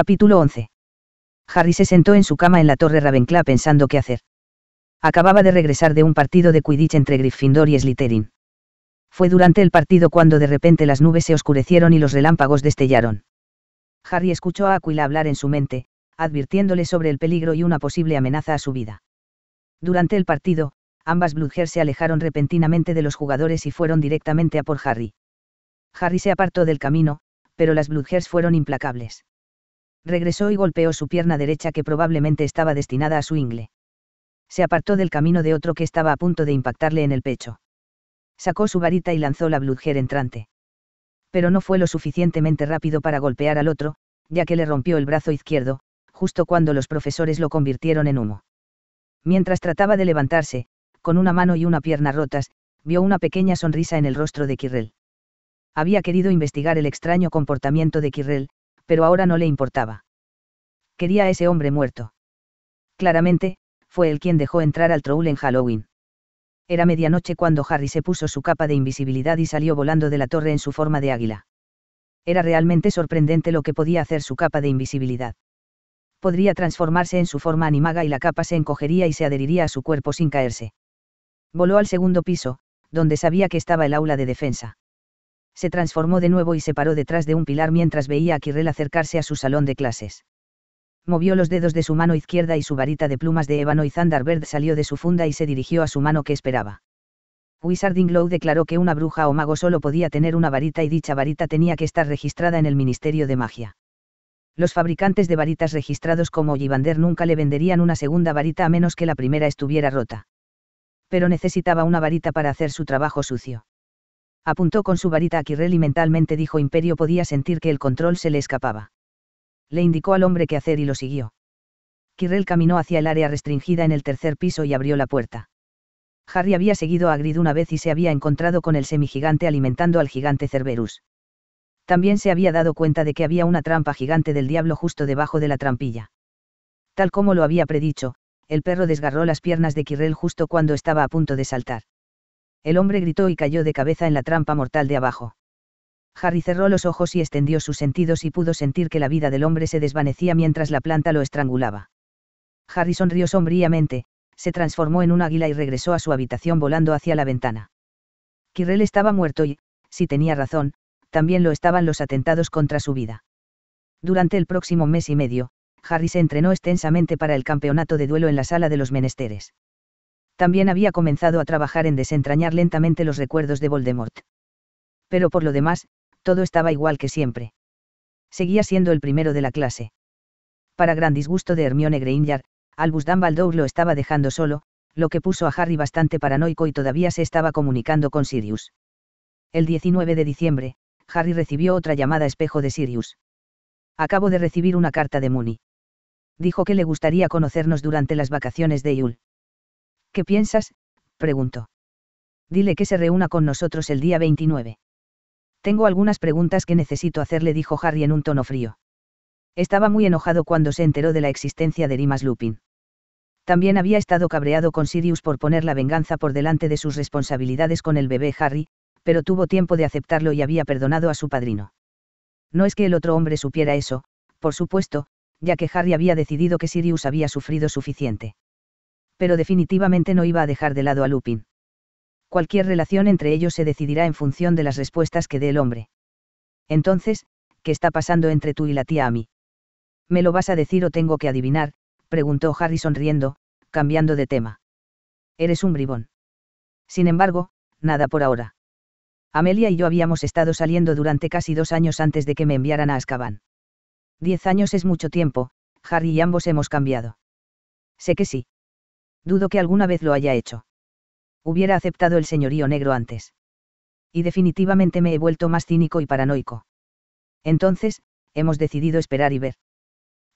Capítulo 11. Harry se sentó en su cama en la torre Ravenclaw pensando qué hacer. Acababa de regresar de un partido de Quidditch entre Gryffindor y Slytherin. Fue durante el partido cuando de repente las nubes se oscurecieron y los relámpagos destellaron. Harry escuchó a Aquila hablar en su mente, advirtiéndole sobre el peligro y una posible amenaza a su vida. Durante el partido, ambas Bludgers se alejaron repentinamente de los jugadores y fueron directamente a por Harry. Harry se apartó del camino, pero las Bludgers fueron implacables. Regresó y golpeó su pierna derecha que probablemente estaba destinada a su ingle. Se apartó del camino de otro que estaba a punto de impactarle en el pecho. Sacó su varita y lanzó la bludger entrante. Pero no fue lo suficientemente rápido para golpear al otro, ya que le rompió el brazo izquierdo, justo cuando los profesores lo convirtieron en humo. Mientras trataba de levantarse, con una mano y una pierna rotas, vio una pequeña sonrisa en el rostro de Kirrell. Había querido investigar el extraño comportamiento de Kirrell, pero ahora no le importaba. Quería a ese hombre muerto. Claramente, fue él quien dejó entrar al troll en Halloween. Era medianoche cuando Harry se puso su capa de invisibilidad y salió volando de la torre en su forma de águila. Era realmente sorprendente lo que podía hacer su capa de invisibilidad. Podría transformarse en su forma animaga y la capa se encogería y se adheriría a su cuerpo sin caerse. Voló al segundo piso, donde sabía que estaba el aula de defensa se transformó de nuevo y se paró detrás de un pilar mientras veía a Quirrell acercarse a su salón de clases. Movió los dedos de su mano izquierda y su varita de plumas de ébano y Thunderbird salió de su funda y se dirigió a su mano que esperaba. Wizarding Law declaró que una bruja o mago solo podía tener una varita y dicha varita tenía que estar registrada en el Ministerio de Magia. Los fabricantes de varitas registrados como Ollivander nunca le venderían una segunda varita a menos que la primera estuviera rota. Pero necesitaba una varita para hacer su trabajo sucio apuntó con su varita a Kirrell y mentalmente dijo Imperio podía sentir que el control se le escapaba. Le indicó al hombre qué hacer y lo siguió. Kirrell caminó hacia el área restringida en el tercer piso y abrió la puerta. Harry había seguido a Grid una vez y se había encontrado con el semigigante alimentando al gigante Cerberus. También se había dado cuenta de que había una trampa gigante del diablo justo debajo de la trampilla. Tal como lo había predicho, el perro desgarró las piernas de Kirrell justo cuando estaba a punto de saltar. El hombre gritó y cayó de cabeza en la trampa mortal de abajo. Harry cerró los ojos y extendió sus sentidos y pudo sentir que la vida del hombre se desvanecía mientras la planta lo estrangulaba. Harry sonrió sombríamente, se transformó en un águila y regresó a su habitación volando hacia la ventana. Kirrell estaba muerto y, si tenía razón, también lo estaban los atentados contra su vida. Durante el próximo mes y medio, Harry se entrenó extensamente para el campeonato de duelo en la sala de los menesteres también había comenzado a trabajar en desentrañar lentamente los recuerdos de Voldemort. Pero por lo demás, todo estaba igual que siempre. Seguía siendo el primero de la clase. Para gran disgusto de Hermione Granger, Albus Dumbledore lo estaba dejando solo, lo que puso a Harry bastante paranoico y todavía se estaba comunicando con Sirius. El 19 de diciembre, Harry recibió otra llamada espejo de Sirius. Acabo de recibir una carta de Mooney. Dijo que le gustaría conocernos durante las vacaciones de Yule. ¿Qué piensas? preguntó. Dile que se reúna con nosotros el día 29. Tengo algunas preguntas que necesito hacerle, dijo Harry en un tono frío. Estaba muy enojado cuando se enteró de la existencia de Rimas Lupin. También había estado cabreado con Sirius por poner la venganza por delante de sus responsabilidades con el bebé Harry, pero tuvo tiempo de aceptarlo y había perdonado a su padrino. No es que el otro hombre supiera eso, por supuesto, ya que Harry había decidido que Sirius había sufrido suficiente pero definitivamente no iba a dejar de lado a Lupin. Cualquier relación entre ellos se decidirá en función de las respuestas que dé el hombre. Entonces, ¿qué está pasando entre tú y la tía a mí? ¿Me lo vas a decir o tengo que adivinar? preguntó Harry sonriendo, cambiando de tema. Eres un bribón. Sin embargo, nada por ahora. Amelia y yo habíamos estado saliendo durante casi dos años antes de que me enviaran a Azkaban. Diez años es mucho tiempo, Harry y ambos hemos cambiado. Sé que sí. Dudo que alguna vez lo haya hecho. Hubiera aceptado el señorío negro antes. Y definitivamente me he vuelto más cínico y paranoico. Entonces, hemos decidido esperar y ver.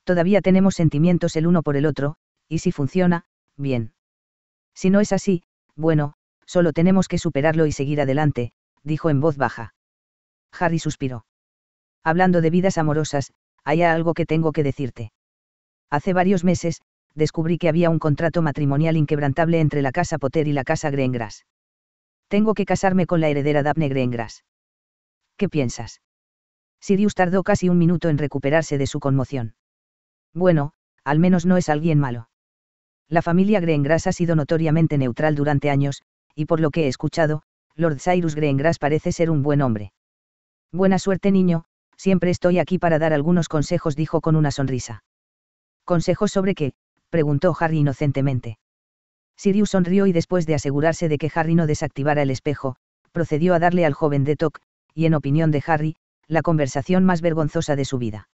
Todavía tenemos sentimientos el uno por el otro, y si funciona, bien. Si no es así, bueno, solo tenemos que superarlo y seguir adelante, dijo en voz baja. Harry suspiró. Hablando de vidas amorosas, hay algo que tengo que decirte. Hace varios meses, descubrí que había un contrato matrimonial inquebrantable entre la casa Potter y la casa Greengrass. Tengo que casarme con la heredera Daphne Greengrass. ¿Qué piensas? Sirius tardó casi un minuto en recuperarse de su conmoción. Bueno, al menos no es alguien malo. La familia Greengrass ha sido notoriamente neutral durante años, y por lo que he escuchado, Lord Cyrus Greengrass parece ser un buen hombre. Buena suerte, niño, siempre estoy aquí para dar algunos consejos, dijo con una sonrisa. Consejos sobre qué, preguntó Harry inocentemente. Sirius sonrió y después de asegurarse de que Harry no desactivara el espejo, procedió a darle al joven de Toc, y en opinión de Harry, la conversación más vergonzosa de su vida.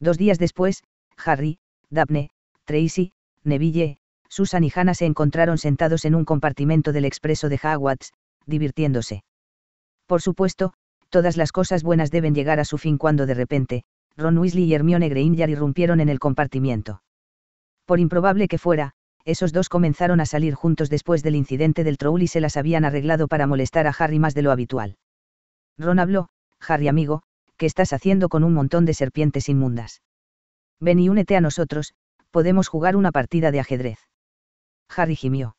Dos días después, Harry, Daphne, Tracy, Neville, Susan y Hannah se encontraron sentados en un compartimento del expreso de Hogwarts, divirtiéndose. Por supuesto, todas las cosas buenas deben llegar a su fin cuando de repente, Ron Weasley y Hermione Granger irrumpieron en el compartimiento. Por improbable que fuera, esos dos comenzaron a salir juntos después del incidente del troll y se las habían arreglado para molestar a Harry más de lo habitual. Ron habló, Harry amigo, ¿qué estás haciendo con un montón de serpientes inmundas? Ven y únete a nosotros, podemos jugar una partida de ajedrez. Harry gimió.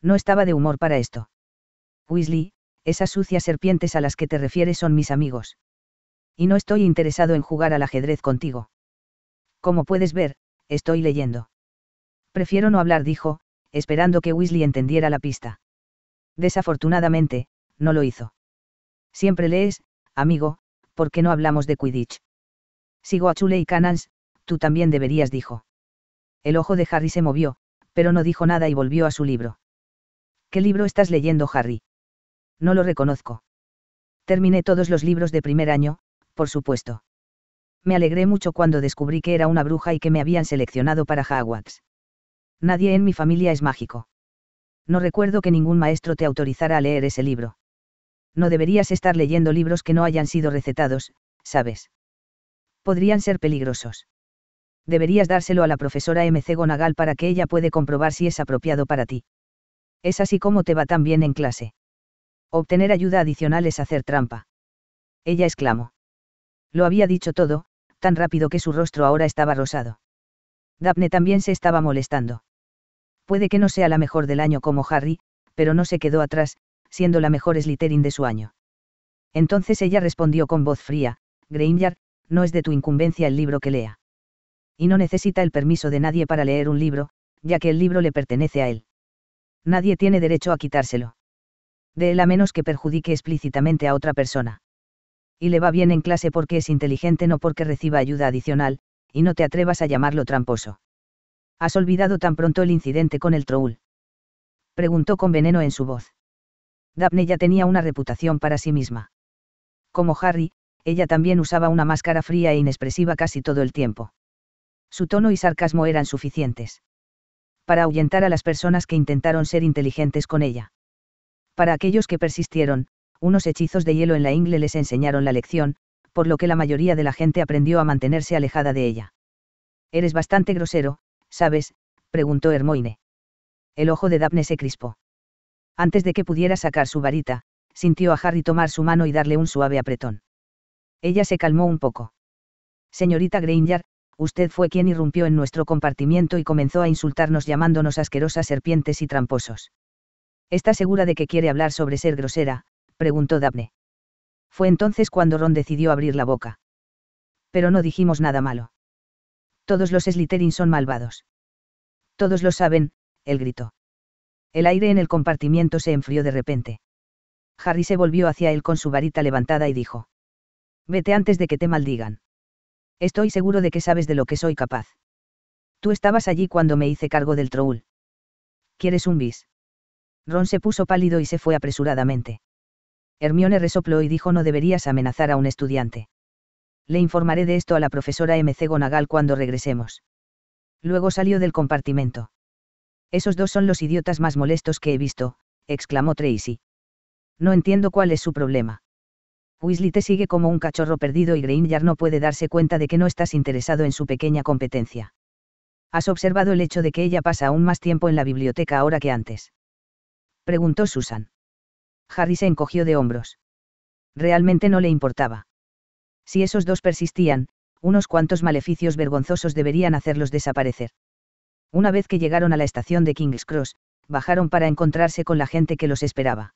No estaba de humor para esto. Weasley, esas sucias serpientes a las que te refieres son mis amigos. Y no estoy interesado en jugar al ajedrez contigo. Como puedes ver, estoy leyendo. Prefiero no hablar, dijo, esperando que Weasley entendiera la pista. Desafortunadamente, no lo hizo. Siempre lees, amigo, ¿por qué no hablamos de Quidditch? Sigo a Chule y Canals, tú también deberías, dijo. El ojo de Harry se movió, pero no dijo nada y volvió a su libro. ¿Qué libro estás leyendo, Harry? No lo reconozco. Terminé todos los libros de primer año, por supuesto me alegré mucho cuando descubrí que era una bruja y que me habían seleccionado para Hogwarts. Nadie en mi familia es mágico. No recuerdo que ningún maestro te autorizara a leer ese libro. No deberías estar leyendo libros que no hayan sido recetados, ¿sabes? Podrían ser peligrosos. Deberías dárselo a la profesora MC Gonagal para que ella puede comprobar si es apropiado para ti. Es así como te va tan bien en clase. Obtener ayuda adicional es hacer trampa. Ella exclamó. Lo había dicho todo, tan rápido que su rostro ahora estaba rosado. Daphne también se estaba molestando. Puede que no sea la mejor del año como Harry, pero no se quedó atrás, siendo la mejor Slytherin de su año. Entonces ella respondió con voz fría, greenyard no es de tu incumbencia el libro que lea. Y no necesita el permiso de nadie para leer un libro, ya que el libro le pertenece a él. Nadie tiene derecho a quitárselo. De él a menos que perjudique explícitamente a otra persona y le va bien en clase porque es inteligente no porque reciba ayuda adicional, y no te atrevas a llamarlo tramposo. ¿Has olvidado tan pronto el incidente con el troll? Preguntó con veneno en su voz. Daphne ya tenía una reputación para sí misma. Como Harry, ella también usaba una máscara fría e inexpresiva casi todo el tiempo. Su tono y sarcasmo eran suficientes. Para ahuyentar a las personas que intentaron ser inteligentes con ella. Para aquellos que persistieron, unos hechizos de hielo en la ingle les enseñaron la lección, por lo que la mayoría de la gente aprendió a mantenerse alejada de ella. Eres bastante grosero, ¿sabes? preguntó Hermoine. El ojo de Daphne se crispó. Antes de que pudiera sacar su varita, sintió a Harry tomar su mano y darle un suave apretón. Ella se calmó un poco. Señorita Granger, usted fue quien irrumpió en nuestro compartimiento y comenzó a insultarnos llamándonos asquerosas serpientes y tramposos. Está segura de que quiere hablar sobre ser grosera, preguntó Daphne. Fue entonces cuando Ron decidió abrir la boca. Pero no dijimos nada malo. Todos los Slytherin son malvados. Todos lo saben, él gritó. El aire en el compartimiento se enfrió de repente. Harry se volvió hacia él con su varita levantada y dijo. Vete antes de que te maldigan. Estoy seguro de que sabes de lo que soy capaz. Tú estabas allí cuando me hice cargo del troll. ¿Quieres un bis? Ron se puso pálido y se fue apresuradamente. Hermione resopló y dijo no deberías amenazar a un estudiante. Le informaré de esto a la profesora MC Gonagal cuando regresemos. Luego salió del compartimento. Esos dos son los idiotas más molestos que he visto, exclamó Tracy. No entiendo cuál es su problema. Weasley te sigue como un cachorro perdido y Granger no puede darse cuenta de que no estás interesado en su pequeña competencia. ¿Has observado el hecho de que ella pasa aún más tiempo en la biblioteca ahora que antes? Preguntó Susan. Harry se encogió de hombros. Realmente no le importaba. Si esos dos persistían, unos cuantos maleficios vergonzosos deberían hacerlos desaparecer. Una vez que llegaron a la estación de King's Cross, bajaron para encontrarse con la gente que los esperaba.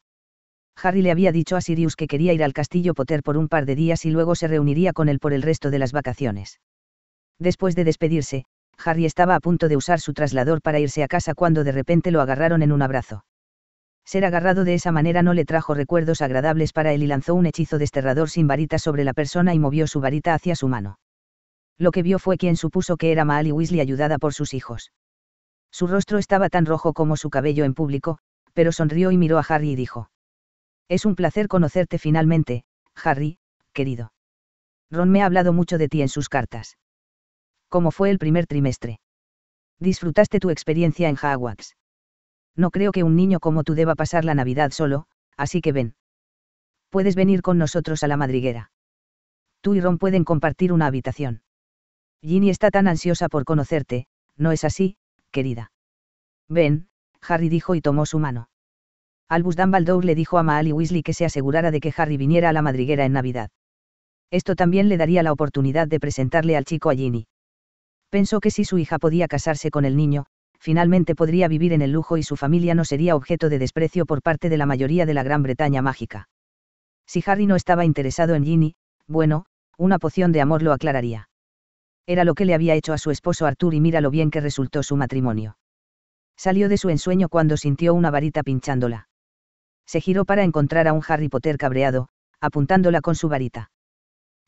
Harry le había dicho a Sirius que quería ir al castillo Potter por un par de días y luego se reuniría con él por el resto de las vacaciones. Después de despedirse, Harry estaba a punto de usar su traslador para irse a casa cuando de repente lo agarraron en un abrazo. Ser agarrado de esa manera no le trajo recuerdos agradables para él y lanzó un hechizo desterrador sin varita sobre la persona y movió su varita hacia su mano. Lo que vio fue quien supuso que era Maali Weasley ayudada por sus hijos. Su rostro estaba tan rojo como su cabello en público, pero sonrió y miró a Harry y dijo. Es un placer conocerte finalmente, Harry, querido. Ron me ha hablado mucho de ti en sus cartas. ¿Cómo fue el primer trimestre? ¿Disfrutaste tu experiencia en Hogwarts? No creo que un niño como tú deba pasar la Navidad solo, así que ven. Puedes venir con nosotros a la madriguera. Tú y Ron pueden compartir una habitación. Ginny está tan ansiosa por conocerte, ¿no es así, querida? Ven, Harry dijo y tomó su mano. Albus Dumbledore le dijo a Maali Weasley que se asegurara de que Harry viniera a la madriguera en Navidad. Esto también le daría la oportunidad de presentarle al chico a Ginny. Pensó que si su hija podía casarse con el niño, finalmente podría vivir en el lujo y su familia no sería objeto de desprecio por parte de la mayoría de la Gran Bretaña mágica. Si Harry no estaba interesado en Ginny, bueno, una poción de amor lo aclararía. Era lo que le había hecho a su esposo Arthur y mira lo bien que resultó su matrimonio. Salió de su ensueño cuando sintió una varita pinchándola. Se giró para encontrar a un Harry Potter cabreado, apuntándola con su varita.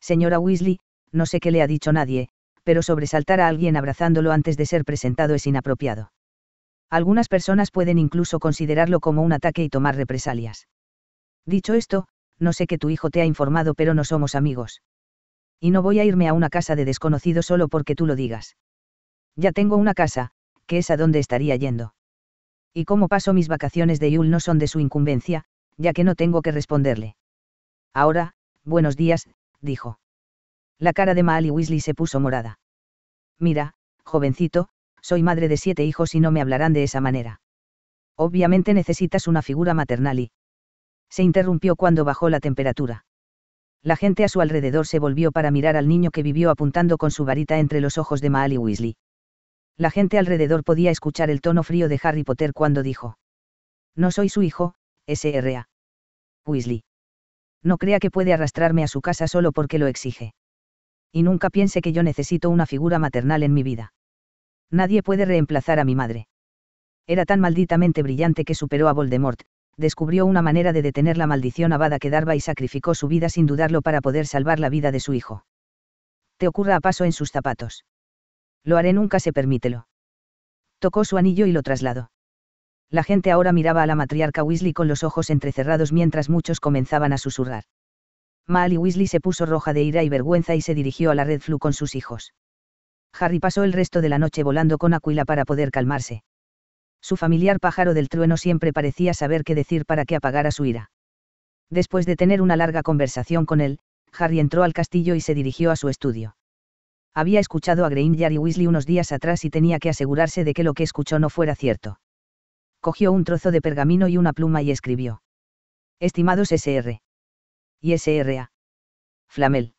Señora Weasley, no sé qué le ha dicho nadie, pero sobresaltar a alguien abrazándolo antes de ser presentado es inapropiado. Algunas personas pueden incluso considerarlo como un ataque y tomar represalias. Dicho esto, no sé que tu hijo te ha informado, pero no somos amigos. Y no voy a irme a una casa de desconocido solo porque tú lo digas. Ya tengo una casa, que es a donde estaría yendo. Y como paso mis vacaciones de Yul no son de su incumbencia, ya que no tengo que responderle. Ahora, buenos días, dijo. La cara de Maali Weasley se puso morada. Mira, jovencito, soy madre de siete hijos y no me hablarán de esa manera. Obviamente necesitas una figura maternal y... Se interrumpió cuando bajó la temperatura. La gente a su alrededor se volvió para mirar al niño que vivió apuntando con su varita entre los ojos de Maali Weasley. La gente alrededor podía escuchar el tono frío de Harry Potter cuando dijo. No soy su hijo, S.R.A. Weasley. No crea que puede arrastrarme a su casa solo porque lo exige. Y nunca piense que yo necesito una figura maternal en mi vida. Nadie puede reemplazar a mi madre. Era tan malditamente brillante que superó a Voldemort, descubrió una manera de detener la maldición abada que darba y sacrificó su vida sin dudarlo para poder salvar la vida de su hijo. Te ocurra a paso en sus zapatos. Lo haré nunca se permítelo. Tocó su anillo y lo trasladó. La gente ahora miraba a la matriarca Weasley con los ojos entrecerrados mientras muchos comenzaban a susurrar y Weasley se puso roja de ira y vergüenza y se dirigió a la Red Flu con sus hijos. Harry pasó el resto de la noche volando con Aquila para poder calmarse. Su familiar pájaro del trueno siempre parecía saber qué decir para que apagara su ira. Después de tener una larga conversación con él, Harry entró al castillo y se dirigió a su estudio. Había escuchado a Granger y Weasley unos días atrás y tenía que asegurarse de que lo que escuchó no fuera cierto. Cogió un trozo de pergamino y una pluma y escribió. Estimados SR y SRA. Flamel.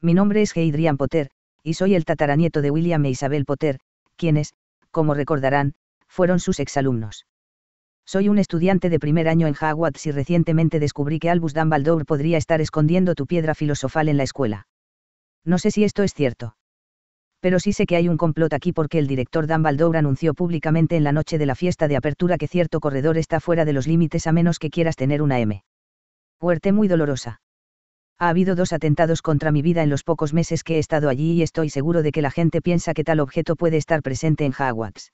Mi nombre es Heidrian Potter, y soy el tataranieto de William e Isabel Potter, quienes, como recordarán, fueron sus exalumnos. Soy un estudiante de primer año en Hogwarts y recientemente descubrí que Albus Dumbledore podría estar escondiendo tu piedra filosofal en la escuela. No sé si esto es cierto. Pero sí sé que hay un complot aquí porque el director Dumbledore anunció públicamente en la noche de la fiesta de apertura que cierto corredor está fuera de los límites a menos que quieras tener una M fuerte muy dolorosa. Ha habido dos atentados contra mi vida en los pocos meses que he estado allí y estoy seguro de que la gente piensa que tal objeto puede estar presente en Hogwarts.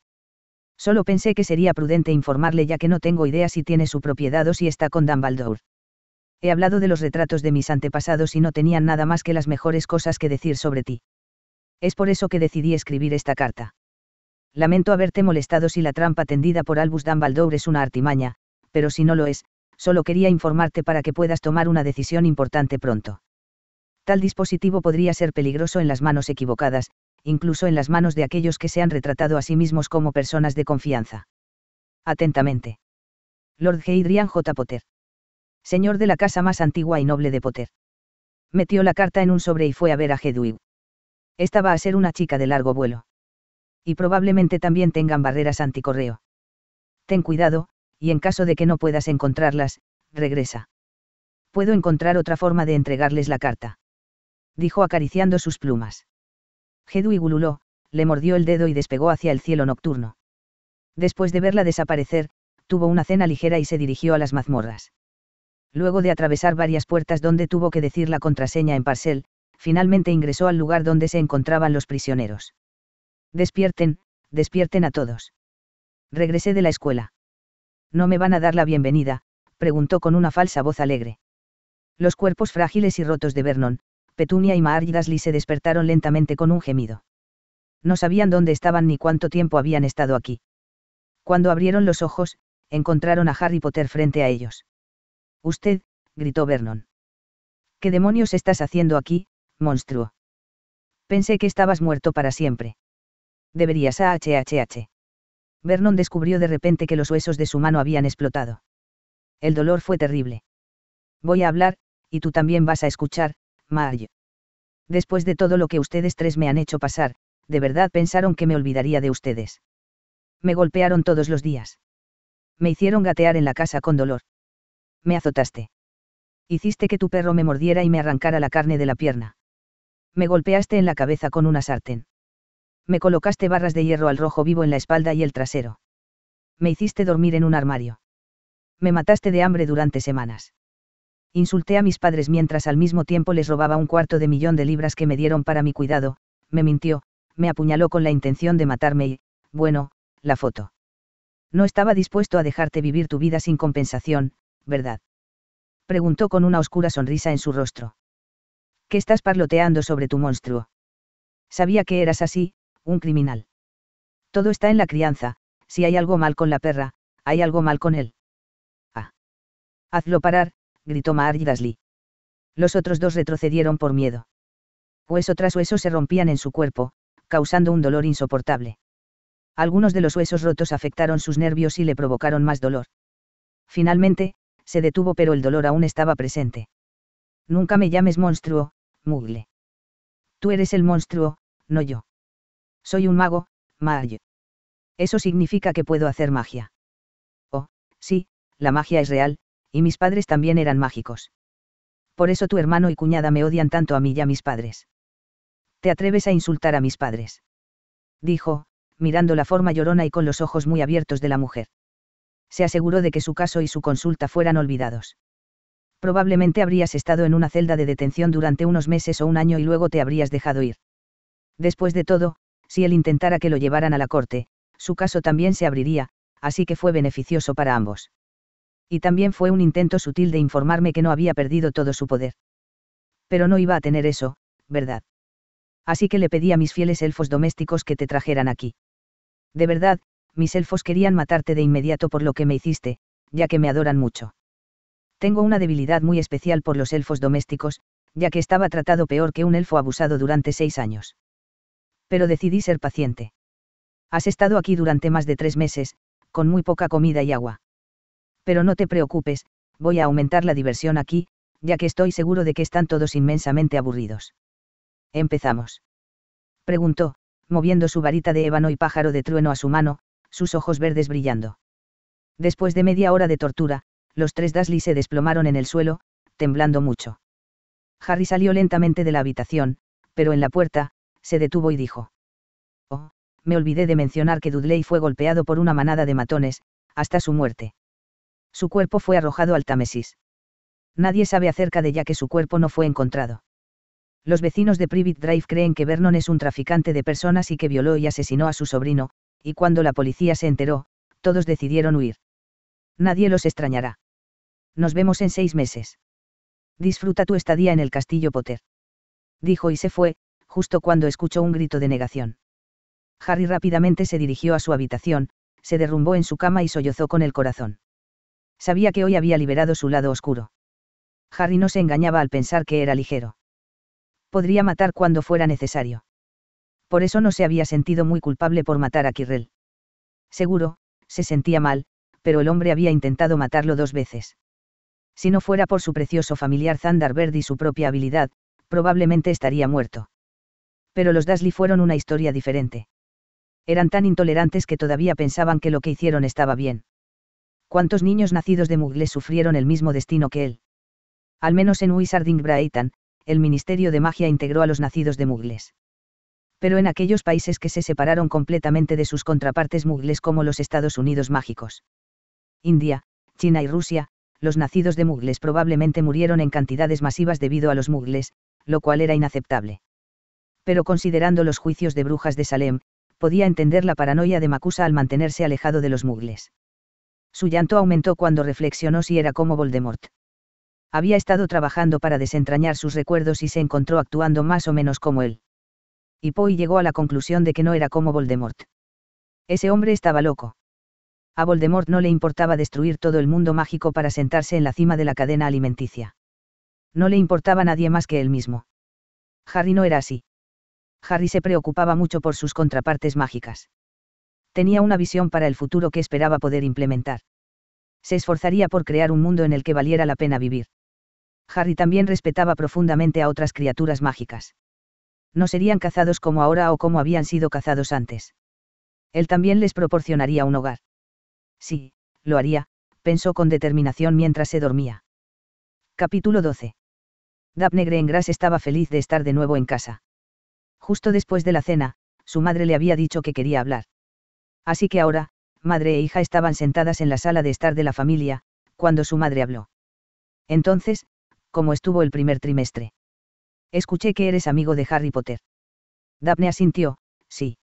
Solo pensé que sería prudente informarle ya que no tengo idea si tiene su propiedad o si está con Dumbledore. He hablado de los retratos de mis antepasados y no tenían nada más que las mejores cosas que decir sobre ti. Es por eso que decidí escribir esta carta. Lamento haberte molestado si la trampa tendida por Albus Dumbledore es una artimaña, pero si no lo es, solo quería informarte para que puedas tomar una decisión importante pronto. Tal dispositivo podría ser peligroso en las manos equivocadas, incluso en las manos de aquellos que se han retratado a sí mismos como personas de confianza. Atentamente. Lord Adrian J. Potter. Señor de la casa más antigua y noble de Potter. Metió la carta en un sobre y fue a ver a Hedwig. Esta va a ser una chica de largo vuelo. Y probablemente también tengan barreras anticorreo. Ten cuidado, y en caso de que no puedas encontrarlas, regresa. Puedo encontrar otra forma de entregarles la carta. Dijo acariciando sus plumas. y gululó, le mordió el dedo y despegó hacia el cielo nocturno. Después de verla desaparecer, tuvo una cena ligera y se dirigió a las mazmorras. Luego de atravesar varias puertas donde tuvo que decir la contraseña en parcel, finalmente ingresó al lugar donde se encontraban los prisioneros. Despierten, despierten a todos. Regresé de la escuela. ¿No me van a dar la bienvenida? preguntó con una falsa voz alegre. Los cuerpos frágiles y rotos de Vernon, Petunia y Lee se despertaron lentamente con un gemido. No sabían dónde estaban ni cuánto tiempo habían estado aquí. Cuando abrieron los ojos, encontraron a Harry Potter frente a ellos. Usted, gritó Vernon. ¿Qué demonios estás haciendo aquí, monstruo? Pensé que estabas muerto para siempre. Deberías a HHH. Vernon descubrió de repente que los huesos de su mano habían explotado. El dolor fue terrible. Voy a hablar, y tú también vas a escuchar, Marge. Después de todo lo que ustedes tres me han hecho pasar, de verdad pensaron que me olvidaría de ustedes. Me golpearon todos los días. Me hicieron gatear en la casa con dolor. Me azotaste. Hiciste que tu perro me mordiera y me arrancara la carne de la pierna. Me golpeaste en la cabeza con una sartén me colocaste barras de hierro al rojo vivo en la espalda y el trasero. Me hiciste dormir en un armario. Me mataste de hambre durante semanas. Insulté a mis padres mientras al mismo tiempo les robaba un cuarto de millón de libras que me dieron para mi cuidado, me mintió, me apuñaló con la intención de matarme y, bueno, la foto. No estaba dispuesto a dejarte vivir tu vida sin compensación, ¿verdad? Preguntó con una oscura sonrisa en su rostro. ¿Qué estás parloteando sobre tu monstruo? Sabía que eras así, un criminal. Todo está en la crianza, si hay algo mal con la perra, hay algo mal con él. Ah. Hazlo parar, gritó y Dasli. Los otros dos retrocedieron por miedo. Hueso tras hueso se rompían en su cuerpo, causando un dolor insoportable. Algunos de los huesos rotos afectaron sus nervios y le provocaron más dolor. Finalmente, se detuvo pero el dolor aún estaba presente. Nunca me llames monstruo, Mugle. Tú eres el monstruo, no yo. Soy un mago, may Eso significa que puedo hacer magia. Oh, sí, la magia es real, y mis padres también eran mágicos. Por eso tu hermano y cuñada me odian tanto a mí y a mis padres. ¿Te atreves a insultar a mis padres? Dijo, mirando la forma llorona y con los ojos muy abiertos de la mujer. Se aseguró de que su caso y su consulta fueran olvidados. Probablemente habrías estado en una celda de detención durante unos meses o un año y luego te habrías dejado ir. Después de todo, si él intentara que lo llevaran a la corte, su caso también se abriría, así que fue beneficioso para ambos. Y también fue un intento sutil de informarme que no había perdido todo su poder. Pero no iba a tener eso, ¿verdad? Así que le pedí a mis fieles elfos domésticos que te trajeran aquí. De verdad, mis elfos querían matarte de inmediato por lo que me hiciste, ya que me adoran mucho. Tengo una debilidad muy especial por los elfos domésticos, ya que estaba tratado peor que un elfo abusado durante seis años pero decidí ser paciente. Has estado aquí durante más de tres meses, con muy poca comida y agua. Pero no te preocupes, voy a aumentar la diversión aquí, ya que estoy seguro de que están todos inmensamente aburridos. Empezamos. Preguntó, moviendo su varita de ébano y pájaro de trueno a su mano, sus ojos verdes brillando. Después de media hora de tortura, los tres Dasli se desplomaron en el suelo, temblando mucho. Harry salió lentamente de la habitación, pero en la puerta, se detuvo y dijo. Oh, me olvidé de mencionar que Dudley fue golpeado por una manada de matones, hasta su muerte. Su cuerpo fue arrojado al Támesis. Nadie sabe acerca de ya que su cuerpo no fue encontrado. Los vecinos de Private Drive creen que Vernon es un traficante de personas y que violó y asesinó a su sobrino, y cuando la policía se enteró, todos decidieron huir. Nadie los extrañará. Nos vemos en seis meses. Disfruta tu estadía en el castillo Potter. Dijo y se fue, justo cuando escuchó un grito de negación. Harry rápidamente se dirigió a su habitación, se derrumbó en su cama y sollozó con el corazón. Sabía que hoy había liberado su lado oscuro. Harry no se engañaba al pensar que era ligero. Podría matar cuando fuera necesario. Por eso no se había sentido muy culpable por matar a Kirrell. Seguro, se sentía mal, pero el hombre había intentado matarlo dos veces. Si no fuera por su precioso familiar Verde y su propia habilidad, probablemente estaría muerto. Pero los Dasli fueron una historia diferente. Eran tan intolerantes que todavía pensaban que lo que hicieron estaba bien. ¿Cuántos niños nacidos de mugles sufrieron el mismo destino que él? Al menos en Wizarding Brighton, el Ministerio de Magia integró a los nacidos de mugles. Pero en aquellos países que se separaron completamente de sus contrapartes mugles como los Estados Unidos mágicos. India, China y Rusia, los nacidos de mugles probablemente murieron en cantidades masivas debido a los mugles, lo cual era inaceptable pero considerando los juicios de brujas de Salem, podía entender la paranoia de Macusa al mantenerse alejado de los mugles. Su llanto aumentó cuando reflexionó si era como Voldemort. Había estado trabajando para desentrañar sus recuerdos y se encontró actuando más o menos como él. Y Poi llegó a la conclusión de que no era como Voldemort. Ese hombre estaba loco. A Voldemort no le importaba destruir todo el mundo mágico para sentarse en la cima de la cadena alimenticia. No le importaba nadie más que él mismo. Harry no era así. Harry se preocupaba mucho por sus contrapartes mágicas. Tenía una visión para el futuro que esperaba poder implementar. Se esforzaría por crear un mundo en el que valiera la pena vivir. Harry también respetaba profundamente a otras criaturas mágicas. No serían cazados como ahora o como habían sido cazados antes. Él también les proporcionaría un hogar. Sí, lo haría, pensó con determinación mientras se dormía. Capítulo 12. Daphne Greengrass estaba feliz de estar de nuevo en casa. Justo después de la cena, su madre le había dicho que quería hablar. Así que ahora, madre e hija estaban sentadas en la sala de estar de la familia, cuando su madre habló. Entonces, ¿cómo estuvo el primer trimestre? Escuché que eres amigo de Harry Potter. Daphne asintió, sí.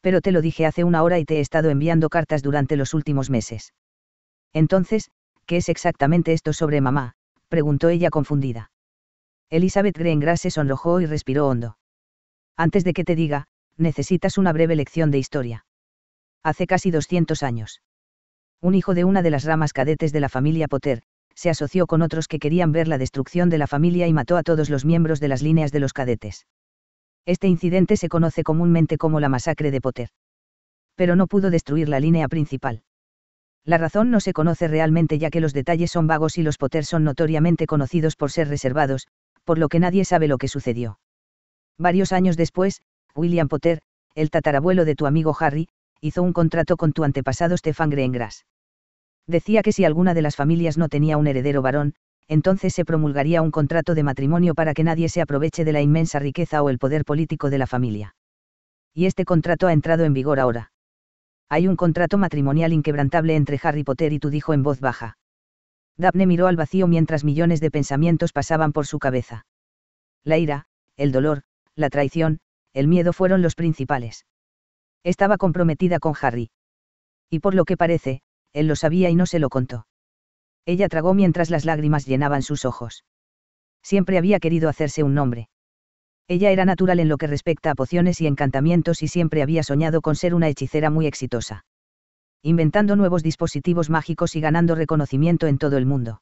Pero te lo dije hace una hora y te he estado enviando cartas durante los últimos meses. Entonces, ¿qué es exactamente esto sobre mamá? preguntó ella confundida. Elizabeth Greengrass se sonrojó y respiró hondo. Antes de que te diga, necesitas una breve lección de historia. Hace casi 200 años. Un hijo de una de las ramas cadetes de la familia Potter, se asoció con otros que querían ver la destrucción de la familia y mató a todos los miembros de las líneas de los cadetes. Este incidente se conoce comúnmente como la masacre de Potter. Pero no pudo destruir la línea principal. La razón no se conoce realmente ya que los detalles son vagos y los Potter son notoriamente conocidos por ser reservados, por lo que nadie sabe lo que sucedió. Varios años después, William Potter, el tatarabuelo de tu amigo Harry, hizo un contrato con tu antepasado Stefan Greengrass. Decía que si alguna de las familias no tenía un heredero varón, entonces se promulgaría un contrato de matrimonio para que nadie se aproveche de la inmensa riqueza o el poder político de la familia. Y este contrato ha entrado en vigor ahora. Hay un contrato matrimonial inquebrantable entre Harry Potter y tu dijo en voz baja. Daphne miró al vacío mientras millones de pensamientos pasaban por su cabeza. La ira, el dolor, la traición, el miedo fueron los principales. Estaba comprometida con Harry. Y por lo que parece, él lo sabía y no se lo contó. Ella tragó mientras las lágrimas llenaban sus ojos. Siempre había querido hacerse un nombre. Ella era natural en lo que respecta a pociones y encantamientos y siempre había soñado con ser una hechicera muy exitosa. Inventando nuevos dispositivos mágicos y ganando reconocimiento en todo el mundo.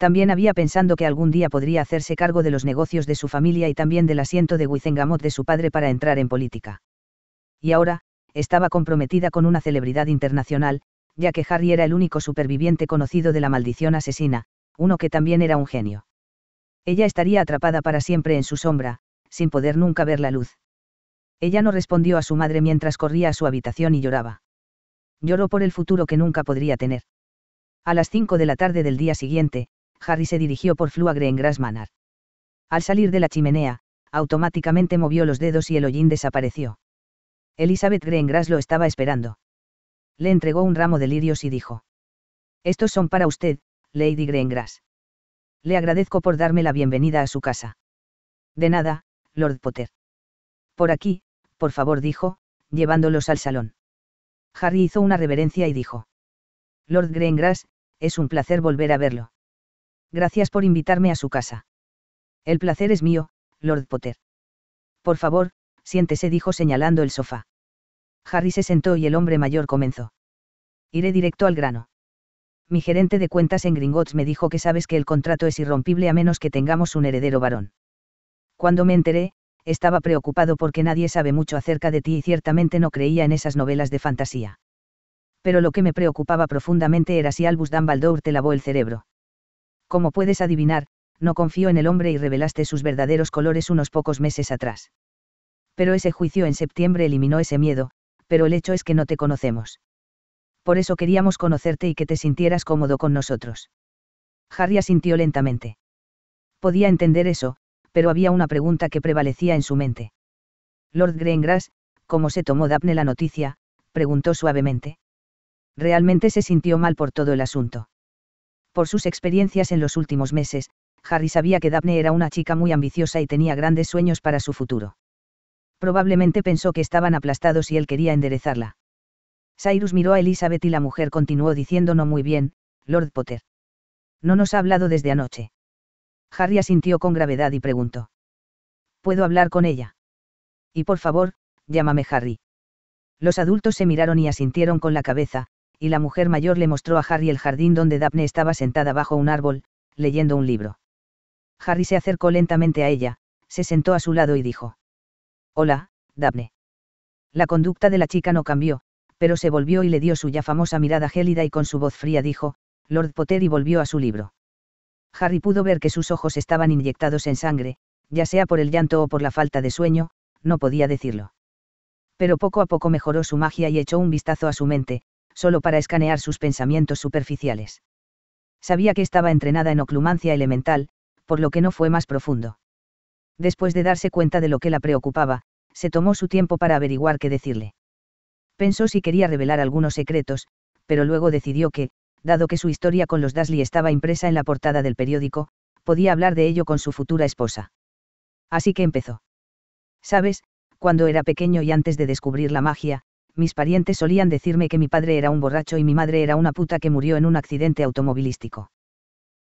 También había pensando que algún día podría hacerse cargo de los negocios de su familia y también del asiento de Wizengamot de su padre para entrar en política. Y ahora, estaba comprometida con una celebridad internacional, ya que Harry era el único superviviente conocido de la maldición asesina, uno que también era un genio. Ella estaría atrapada para siempre en su sombra, sin poder nunca ver la luz. Ella no respondió a su madre mientras corría a su habitación y lloraba. Lloró por el futuro que nunca podría tener. A las 5 de la tarde del día siguiente, Harry se dirigió por Flua Greengrass Manor. Al salir de la chimenea, automáticamente movió los dedos y el hollín desapareció. Elizabeth Greengrass lo estaba esperando. Le entregó un ramo de lirios y dijo. Estos son para usted, Lady Greengrass. Le agradezco por darme la bienvenida a su casa. De nada, Lord Potter. Por aquí, por favor, dijo, llevándolos al salón. Harry hizo una reverencia y dijo. Lord Greengrass, es un placer volver a verlo gracias por invitarme a su casa. El placer es mío, Lord Potter. Por favor, siéntese, dijo señalando el sofá. Harry se sentó y el hombre mayor comenzó. Iré directo al grano. Mi gerente de cuentas en Gringotts me dijo que sabes que el contrato es irrompible a menos que tengamos un heredero varón. Cuando me enteré, estaba preocupado porque nadie sabe mucho acerca de ti y ciertamente no creía en esas novelas de fantasía. Pero lo que me preocupaba profundamente era si Albus Dumbledore te lavó el cerebro. Como puedes adivinar, no confío en el hombre y revelaste sus verdaderos colores unos pocos meses atrás. Pero ese juicio en septiembre eliminó ese miedo, pero el hecho es que no te conocemos. Por eso queríamos conocerte y que te sintieras cómodo con nosotros. Harry asintió lentamente. Podía entender eso, pero había una pregunta que prevalecía en su mente. Lord Greengrass, ¿cómo se tomó Daphne la noticia? preguntó suavemente. Realmente se sintió mal por todo el asunto. Por sus experiencias en los últimos meses, Harry sabía que Daphne era una chica muy ambiciosa y tenía grandes sueños para su futuro. Probablemente pensó que estaban aplastados y él quería enderezarla. Cyrus miró a Elizabeth y la mujer continuó diciendo no muy bien, Lord Potter. No nos ha hablado desde anoche. Harry asintió con gravedad y preguntó. ¿Puedo hablar con ella? Y por favor, llámame Harry. Los adultos se miraron y asintieron con la cabeza, y la mujer mayor le mostró a Harry el jardín donde Daphne estaba sentada bajo un árbol, leyendo un libro. Harry se acercó lentamente a ella, se sentó a su lado y dijo. Hola, Daphne. La conducta de la chica no cambió, pero se volvió y le dio su ya famosa mirada gélida y con su voz fría dijo, Lord Potter y volvió a su libro. Harry pudo ver que sus ojos estaban inyectados en sangre, ya sea por el llanto o por la falta de sueño, no podía decirlo. Pero poco a poco mejoró su magia y echó un vistazo a su mente, solo para escanear sus pensamientos superficiales. Sabía que estaba entrenada en oclumancia elemental, por lo que no fue más profundo. Después de darse cuenta de lo que la preocupaba, se tomó su tiempo para averiguar qué decirle. Pensó si quería revelar algunos secretos, pero luego decidió que, dado que su historia con los Dasli estaba impresa en la portada del periódico, podía hablar de ello con su futura esposa. Así que empezó. Sabes, cuando era pequeño y antes de descubrir la magia, mis parientes solían decirme que mi padre era un borracho y mi madre era una puta que murió en un accidente automovilístico.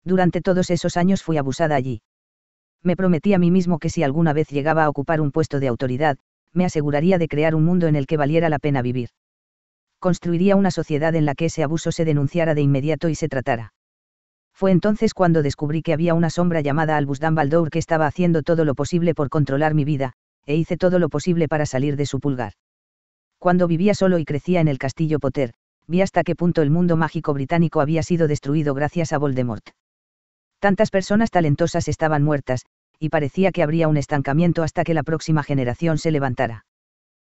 Durante todos esos años fui abusada allí. Me prometí a mí mismo que si alguna vez llegaba a ocupar un puesto de autoridad, me aseguraría de crear un mundo en el que valiera la pena vivir. Construiría una sociedad en la que ese abuso se denunciara de inmediato y se tratara. Fue entonces cuando descubrí que había una sombra llamada Albus Dumbledore que estaba haciendo todo lo posible por controlar mi vida, e hice todo lo posible para salir de su pulgar cuando vivía solo y crecía en el castillo Potter, vi hasta qué punto el mundo mágico británico había sido destruido gracias a Voldemort. Tantas personas talentosas estaban muertas, y parecía que habría un estancamiento hasta que la próxima generación se levantara.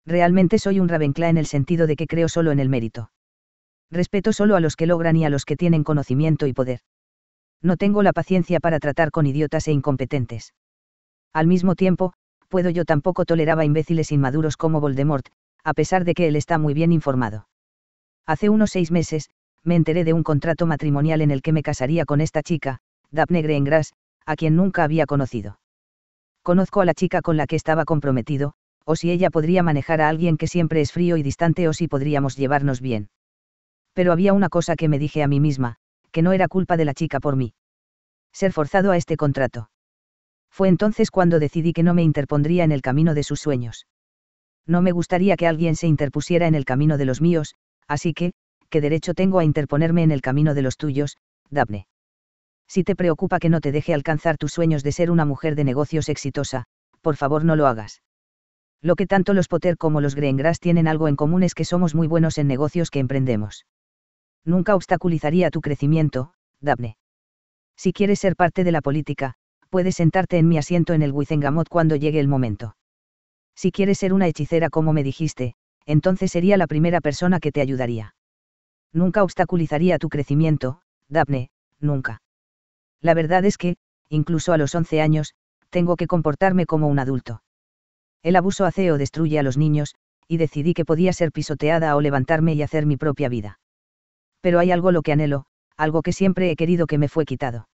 Realmente soy un Ravenclaw en el sentido de que creo solo en el mérito. Respeto solo a los que logran y a los que tienen conocimiento y poder. No tengo la paciencia para tratar con idiotas e incompetentes. Al mismo tiempo, puedo yo tampoco toleraba imbéciles inmaduros como Voldemort, a pesar de que él está muy bien informado. Hace unos seis meses, me enteré de un contrato matrimonial en el que me casaría con esta chica, Daphne Greengrass, a quien nunca había conocido. Conozco a la chica con la que estaba comprometido, o si ella podría manejar a alguien que siempre es frío y distante o si podríamos llevarnos bien. Pero había una cosa que me dije a mí misma, que no era culpa de la chica por mí. Ser forzado a este contrato. Fue entonces cuando decidí que no me interpondría en el camino de sus sueños. No me gustaría que alguien se interpusiera en el camino de los míos, así que, ¿qué derecho tengo a interponerme en el camino de los tuyos, Daphne? Si te preocupa que no te deje alcanzar tus sueños de ser una mujer de negocios exitosa, por favor no lo hagas. Lo que tanto los Potter como los Greengrass tienen algo en común es que somos muy buenos en negocios que emprendemos. Nunca obstaculizaría tu crecimiento, Daphne. Si quieres ser parte de la política, puedes sentarte en mi asiento en el Wizengamot cuando llegue el momento si quieres ser una hechicera como me dijiste, entonces sería la primera persona que te ayudaría. Nunca obstaculizaría tu crecimiento, Daphne, nunca. La verdad es que, incluso a los 11 años, tengo que comportarme como un adulto. El abuso hace o destruye a los niños, y decidí que podía ser pisoteada o levantarme y hacer mi propia vida. Pero hay algo lo que anhelo, algo que siempre he querido que me fue quitado.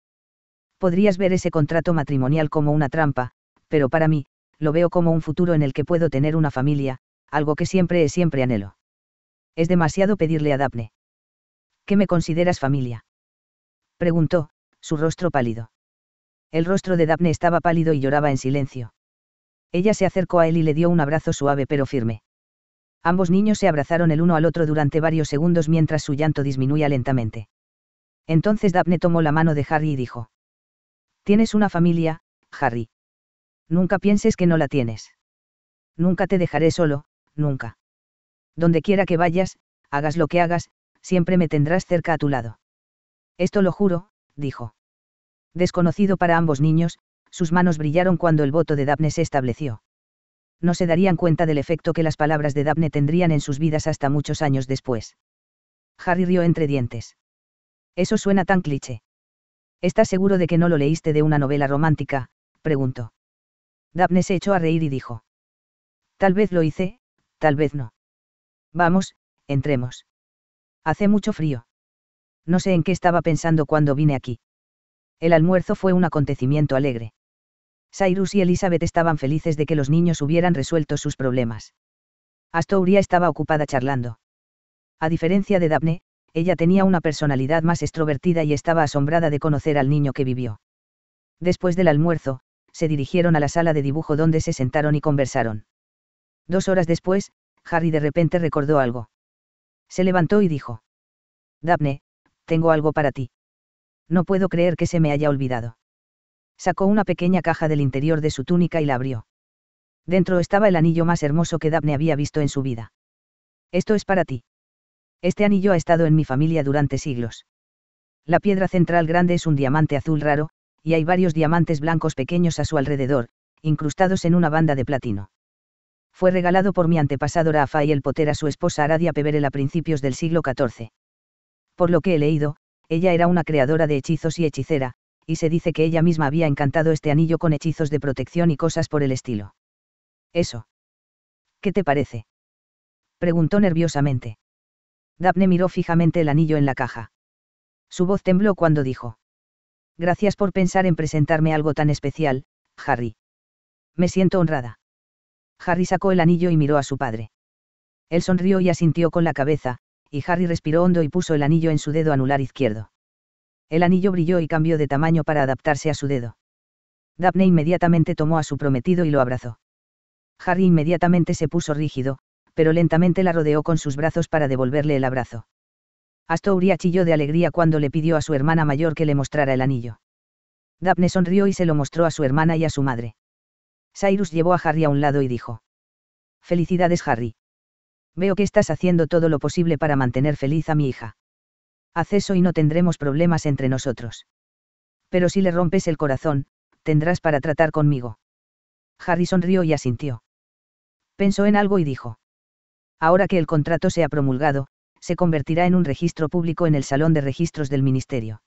Podrías ver ese contrato matrimonial como una trampa, pero para mí, lo veo como un futuro en el que puedo tener una familia, algo que siempre es siempre anhelo. Es demasiado pedirle a Daphne. ¿Qué me consideras familia? preguntó, su rostro pálido. El rostro de Daphne estaba pálido y lloraba en silencio. Ella se acercó a él y le dio un abrazo suave pero firme. Ambos niños se abrazaron el uno al otro durante varios segundos mientras su llanto disminuía lentamente. Entonces Daphne tomó la mano de Harry y dijo. Tienes una familia, Harry. Nunca pienses que no la tienes. Nunca te dejaré solo, nunca. Donde quiera que vayas, hagas lo que hagas, siempre me tendrás cerca a tu lado. Esto lo juro, dijo. Desconocido para ambos niños, sus manos brillaron cuando el voto de Daphne se estableció. No se darían cuenta del efecto que las palabras de Daphne tendrían en sus vidas hasta muchos años después. Harry rió entre dientes. Eso suena tan cliché. ¿Estás seguro de que no lo leíste de una novela romántica? preguntó. Daphne se echó a reír y dijo. Tal vez lo hice, tal vez no. Vamos, entremos. Hace mucho frío. No sé en qué estaba pensando cuando vine aquí. El almuerzo fue un acontecimiento alegre. Cyrus y Elizabeth estaban felices de que los niños hubieran resuelto sus problemas. Astoria estaba ocupada charlando. A diferencia de Daphne, ella tenía una personalidad más extrovertida y estaba asombrada de conocer al niño que vivió. Después del almuerzo, se dirigieron a la sala de dibujo donde se sentaron y conversaron. Dos horas después, Harry de repente recordó algo. Se levantó y dijo. Daphne, tengo algo para ti. No puedo creer que se me haya olvidado. Sacó una pequeña caja del interior de su túnica y la abrió. Dentro estaba el anillo más hermoso que Daphne había visto en su vida. Esto es para ti. Este anillo ha estado en mi familia durante siglos. La piedra central grande es un diamante azul raro, y hay varios diamantes blancos pequeños a su alrededor, incrustados en una banda de platino. Fue regalado por mi antepasado el Poter a su esposa Aradia Peberel a principios del siglo XIV. Por lo que he leído, ella era una creadora de hechizos y hechicera, y se dice que ella misma había encantado este anillo con hechizos de protección y cosas por el estilo. Eso. ¿Qué te parece? preguntó nerviosamente. Daphne miró fijamente el anillo en la caja. Su voz tembló cuando dijo. Gracias por pensar en presentarme algo tan especial, Harry. Me siento honrada. Harry sacó el anillo y miró a su padre. Él sonrió y asintió con la cabeza, y Harry respiró hondo y puso el anillo en su dedo anular izquierdo. El anillo brilló y cambió de tamaño para adaptarse a su dedo. Daphne inmediatamente tomó a su prometido y lo abrazó. Harry inmediatamente se puso rígido, pero lentamente la rodeó con sus brazos para devolverle el abrazo. Astoria chilló de alegría cuando le pidió a su hermana mayor que le mostrara el anillo. Daphne sonrió y se lo mostró a su hermana y a su madre. Cyrus llevó a Harry a un lado y dijo. Felicidades Harry. Veo que estás haciendo todo lo posible para mantener feliz a mi hija. Haz eso y no tendremos problemas entre nosotros. Pero si le rompes el corazón, tendrás para tratar conmigo. Harry sonrió y asintió. Pensó en algo y dijo. Ahora que el contrato se ha promulgado, se convertirá en un registro público en el Salón de Registros del Ministerio.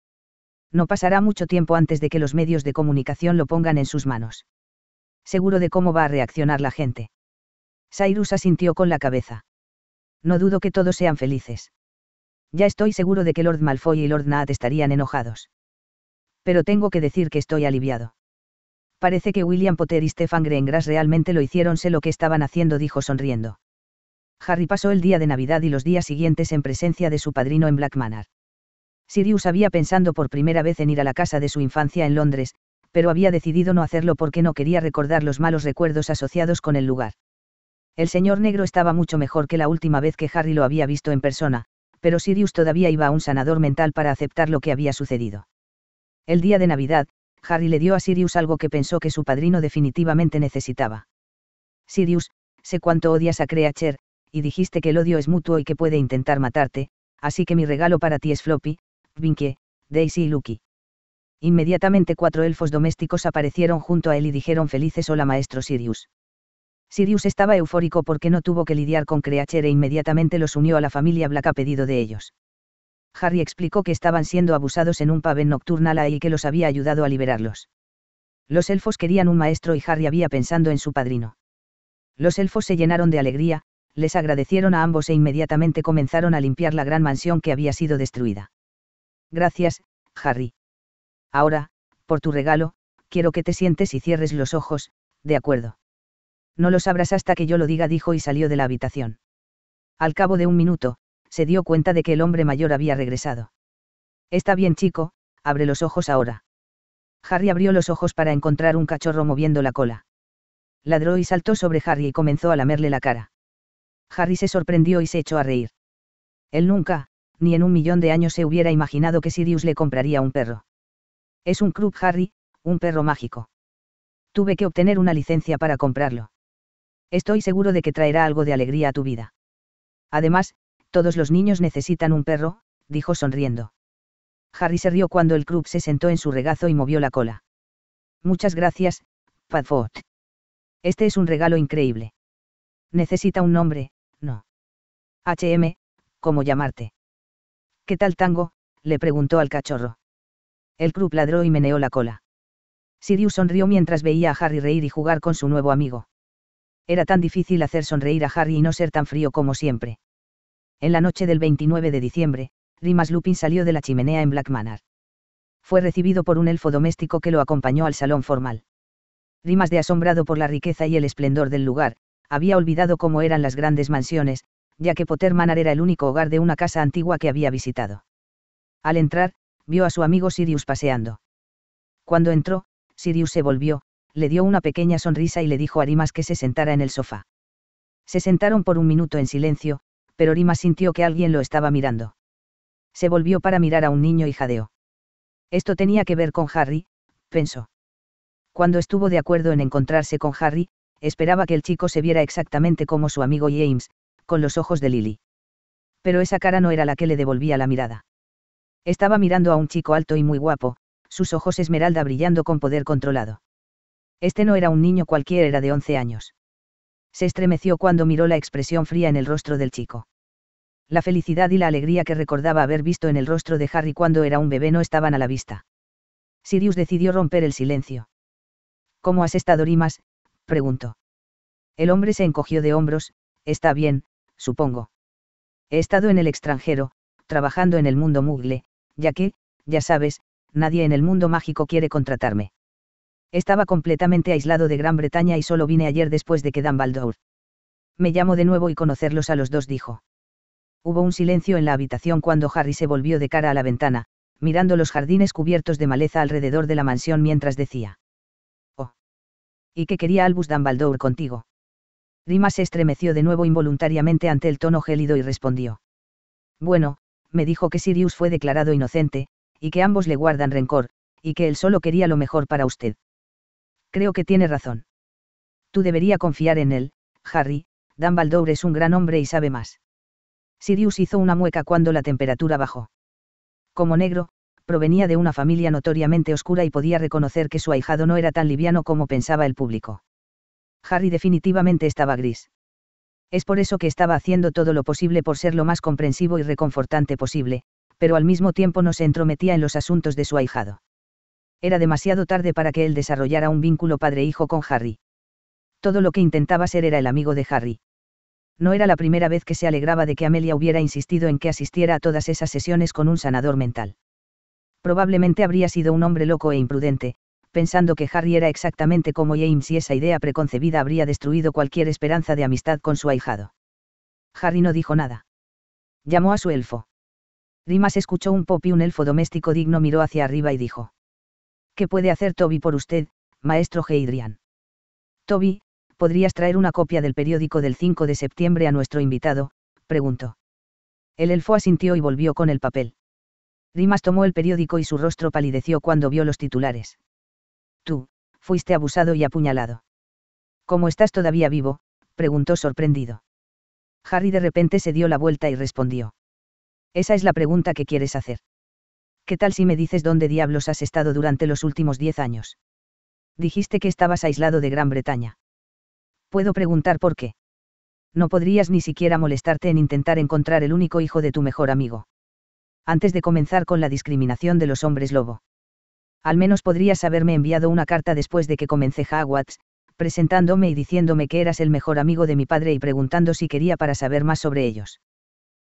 No pasará mucho tiempo antes de que los medios de comunicación lo pongan en sus manos. Seguro de cómo va a reaccionar la gente. Cyrus asintió con la cabeza. No dudo que todos sean felices. Ya estoy seguro de que Lord Malfoy y Lord Nat estarían enojados. Pero tengo que decir que estoy aliviado. Parece que William Potter y Stefan Greengrass realmente lo hicieron, sé lo que estaban haciendo, dijo sonriendo. Harry pasó el día de Navidad y los días siguientes en presencia de su padrino en Black Manor. Sirius había pensado por primera vez en ir a la casa de su infancia en Londres, pero había decidido no hacerlo porque no quería recordar los malos recuerdos asociados con el lugar. El señor negro estaba mucho mejor que la última vez que Harry lo había visto en persona, pero Sirius todavía iba a un sanador mental para aceptar lo que había sucedido. El día de Navidad, Harry le dio a Sirius algo que pensó que su padrino definitivamente necesitaba. Sirius, sé cuánto odias a Kreacher, y dijiste que el odio es mutuo y que puede intentar matarte, así que mi regalo para ti es Floppy, vinque Daisy y Lucky. Inmediatamente cuatro elfos domésticos aparecieron junto a él y dijeron felices hola maestro Sirius. Sirius estaba eufórico porque no tuvo que lidiar con Creacher e inmediatamente los unió a la familia Black a pedido de ellos. Harry explicó que estaban siendo abusados en un pub nocturnal y que los había ayudado a liberarlos. Los elfos querían un maestro y Harry había pensando en su padrino. Los elfos se llenaron de alegría, les agradecieron a ambos e inmediatamente comenzaron a limpiar la gran mansión que había sido destruida. Gracias, Harry. Ahora, por tu regalo, quiero que te sientes y cierres los ojos, de acuerdo. No lo sabrás hasta que yo lo diga, dijo y salió de la habitación. Al cabo de un minuto, se dio cuenta de que el hombre mayor había regresado. Está bien, chico, abre los ojos ahora. Harry abrió los ojos para encontrar un cachorro moviendo la cola. Ladró y saltó sobre Harry y comenzó a lamerle la cara. Harry se sorprendió y se echó a reír. Él nunca, ni en un millón de años se hubiera imaginado que Sirius le compraría un perro. Es un Krupp Harry, un perro mágico. Tuve que obtener una licencia para comprarlo. Estoy seguro de que traerá algo de alegría a tu vida. Además, todos los niños necesitan un perro, dijo sonriendo. Harry se rió cuando el Krupp se sentó en su regazo y movió la cola. Muchas gracias, Padfoot. Este es un regalo increíble. Necesita un nombre, no. HM, ¿cómo llamarte? ¿Qué tal tango? le preguntó al cachorro. El Krupp ladró y meneó la cola. Sirius sonrió mientras veía a Harry reír y jugar con su nuevo amigo. Era tan difícil hacer sonreír a Harry y no ser tan frío como siempre. En la noche del 29 de diciembre, Rimas Lupin salió de la chimenea en Black Manor. Fue recibido por un elfo doméstico que lo acompañó al salón formal. Rimas de asombrado por la riqueza y el esplendor del lugar, había olvidado cómo eran las grandes mansiones, ya que Potter Manor era el único hogar de una casa antigua que había visitado. Al entrar, vio a su amigo Sirius paseando. Cuando entró, Sirius se volvió, le dio una pequeña sonrisa y le dijo a Rimas que se sentara en el sofá. Se sentaron por un minuto en silencio, pero Rimas sintió que alguien lo estaba mirando. Se volvió para mirar a un niño y jadeó. Esto tenía que ver con Harry, pensó. Cuando estuvo de acuerdo en encontrarse con Harry, esperaba que el chico se viera exactamente como su amigo James, con los ojos de Lily. Pero esa cara no era la que le devolvía la mirada. Estaba mirando a un chico alto y muy guapo, sus ojos esmeralda brillando con poder controlado. Este no era un niño cualquiera, era de 11 años. Se estremeció cuando miró la expresión fría en el rostro del chico. La felicidad y la alegría que recordaba haber visto en el rostro de Harry cuando era un bebé no estaban a la vista. Sirius decidió romper el silencio. ¿Cómo has estado, Rimas? preguntó. El hombre se encogió de hombros, está bien, supongo. He estado en el extranjero, trabajando en el mundo mugle, ya que, ya sabes, nadie en el mundo mágico quiere contratarme. Estaba completamente aislado de Gran Bretaña y solo vine ayer después de que Dan Me llamo de nuevo y conocerlos a los dos dijo. Hubo un silencio en la habitación cuando Harry se volvió de cara a la ventana, mirando los jardines cubiertos de maleza alrededor de la mansión mientras decía. ¿Y que quería Albus Dumbledore contigo? Rima se estremeció de nuevo involuntariamente ante el tono gélido y respondió. Bueno, me dijo que Sirius fue declarado inocente, y que ambos le guardan rencor, y que él solo quería lo mejor para usted. Creo que tiene razón. Tú debería confiar en él, Harry, Dumbledore es un gran hombre y sabe más. Sirius hizo una mueca cuando la temperatura bajó. Como negro, provenía de una familia notoriamente oscura y podía reconocer que su ahijado no era tan liviano como pensaba el público. Harry definitivamente estaba gris. Es por eso que estaba haciendo todo lo posible por ser lo más comprensivo y reconfortante posible, pero al mismo tiempo no se entrometía en los asuntos de su ahijado. Era demasiado tarde para que él desarrollara un vínculo padre-hijo con Harry. Todo lo que intentaba ser era el amigo de Harry. No era la primera vez que se alegraba de que Amelia hubiera insistido en que asistiera a todas esas sesiones con un sanador mental probablemente habría sido un hombre loco e imprudente, pensando que Harry era exactamente como James y esa idea preconcebida habría destruido cualquier esperanza de amistad con su ahijado. Harry no dijo nada. Llamó a su elfo. Rimas escuchó un pop y un elfo doméstico digno miró hacia arriba y dijo. ¿Qué puede hacer Toby por usted, maestro Heidrian? Toby, ¿podrías traer una copia del periódico del 5 de septiembre a nuestro invitado? preguntó. El elfo asintió y volvió con el papel. Rimas tomó el periódico y su rostro palideció cuando vio los titulares. Tú, fuiste abusado y apuñalado. ¿Cómo estás todavía vivo? preguntó sorprendido. Harry de repente se dio la vuelta y respondió. Esa es la pregunta que quieres hacer. ¿Qué tal si me dices dónde diablos has estado durante los últimos diez años? Dijiste que estabas aislado de Gran Bretaña. Puedo preguntar por qué. No podrías ni siquiera molestarte en intentar encontrar el único hijo de tu mejor amigo antes de comenzar con la discriminación de los hombres lobo. Al menos podrías haberme enviado una carta después de que comencé Hogwarts, presentándome y diciéndome que eras el mejor amigo de mi padre y preguntando si quería para saber más sobre ellos.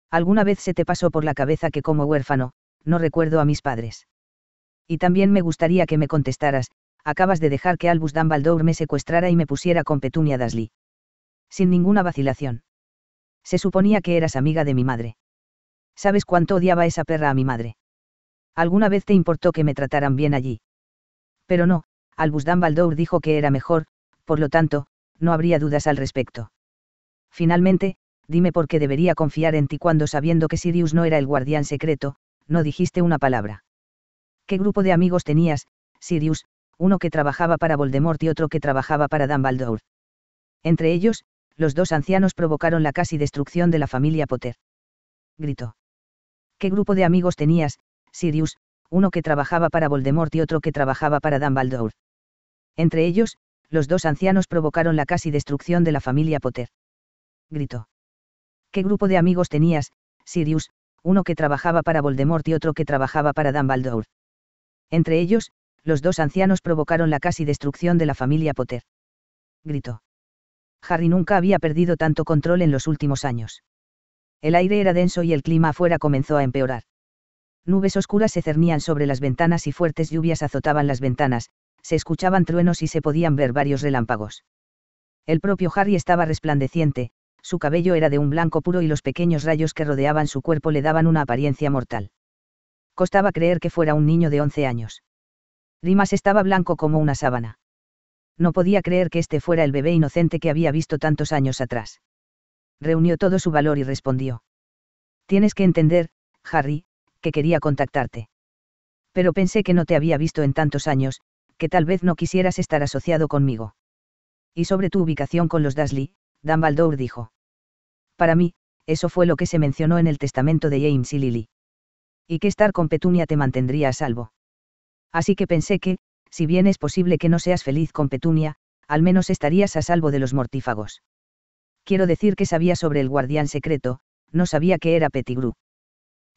¿Alguna vez se te pasó por la cabeza que como huérfano, no recuerdo a mis padres? Y también me gustaría que me contestaras, acabas de dejar que Albus Dumbledore me secuestrara y me pusiera con Petunia Dasley. Sin ninguna vacilación. Se suponía que eras amiga de mi madre. ¿Sabes cuánto odiaba esa perra a mi madre? ¿Alguna vez te importó que me trataran bien allí? Pero no, Albus Dumbledore dijo que era mejor, por lo tanto, no habría dudas al respecto. Finalmente, dime por qué debería confiar en ti cuando sabiendo que Sirius no era el guardián secreto, no dijiste una palabra. ¿Qué grupo de amigos tenías, Sirius, uno que trabajaba para Voldemort y otro que trabajaba para Dumbledore? Entre ellos, los dos ancianos provocaron la casi destrucción de la familia Potter. Gritó. ¿Qué grupo de amigos tenías, Sirius? Uno que trabajaba para Voldemort y otro que trabajaba para Dumbledore. Entre ellos, los dos ancianos provocaron la casi destrucción de la familia Potter. Gritó. ¿Qué grupo de amigos tenías, Sirius? Uno que trabajaba para Voldemort y otro que trabajaba para Dumbledore. Entre ellos, los dos ancianos provocaron la casi destrucción de la familia Potter. Gritó. Harry nunca había perdido tanto control en los últimos años. El aire era denso y el clima afuera comenzó a empeorar. Nubes oscuras se cernían sobre las ventanas y fuertes lluvias azotaban las ventanas, se escuchaban truenos y se podían ver varios relámpagos. El propio Harry estaba resplandeciente, su cabello era de un blanco puro y los pequeños rayos que rodeaban su cuerpo le daban una apariencia mortal. Costaba creer que fuera un niño de 11 años. Rimas estaba blanco como una sábana. No podía creer que este fuera el bebé inocente que había visto tantos años atrás reunió todo su valor y respondió. Tienes que entender, Harry, que quería contactarte. Pero pensé que no te había visto en tantos años, que tal vez no quisieras estar asociado conmigo. Y sobre tu ubicación con los Dursley, Dumbledore dijo. Para mí, eso fue lo que se mencionó en el testamento de James y Lily. Y que estar con Petunia te mantendría a salvo. Así que pensé que, si bien es posible que no seas feliz con Petunia, al menos estarías a salvo de los mortífagos. Quiero decir que sabía sobre el guardián secreto, no sabía que era Pettigrew.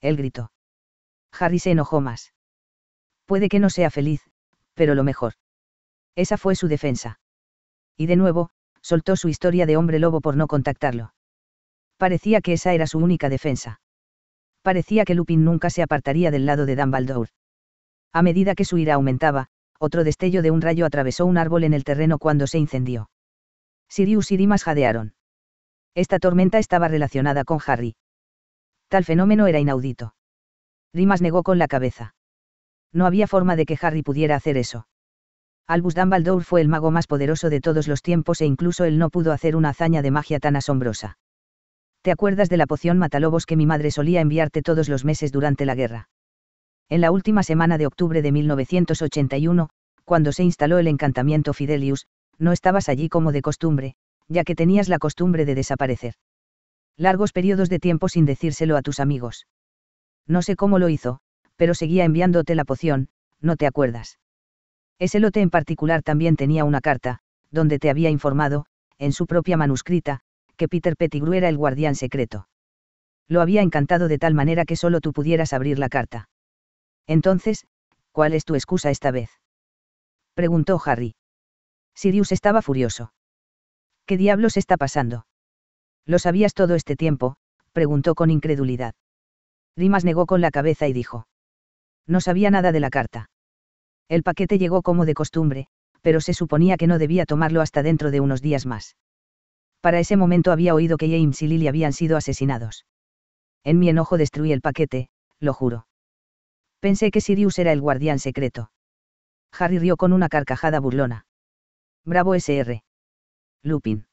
Él gritó. Harry se enojó más. Puede que no sea feliz, pero lo mejor. Esa fue su defensa. Y de nuevo, soltó su historia de hombre lobo por no contactarlo. Parecía que esa era su única defensa. Parecía que Lupin nunca se apartaría del lado de Dumbledore. A medida que su ira aumentaba, otro destello de un rayo atravesó un árbol en el terreno cuando se incendió. Sirius y Dimas jadearon. Esta tormenta estaba relacionada con Harry. Tal fenómeno era inaudito. Rimas negó con la cabeza. No había forma de que Harry pudiera hacer eso. Albus Dumbledore fue el mago más poderoso de todos los tiempos e incluso él no pudo hacer una hazaña de magia tan asombrosa. ¿Te acuerdas de la poción matalobos que mi madre solía enviarte todos los meses durante la guerra? En la última semana de octubre de 1981, cuando se instaló el encantamiento Fidelius, no estabas allí como de costumbre, ya que tenías la costumbre de desaparecer. Largos periodos de tiempo sin decírselo a tus amigos. No sé cómo lo hizo, pero seguía enviándote la poción, no te acuerdas. Ese lote en particular también tenía una carta, donde te había informado, en su propia manuscrita, que Peter Pettigrew era el guardián secreto. Lo había encantado de tal manera que solo tú pudieras abrir la carta. Entonces, ¿cuál es tu excusa esta vez? preguntó Harry. Sirius estaba furioso. ¿Qué diablos está pasando? ¿Lo sabías todo este tiempo? preguntó con incredulidad. Rimas negó con la cabeza y dijo. No sabía nada de la carta. El paquete llegó como de costumbre, pero se suponía que no debía tomarlo hasta dentro de unos días más. Para ese momento había oído que James y Lily habían sido asesinados. En mi enojo destruí el paquete, lo juro. Pensé que Sirius era el guardián secreto. Harry rió con una carcajada burlona. Bravo SR. Lupin.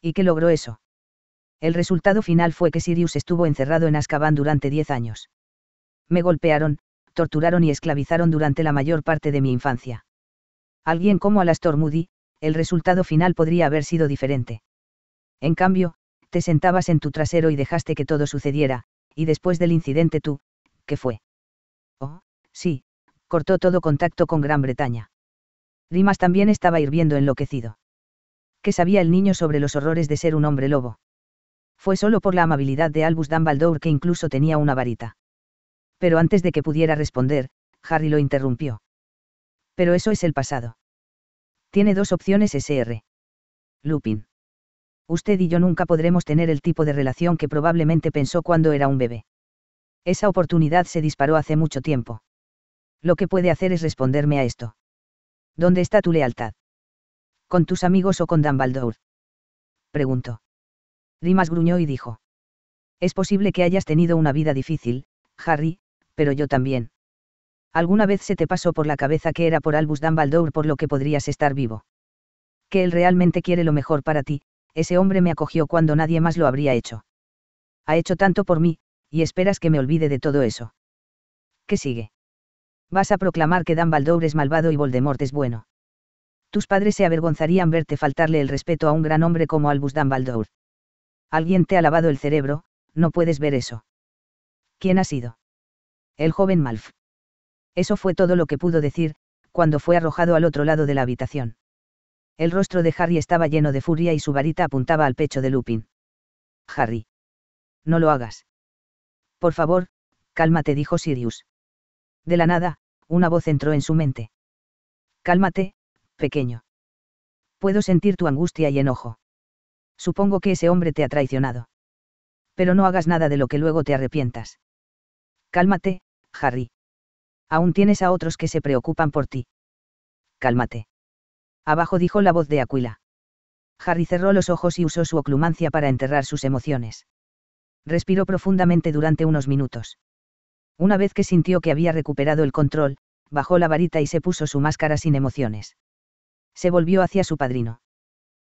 ¿Y qué logró eso? El resultado final fue que Sirius estuvo encerrado en Azkaban durante diez años. Me golpearon, torturaron y esclavizaron durante la mayor parte de mi infancia. Alguien como Alastor Moody, el resultado final podría haber sido diferente. En cambio, te sentabas en tu trasero y dejaste que todo sucediera, y después del incidente tú, ¿qué fue? Oh, sí, cortó todo contacto con Gran Bretaña. Rimas también estaba hirviendo enloquecido. ¿Qué sabía el niño sobre los horrores de ser un hombre lobo. Fue solo por la amabilidad de Albus Dumbledore que incluso tenía una varita. Pero antes de que pudiera responder, Harry lo interrumpió. Pero eso es el pasado. Tiene dos opciones SR. Lupin. Usted y yo nunca podremos tener el tipo de relación que probablemente pensó cuando era un bebé. Esa oportunidad se disparó hace mucho tiempo. Lo que puede hacer es responderme a esto. ¿Dónde está tu lealtad? ¿Con tus amigos o con Dumbledore? Preguntó. Rimas gruñó y dijo. Es posible que hayas tenido una vida difícil, Harry, pero yo también. ¿Alguna vez se te pasó por la cabeza que era por Albus Dumbledore por lo que podrías estar vivo? Que él realmente quiere lo mejor para ti, ese hombre me acogió cuando nadie más lo habría hecho. Ha hecho tanto por mí, y esperas que me olvide de todo eso. ¿Qué sigue? Vas a proclamar que Dumbledore es malvado y Voldemort es bueno tus padres se avergonzarían verte faltarle el respeto a un gran hombre como Albus Dumbledore. Alguien te ha lavado el cerebro, no puedes ver eso. ¿Quién ha sido? El joven Malf. Eso fue todo lo que pudo decir, cuando fue arrojado al otro lado de la habitación. El rostro de Harry estaba lleno de furia y su varita apuntaba al pecho de Lupin. Harry. No lo hagas. Por favor, cálmate, dijo Sirius. De la nada, una voz entró en su mente. Cálmate, pequeño. Puedo sentir tu angustia y enojo. Supongo que ese hombre te ha traicionado. Pero no hagas nada de lo que luego te arrepientas. Cálmate, Harry. Aún tienes a otros que se preocupan por ti. Cálmate. Abajo dijo la voz de Aquila. Harry cerró los ojos y usó su oclumancia para enterrar sus emociones. Respiró profundamente durante unos minutos. Una vez que sintió que había recuperado el control, bajó la varita y se puso su máscara sin emociones. Se volvió hacia su padrino.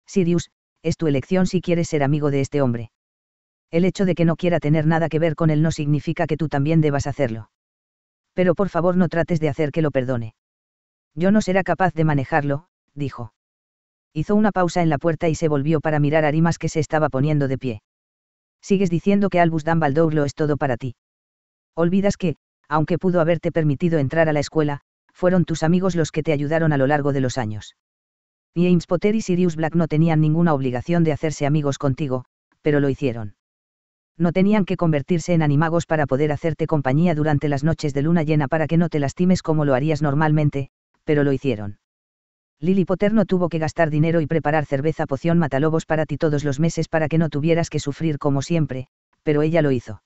Sirius, es tu elección si quieres ser amigo de este hombre. El hecho de que no quiera tener nada que ver con él no significa que tú también debas hacerlo. Pero por favor no trates de hacer que lo perdone. Yo no será capaz de manejarlo, dijo. Hizo una pausa en la puerta y se volvió para mirar a Arimas que se estaba poniendo de pie. Sigues diciendo que Albus Dumbledore lo es todo para ti. Olvidas que, aunque pudo haberte permitido entrar a la escuela, fueron tus amigos los que te ayudaron a lo largo de los años. James Potter y Sirius Black no tenían ninguna obligación de hacerse amigos contigo, pero lo hicieron. No tenían que convertirse en animagos para poder hacerte compañía durante las noches de luna llena para que no te lastimes como lo harías normalmente, pero lo hicieron. Lily Potter no tuvo que gastar dinero y preparar cerveza poción matalobos para ti todos los meses para que no tuvieras que sufrir como siempre, pero ella lo hizo.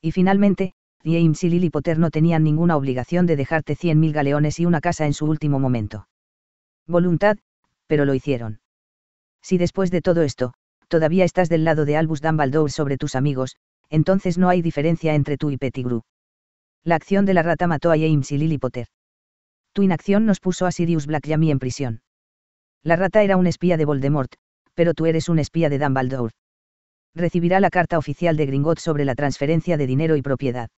Y finalmente, James y Lily Potter no tenían ninguna obligación de dejarte 100.000 mil galeones y una casa en su último momento. Voluntad, pero lo hicieron. Si después de todo esto, todavía estás del lado de Albus Dumbledore sobre tus amigos, entonces no hay diferencia entre tú y Pettigrew. La acción de la rata mató a James y Lily Potter. Tu inacción nos puso a Sirius Black y a mí en prisión. La rata era un espía de Voldemort, pero tú eres un espía de Dumbledore. Recibirá la carta oficial de Gringot sobre la transferencia de dinero y propiedad.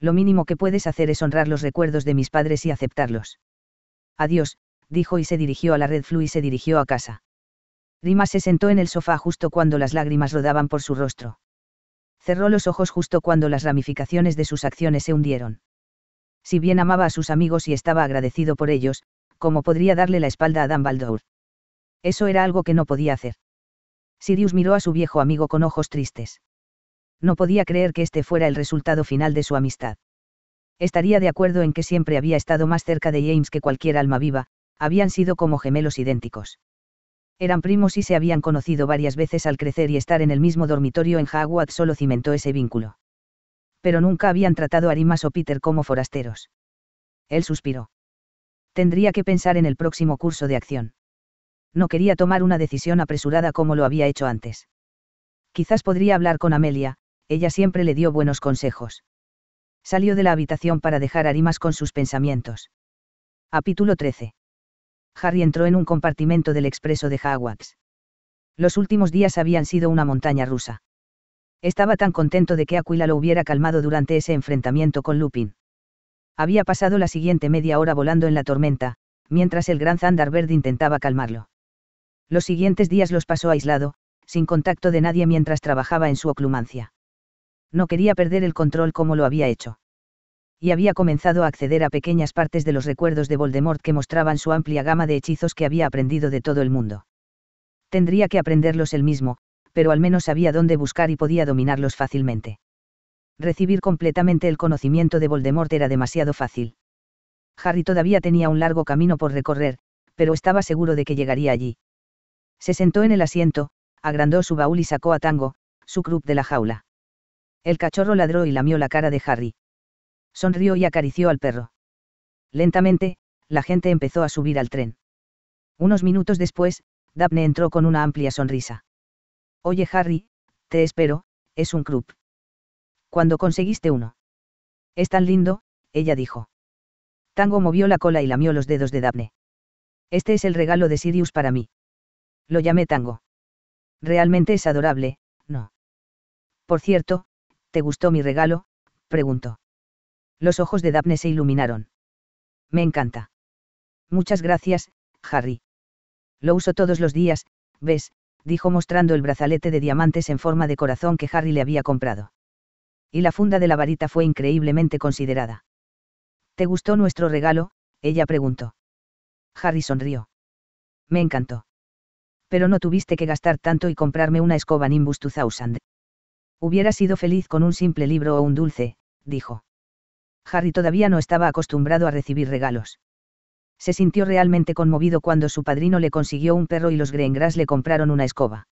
Lo mínimo que puedes hacer es honrar los recuerdos de mis padres y aceptarlos. Adiós, dijo y se dirigió a la red flu y se dirigió a casa. Rima se sentó en el sofá justo cuando las lágrimas rodaban por su rostro. Cerró los ojos justo cuando las ramificaciones de sus acciones se hundieron. Si bien amaba a sus amigos y estaba agradecido por ellos, ¿cómo podría darle la espalda a Dan Eso era algo que no podía hacer. Sirius miró a su viejo amigo con ojos tristes. No podía creer que este fuera el resultado final de su amistad. Estaría de acuerdo en que siempre había estado más cerca de James que cualquier alma viva, habían sido como gemelos idénticos. Eran primos y se habían conocido varias veces al crecer y estar en el mismo dormitorio en Hogwarts solo cimentó ese vínculo. Pero nunca habían tratado a Arimas o Peter como forasteros. Él suspiró. Tendría que pensar en el próximo curso de acción. No quería tomar una decisión apresurada como lo había hecho antes. Quizás podría hablar con Amelia, ella siempre le dio buenos consejos. Salió de la habitación para dejar a Arimas con sus pensamientos. Capítulo 13. Harry entró en un compartimento del expreso de Hogwarts. Los últimos días habían sido una montaña rusa. Estaba tan contento de que Aquila lo hubiera calmado durante ese enfrentamiento con Lupin. Había pasado la siguiente media hora volando en la tormenta, mientras el gran Thunderbird intentaba calmarlo. Los siguientes días los pasó aislado, sin contacto de nadie mientras trabajaba en su oclumancia. No quería perder el control como lo había hecho y había comenzado a acceder a pequeñas partes de los recuerdos de Voldemort que mostraban su amplia gama de hechizos que había aprendido de todo el mundo. Tendría que aprenderlos él mismo, pero al menos sabía dónde buscar y podía dominarlos fácilmente. Recibir completamente el conocimiento de Voldemort era demasiado fácil. Harry todavía tenía un largo camino por recorrer, pero estaba seguro de que llegaría allí. Se sentó en el asiento, agrandó su baúl y sacó a Tango, su crup de la jaula. El cachorro ladró y lamió la cara de Harry. Sonrió y acarició al perro. Lentamente, la gente empezó a subir al tren. Unos minutos después, Daphne entró con una amplia sonrisa. Oye Harry, te espero, es un Krupp. Cuando conseguiste uno? Es tan lindo, ella dijo. Tango movió la cola y lamió los dedos de Daphne. Este es el regalo de Sirius para mí. Lo llamé Tango. Realmente es adorable, ¿no? Por cierto, ¿te gustó mi regalo? preguntó. Los ojos de Daphne se iluminaron. Me encanta. Muchas gracias, Harry. Lo uso todos los días, ¿ves? dijo mostrando el brazalete de diamantes en forma de corazón que Harry le había comprado. Y la funda de la varita fue increíblemente considerada. ¿Te gustó nuestro regalo? ella preguntó. Harry sonrió. Me encantó. Pero no tuviste que gastar tanto y comprarme una escoba Nimbus 2000. Hubiera sido feliz con un simple libro o un dulce, dijo. Harry todavía no estaba acostumbrado a recibir regalos. Se sintió realmente conmovido cuando su padrino le consiguió un perro y los Greengrass le compraron una escoba.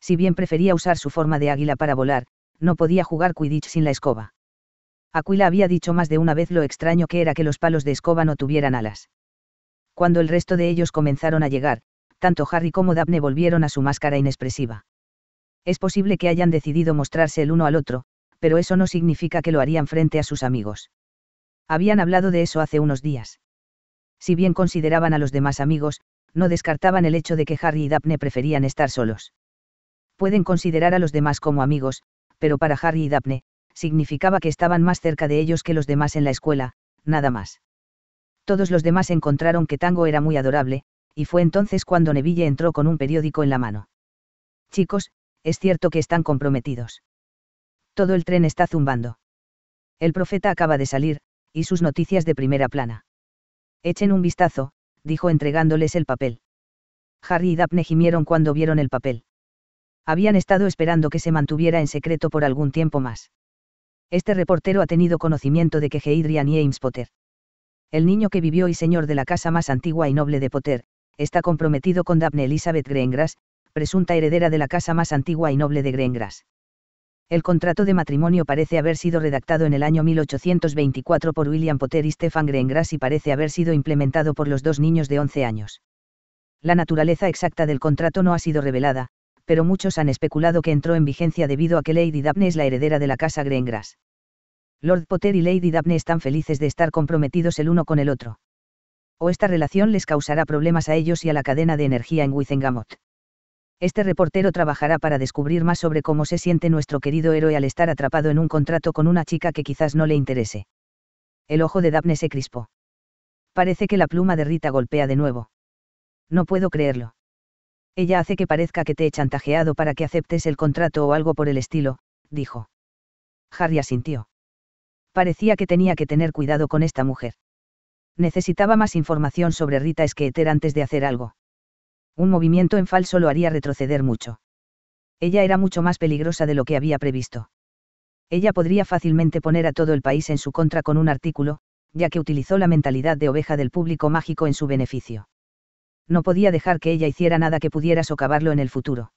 Si bien prefería usar su forma de águila para volar, no podía jugar Quidditch sin la escoba. Aquila había dicho más de una vez lo extraño que era que los palos de escoba no tuvieran alas. Cuando el resto de ellos comenzaron a llegar, tanto Harry como Daphne volvieron a su máscara inexpresiva. Es posible que hayan decidido mostrarse el uno al otro, pero eso no significa que lo harían frente a sus amigos. Habían hablado de eso hace unos días. Si bien consideraban a los demás amigos, no descartaban el hecho de que Harry y Daphne preferían estar solos. Pueden considerar a los demás como amigos, pero para Harry y Daphne, significaba que estaban más cerca de ellos que los demás en la escuela, nada más. Todos los demás encontraron que Tango era muy adorable, y fue entonces cuando Neville entró con un periódico en la mano. Chicos, es cierto que están comprometidos. Todo el tren está zumbando. El profeta acaba de salir, y sus noticias de primera plana. Echen un vistazo, dijo entregándoles el papel. Harry y Daphne gimieron cuando vieron el papel. Habían estado esperando que se mantuviera en secreto por algún tiempo más. Este reportero ha tenido conocimiento de que Heidrian y Ames Potter. El niño que vivió y señor de la casa más antigua y noble de Potter, está comprometido con Daphne Elizabeth Greengrass, presunta heredera de la casa más antigua y noble de Greengrass. El contrato de matrimonio parece haber sido redactado en el año 1824 por William Potter y Stefan Greengrass y parece haber sido implementado por los dos niños de 11 años. La naturaleza exacta del contrato no ha sido revelada, pero muchos han especulado que entró en vigencia debido a que Lady Daphne es la heredera de la casa Greengrass. Lord Potter y Lady Daphne están felices de estar comprometidos el uno con el otro. O esta relación les causará problemas a ellos y a la cadena de energía en Wizengamot este reportero trabajará para descubrir más sobre cómo se siente nuestro querido héroe al estar atrapado en un contrato con una chica que quizás no le interese. El ojo de Daphne se crispó. Parece que la pluma de Rita golpea de nuevo. No puedo creerlo. Ella hace que parezca que te he chantajeado para que aceptes el contrato o algo por el estilo, dijo. Harry asintió. Parecía que tenía que tener cuidado con esta mujer. Necesitaba más información sobre Rita Skeeter antes de hacer algo. Un movimiento en falso lo haría retroceder mucho. Ella era mucho más peligrosa de lo que había previsto. Ella podría fácilmente poner a todo el país en su contra con un artículo, ya que utilizó la mentalidad de oveja del público mágico en su beneficio. No podía dejar que ella hiciera nada que pudiera socavarlo en el futuro.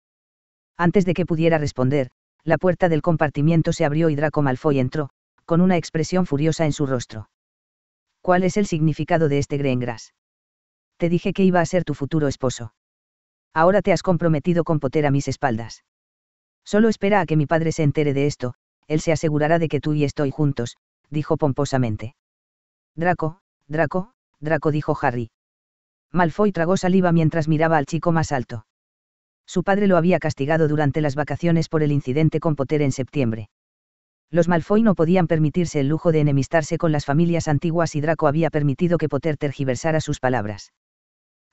Antes de que pudiera responder, la puerta del compartimiento se abrió y Draco Malfoy entró, con una expresión furiosa en su rostro. ¿Cuál es el significado de este Greengrass? Te dije que iba a ser tu futuro esposo. Ahora te has comprometido con Potter a mis espaldas. Solo espera a que mi padre se entere de esto, él se asegurará de que tú y estoy juntos, dijo pomposamente. Draco, Draco, Draco dijo Harry. Malfoy tragó saliva mientras miraba al chico más alto. Su padre lo había castigado durante las vacaciones por el incidente con Potter en septiembre. Los Malfoy no podían permitirse el lujo de enemistarse con las familias antiguas y Draco había permitido que Potter tergiversara sus palabras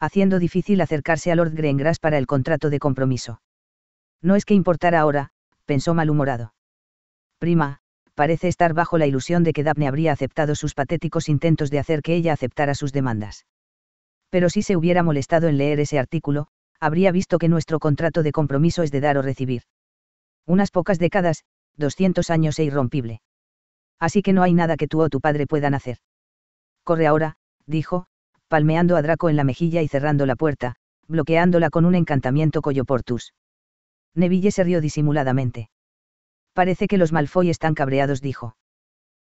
haciendo difícil acercarse a Lord Greengrass para el contrato de compromiso. No es que importara ahora, pensó malhumorado. Prima, parece estar bajo la ilusión de que Daphne habría aceptado sus patéticos intentos de hacer que ella aceptara sus demandas. Pero si se hubiera molestado en leer ese artículo, habría visto que nuestro contrato de compromiso es de dar o recibir. Unas pocas décadas, 200 años e irrompible. Así que no hay nada que tú o tu padre puedan hacer. Corre ahora, dijo, palmeando a Draco en la mejilla y cerrando la puerta, bloqueándola con un encantamiento colloportus. Neville se rió disimuladamente. Parece que los Malfoy están cabreados, dijo.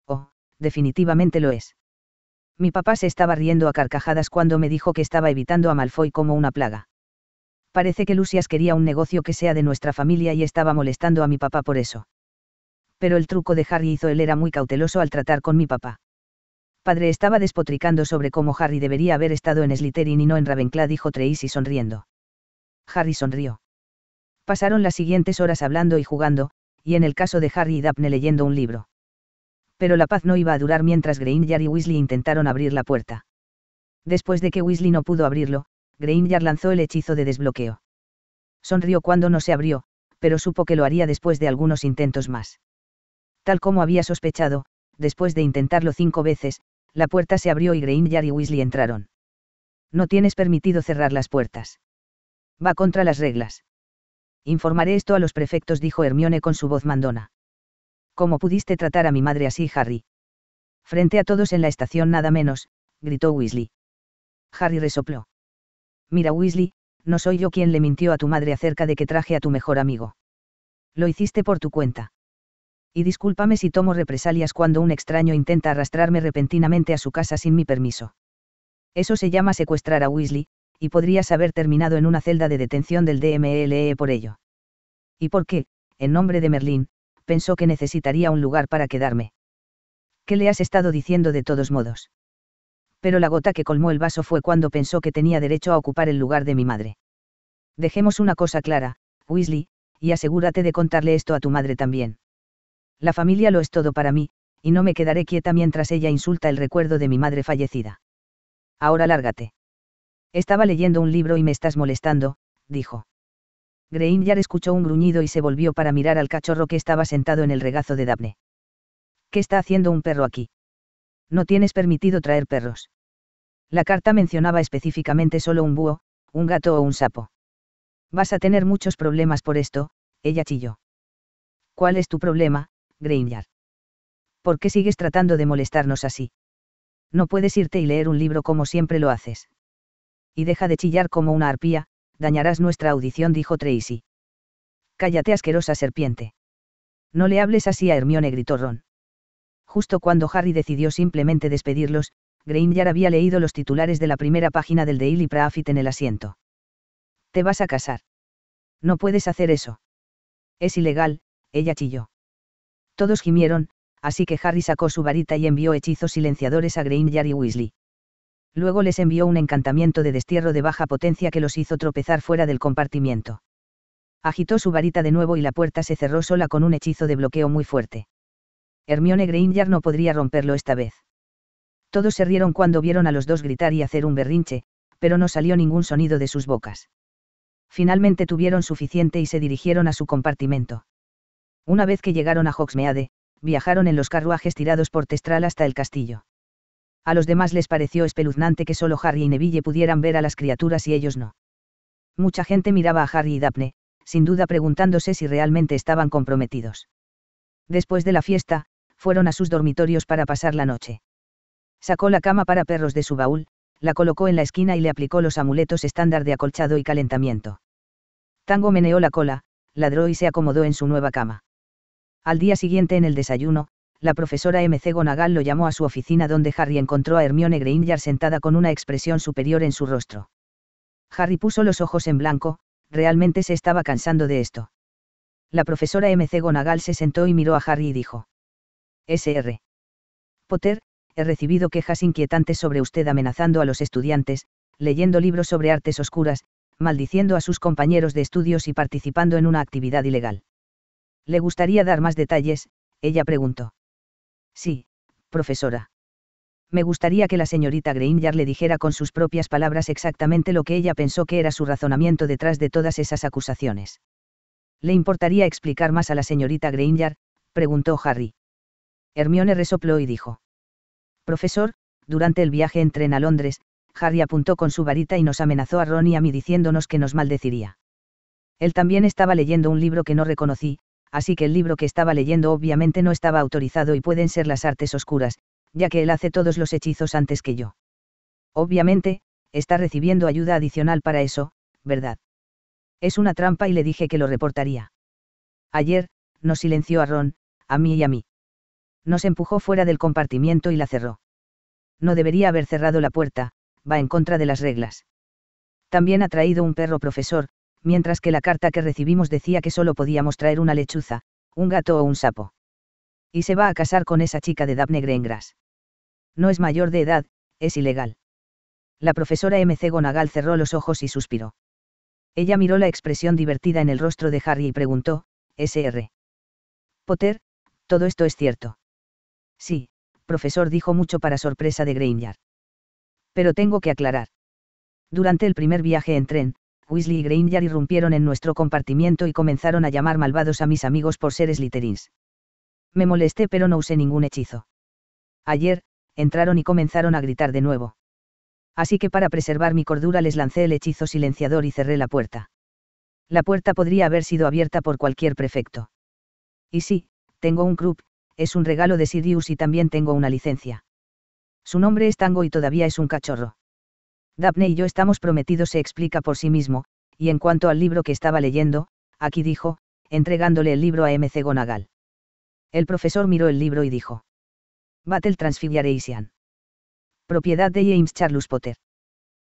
Oh, definitivamente lo es. Mi papá se estaba riendo a carcajadas cuando me dijo que estaba evitando a Malfoy como una plaga. Parece que Lucias quería un negocio que sea de nuestra familia y estaba molestando a mi papá por eso. Pero el truco de Harry hizo él era muy cauteloso al tratar con mi papá. Padre estaba despotricando sobre cómo Harry debería haber estado en Slytherin y no en Ravenclaw, dijo Tracy sonriendo. Harry sonrió. Pasaron las siguientes horas hablando y jugando, y en el caso de Harry y Daphne leyendo un libro. Pero la paz no iba a durar mientras Granger y Weasley intentaron abrir la puerta. Después de que Weasley no pudo abrirlo, Granger lanzó el hechizo de desbloqueo. Sonrió cuando no se abrió, pero supo que lo haría después de algunos intentos más. Tal como había sospechado, después de intentarlo cinco veces, la puerta se abrió y Greinyard y Weasley entraron. No tienes permitido cerrar las puertas. Va contra las reglas. Informaré esto a los prefectos, dijo Hermione con su voz mandona. ¿Cómo pudiste tratar a mi madre así, Harry? Frente a todos en la estación nada menos, gritó Weasley. Harry resopló. Mira, Weasley, no soy yo quien le mintió a tu madre acerca de que traje a tu mejor amigo. Lo hiciste por tu cuenta y discúlpame si tomo represalias cuando un extraño intenta arrastrarme repentinamente a su casa sin mi permiso. Eso se llama secuestrar a Weasley, y podrías haber terminado en una celda de detención del DMLE por ello. ¿Y por qué, en nombre de Merlín, pensó que necesitaría un lugar para quedarme? ¿Qué le has estado diciendo de todos modos? Pero la gota que colmó el vaso fue cuando pensó que tenía derecho a ocupar el lugar de mi madre. Dejemos una cosa clara, Weasley, y asegúrate de contarle esto a tu madre también la familia lo es todo para mí, y no me quedaré quieta mientras ella insulta el recuerdo de mi madre fallecida. Ahora lárgate. Estaba leyendo un libro y me estás molestando, dijo. ya escuchó un gruñido y se volvió para mirar al cachorro que estaba sentado en el regazo de Daphne. ¿Qué está haciendo un perro aquí? No tienes permitido traer perros. La carta mencionaba específicamente solo un búho, un gato o un sapo. Vas a tener muchos problemas por esto, ella chilló. ¿Cuál es tu problema, Granger. ¿Por qué sigues tratando de molestarnos así? No puedes irte y leer un libro como siempre lo haces. Y deja de chillar como una arpía, dañarás nuestra audición, dijo Tracy. Cállate, asquerosa serpiente. No le hables así a Hermione, gritó Ron. Justo cuando Harry decidió simplemente despedirlos, Granger había leído los titulares de la primera página del Daily Prophet en el asiento. Te vas a casar. No puedes hacer eso. Es ilegal, ella chilló. Todos gimieron, así que Harry sacó su varita y envió hechizos silenciadores a Granger y Weasley. Luego les envió un encantamiento de destierro de baja potencia que los hizo tropezar fuera del compartimiento. Agitó su varita de nuevo y la puerta se cerró sola con un hechizo de bloqueo muy fuerte. Hermione Granger no podría romperlo esta vez. Todos se rieron cuando vieron a los dos gritar y hacer un berrinche, pero no salió ningún sonido de sus bocas. Finalmente tuvieron suficiente y se dirigieron a su compartimento. Una vez que llegaron a Hoxmeade, viajaron en los carruajes tirados por Testral hasta el castillo. A los demás les pareció espeluznante que solo Harry y Neville pudieran ver a las criaturas y ellos no. Mucha gente miraba a Harry y Daphne, sin duda preguntándose si realmente estaban comprometidos. Después de la fiesta, fueron a sus dormitorios para pasar la noche. Sacó la cama para perros de su baúl, la colocó en la esquina y le aplicó los amuletos estándar de acolchado y calentamiento. Tango meneó la cola, ladró y se acomodó en su nueva cama. Al día siguiente en el desayuno, la profesora MC Gonagal lo llamó a su oficina donde Harry encontró a Hermione Granger sentada con una expresión superior en su rostro. Harry puso los ojos en blanco, realmente se estaba cansando de esto. La profesora MC Gonagal se sentó y miró a Harry y dijo. Sr. Potter, he recibido quejas inquietantes sobre usted amenazando a los estudiantes, leyendo libros sobre artes oscuras, maldiciendo a sus compañeros de estudios y participando en una actividad ilegal. ¿Le gustaría dar más detalles? Ella preguntó. Sí, profesora. Me gustaría que la señorita Granger le dijera con sus propias palabras exactamente lo que ella pensó que era su razonamiento detrás de todas esas acusaciones. ¿Le importaría explicar más a la señorita Granger? preguntó Harry. Hermione resopló y dijo. Profesor, durante el viaje en tren a Londres, Harry apuntó con su varita y nos amenazó a Ron y a mí diciéndonos que nos maldeciría. Él también estaba leyendo un libro que no reconocí, así que el libro que estaba leyendo obviamente no estaba autorizado y pueden ser las artes oscuras, ya que él hace todos los hechizos antes que yo. Obviamente, está recibiendo ayuda adicional para eso, ¿verdad? Es una trampa y le dije que lo reportaría. Ayer, nos silenció a Ron, a mí y a mí. Nos empujó fuera del compartimiento y la cerró. No debería haber cerrado la puerta, va en contra de las reglas. También ha traído un perro profesor, mientras que la carta que recibimos decía que solo podíamos traer una lechuza, un gato o un sapo. Y se va a casar con esa chica de Daphne Grengras. No es mayor de edad, es ilegal. La profesora MC Gonagal cerró los ojos y suspiró. Ella miró la expresión divertida en el rostro de Harry y preguntó, Sr. Potter, todo esto es cierto. Sí, profesor dijo mucho para sorpresa de Granger. Pero tengo que aclarar. Durante el primer viaje en tren, Weasley y Granger irrumpieron en nuestro compartimiento y comenzaron a llamar malvados a mis amigos por seres literins. Me molesté pero no usé ningún hechizo. Ayer, entraron y comenzaron a gritar de nuevo. Así que para preservar mi cordura les lancé el hechizo silenciador y cerré la puerta. La puerta podría haber sido abierta por cualquier prefecto. Y sí, tengo un Krupp, es un regalo de Sirius y también tengo una licencia. Su nombre es Tango y todavía es un cachorro. Daphne y yo estamos prometidos se explica por sí mismo, y en cuanto al libro que estaba leyendo, aquí dijo, entregándole el libro a M.C. Gonagal. El profesor miró el libro y dijo. Battle Transfiguration. Propiedad de James Charles Potter.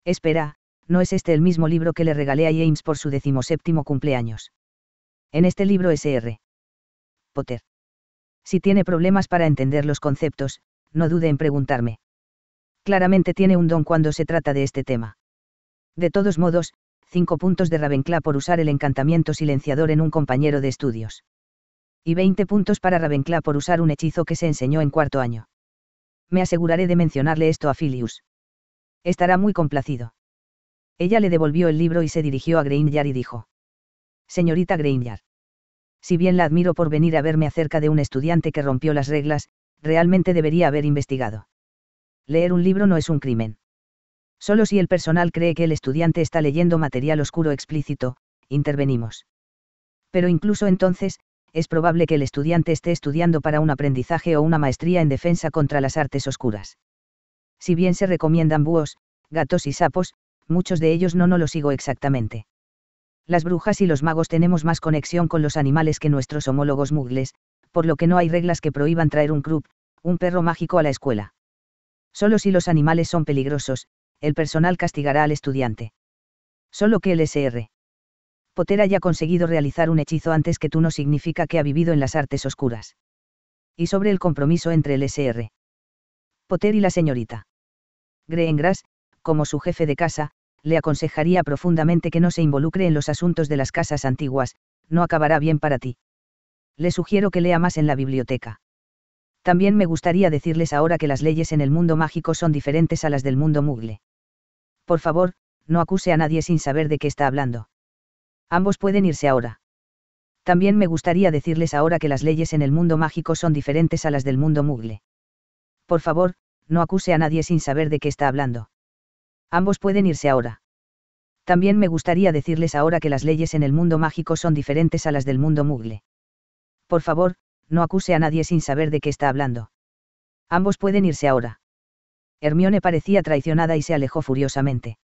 Espera, no es este el mismo libro que le regalé a James por su decimoséptimo cumpleaños. En este libro S.R. Potter. Si tiene problemas para entender los conceptos, no dude en preguntarme claramente tiene un don cuando se trata de este tema. De todos modos, cinco puntos de Ravenclaw por usar el encantamiento silenciador en un compañero de estudios. Y 20 puntos para Ravenclaw por usar un hechizo que se enseñó en cuarto año. Me aseguraré de mencionarle esto a Philius. Estará muy complacido. Ella le devolvió el libro y se dirigió a Greinyard y dijo. Señorita Greinyard. Si bien la admiro por venir a verme acerca de un estudiante que rompió las reglas, realmente debería haber investigado. Leer un libro no es un crimen. Solo si el personal cree que el estudiante está leyendo material oscuro explícito, intervenimos. Pero incluso entonces, es probable que el estudiante esté estudiando para un aprendizaje o una maestría en defensa contra las artes oscuras. Si bien se recomiendan búhos, gatos y sapos, muchos de ellos no no lo sigo exactamente. Las brujas y los magos tenemos más conexión con los animales que nuestros homólogos mugles, por lo que no hay reglas que prohíban traer un krupp un perro mágico a la escuela. Solo si los animales son peligrosos, el personal castigará al estudiante. Solo que el SR. Potter haya conseguido realizar un hechizo antes que tú no significa que ha vivido en las artes oscuras. Y sobre el compromiso entre el SR. Potter y la señorita. Greengrass, como su jefe de casa, le aconsejaría profundamente que no se involucre en los asuntos de las casas antiguas, no acabará bien para ti. Le sugiero que lea más en la biblioteca también me gustaría decirles ahora que las leyes en el mundo mágico son diferentes a las del mundo mugle. Por favor, no acuse a nadie sin saber de qué está hablando. Ambos pueden irse ahora. También me gustaría decirles ahora que las leyes en el mundo mágico son diferentes a las del mundo mugle. Por favor, no acuse a nadie sin saber de qué está hablando. Ambos pueden irse ahora. También me gustaría decirles ahora que las leyes en el mundo mágico son diferentes a las del mundo mugle. Por favor, no acuse a nadie sin saber de qué está hablando. Ambos pueden irse ahora. Hermione parecía traicionada y se alejó furiosamente.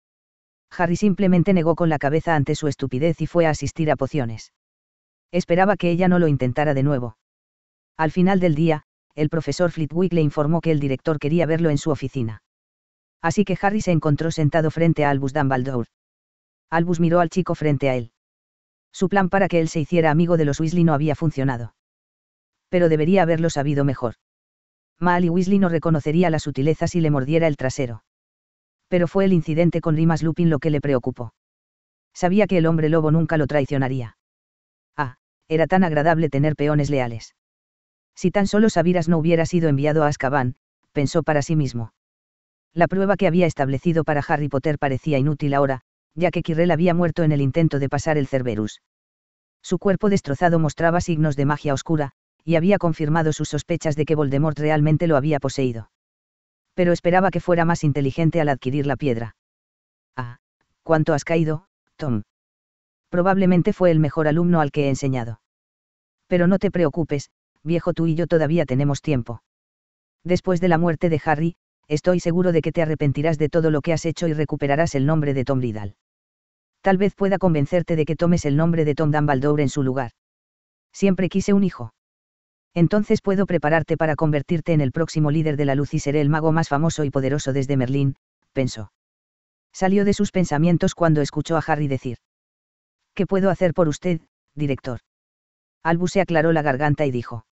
Harry simplemente negó con la cabeza ante su estupidez y fue a asistir a pociones. Esperaba que ella no lo intentara de nuevo. Al final del día, el profesor Flitwick le informó que el director quería verlo en su oficina. Así que Harry se encontró sentado frente a Albus Dumbledore. Albus miró al chico frente a él. Su plan para que él se hiciera amigo de los Weasley no había funcionado pero debería haberlo sabido mejor. Mal y Weasley no reconocería la sutileza si le mordiera el trasero. Pero fue el incidente con Rimas Lupin lo que le preocupó. Sabía que el hombre lobo nunca lo traicionaría. Ah, era tan agradable tener peones leales. Si tan solo Sabiras no hubiera sido enviado a Azkaban, pensó para sí mismo. La prueba que había establecido para Harry Potter parecía inútil ahora, ya que Kirrell había muerto en el intento de pasar el Cerberus. Su cuerpo destrozado mostraba signos de magia oscura, y había confirmado sus sospechas de que Voldemort realmente lo había poseído. Pero esperaba que fuera más inteligente al adquirir la piedra. Ah, cuánto has caído, Tom. Probablemente fue el mejor alumno al que he enseñado. Pero no te preocupes, viejo tú y yo todavía tenemos tiempo. Después de la muerte de Harry, estoy seguro de que te arrepentirás de todo lo que has hecho y recuperarás el nombre de Tom Riddle. Tal vez pueda convencerte de que tomes el nombre de Tom Dumbledore en su lugar. Siempre quise un hijo entonces puedo prepararte para convertirte en el próximo líder de la luz y seré el mago más famoso y poderoso desde Merlín, pensó. Salió de sus pensamientos cuando escuchó a Harry decir. ¿Qué puedo hacer por usted, director? Albus se aclaró la garganta y dijo.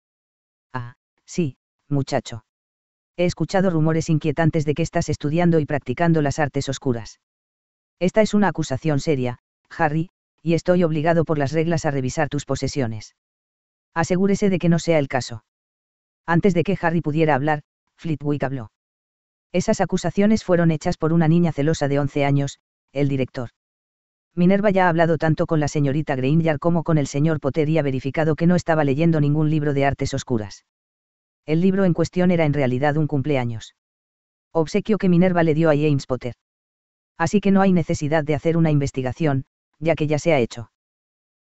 Ah, sí, muchacho. He escuchado rumores inquietantes de que estás estudiando y practicando las artes oscuras. Esta es una acusación seria, Harry, y estoy obligado por las reglas a revisar tus posesiones asegúrese de que no sea el caso. Antes de que Harry pudiera hablar, Flitwick habló. Esas acusaciones fueron hechas por una niña celosa de 11 años, el director. Minerva ya ha hablado tanto con la señorita Granger como con el señor Potter y ha verificado que no estaba leyendo ningún libro de artes oscuras. El libro en cuestión era en realidad un cumpleaños. Obsequio que Minerva le dio a James Potter. Así que no hay necesidad de hacer una investigación, ya que ya se ha hecho.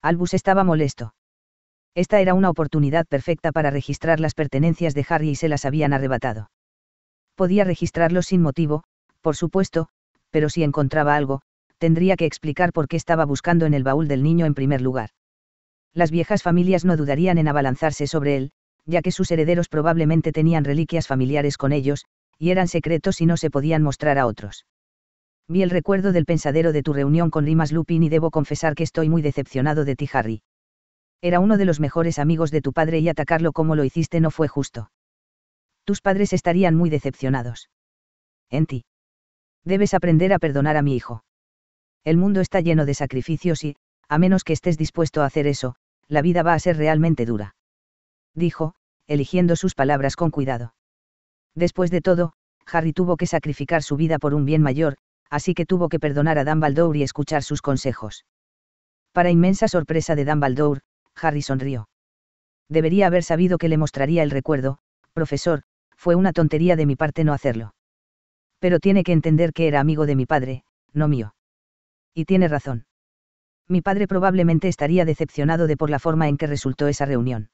Albus estaba molesto. Esta era una oportunidad perfecta para registrar las pertenencias de Harry y se las habían arrebatado. Podía registrarlos sin motivo, por supuesto, pero si encontraba algo, tendría que explicar por qué estaba buscando en el baúl del niño en primer lugar. Las viejas familias no dudarían en abalanzarse sobre él, ya que sus herederos probablemente tenían reliquias familiares con ellos, y eran secretos y no se podían mostrar a otros. Vi el recuerdo del pensadero de tu reunión con Rimas Lupin y debo confesar que estoy muy decepcionado de ti, Harry. Era uno de los mejores amigos de tu padre y atacarlo como lo hiciste no fue justo. Tus padres estarían muy decepcionados. En ti. Debes aprender a perdonar a mi hijo. El mundo está lleno de sacrificios y, a menos que estés dispuesto a hacer eso, la vida va a ser realmente dura. Dijo, eligiendo sus palabras con cuidado. Después de todo, Harry tuvo que sacrificar su vida por un bien mayor, así que tuvo que perdonar a Dumbledore y escuchar sus consejos. Para inmensa sorpresa de Dumbledore, Harry sonrió. Debería haber sabido que le mostraría el recuerdo, profesor, fue una tontería de mi parte no hacerlo. Pero tiene que entender que era amigo de mi padre, no mío. Y tiene razón. Mi padre probablemente estaría decepcionado de por la forma en que resultó esa reunión.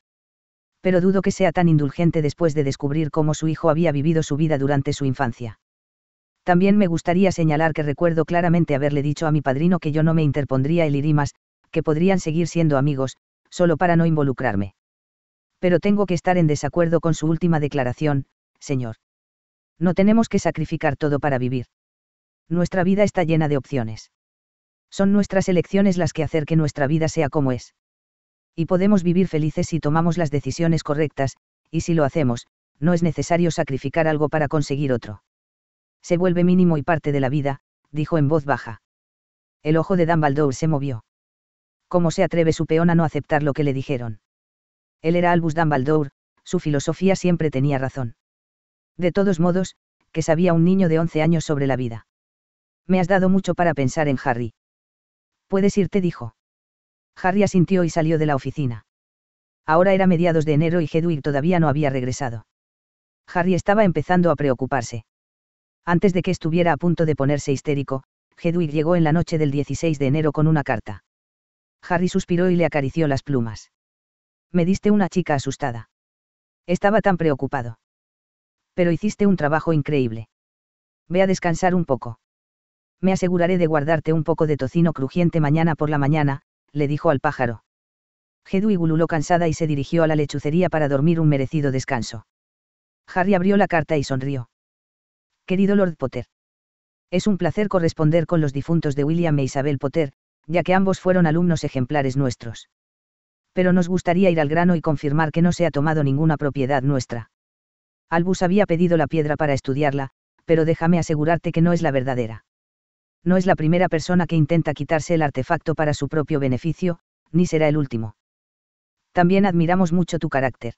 Pero dudo que sea tan indulgente después de descubrir cómo su hijo había vivido su vida durante su infancia. También me gustaría señalar que recuerdo claramente haberle dicho a mi padrino que yo no me interpondría el irimas, que podrían seguir siendo amigos, solo para no involucrarme. Pero tengo que estar en desacuerdo con su última declaración, señor. No tenemos que sacrificar todo para vivir. Nuestra vida está llena de opciones. Son nuestras elecciones las que hacer que nuestra vida sea como es. Y podemos vivir felices si tomamos las decisiones correctas, y si lo hacemos, no es necesario sacrificar algo para conseguir otro. Se vuelve mínimo y parte de la vida, dijo en voz baja. El ojo de Dumbledore se movió. ¿cómo se atreve su peón a no aceptar lo que le dijeron? Él era Albus Dumbledore, su filosofía siempre tenía razón. De todos modos, que sabía un niño de 11 años sobre la vida. Me has dado mucho para pensar en Harry. Puedes irte, dijo. Harry asintió y salió de la oficina. Ahora era mediados de enero y Hedwig todavía no había regresado. Harry estaba empezando a preocuparse. Antes de que estuviera a punto de ponerse histérico, Hedwig llegó en la noche del 16 de enero con una carta. Harry suspiró y le acarició las plumas. Me diste una chica asustada. Estaba tan preocupado. Pero hiciste un trabajo increíble. Ve a descansar un poco. Me aseguraré de guardarte un poco de tocino crujiente mañana por la mañana, le dijo al pájaro. Hedwig ululó cansada y se dirigió a la lechucería para dormir un merecido descanso. Harry abrió la carta y sonrió. Querido Lord Potter. Es un placer corresponder con los difuntos de William e Isabel Potter, ya que ambos fueron alumnos ejemplares nuestros. Pero nos gustaría ir al grano y confirmar que no se ha tomado ninguna propiedad nuestra. Albus había pedido la piedra para estudiarla, pero déjame asegurarte que no es la verdadera. No es la primera persona que intenta quitarse el artefacto para su propio beneficio, ni será el último. También admiramos mucho tu carácter.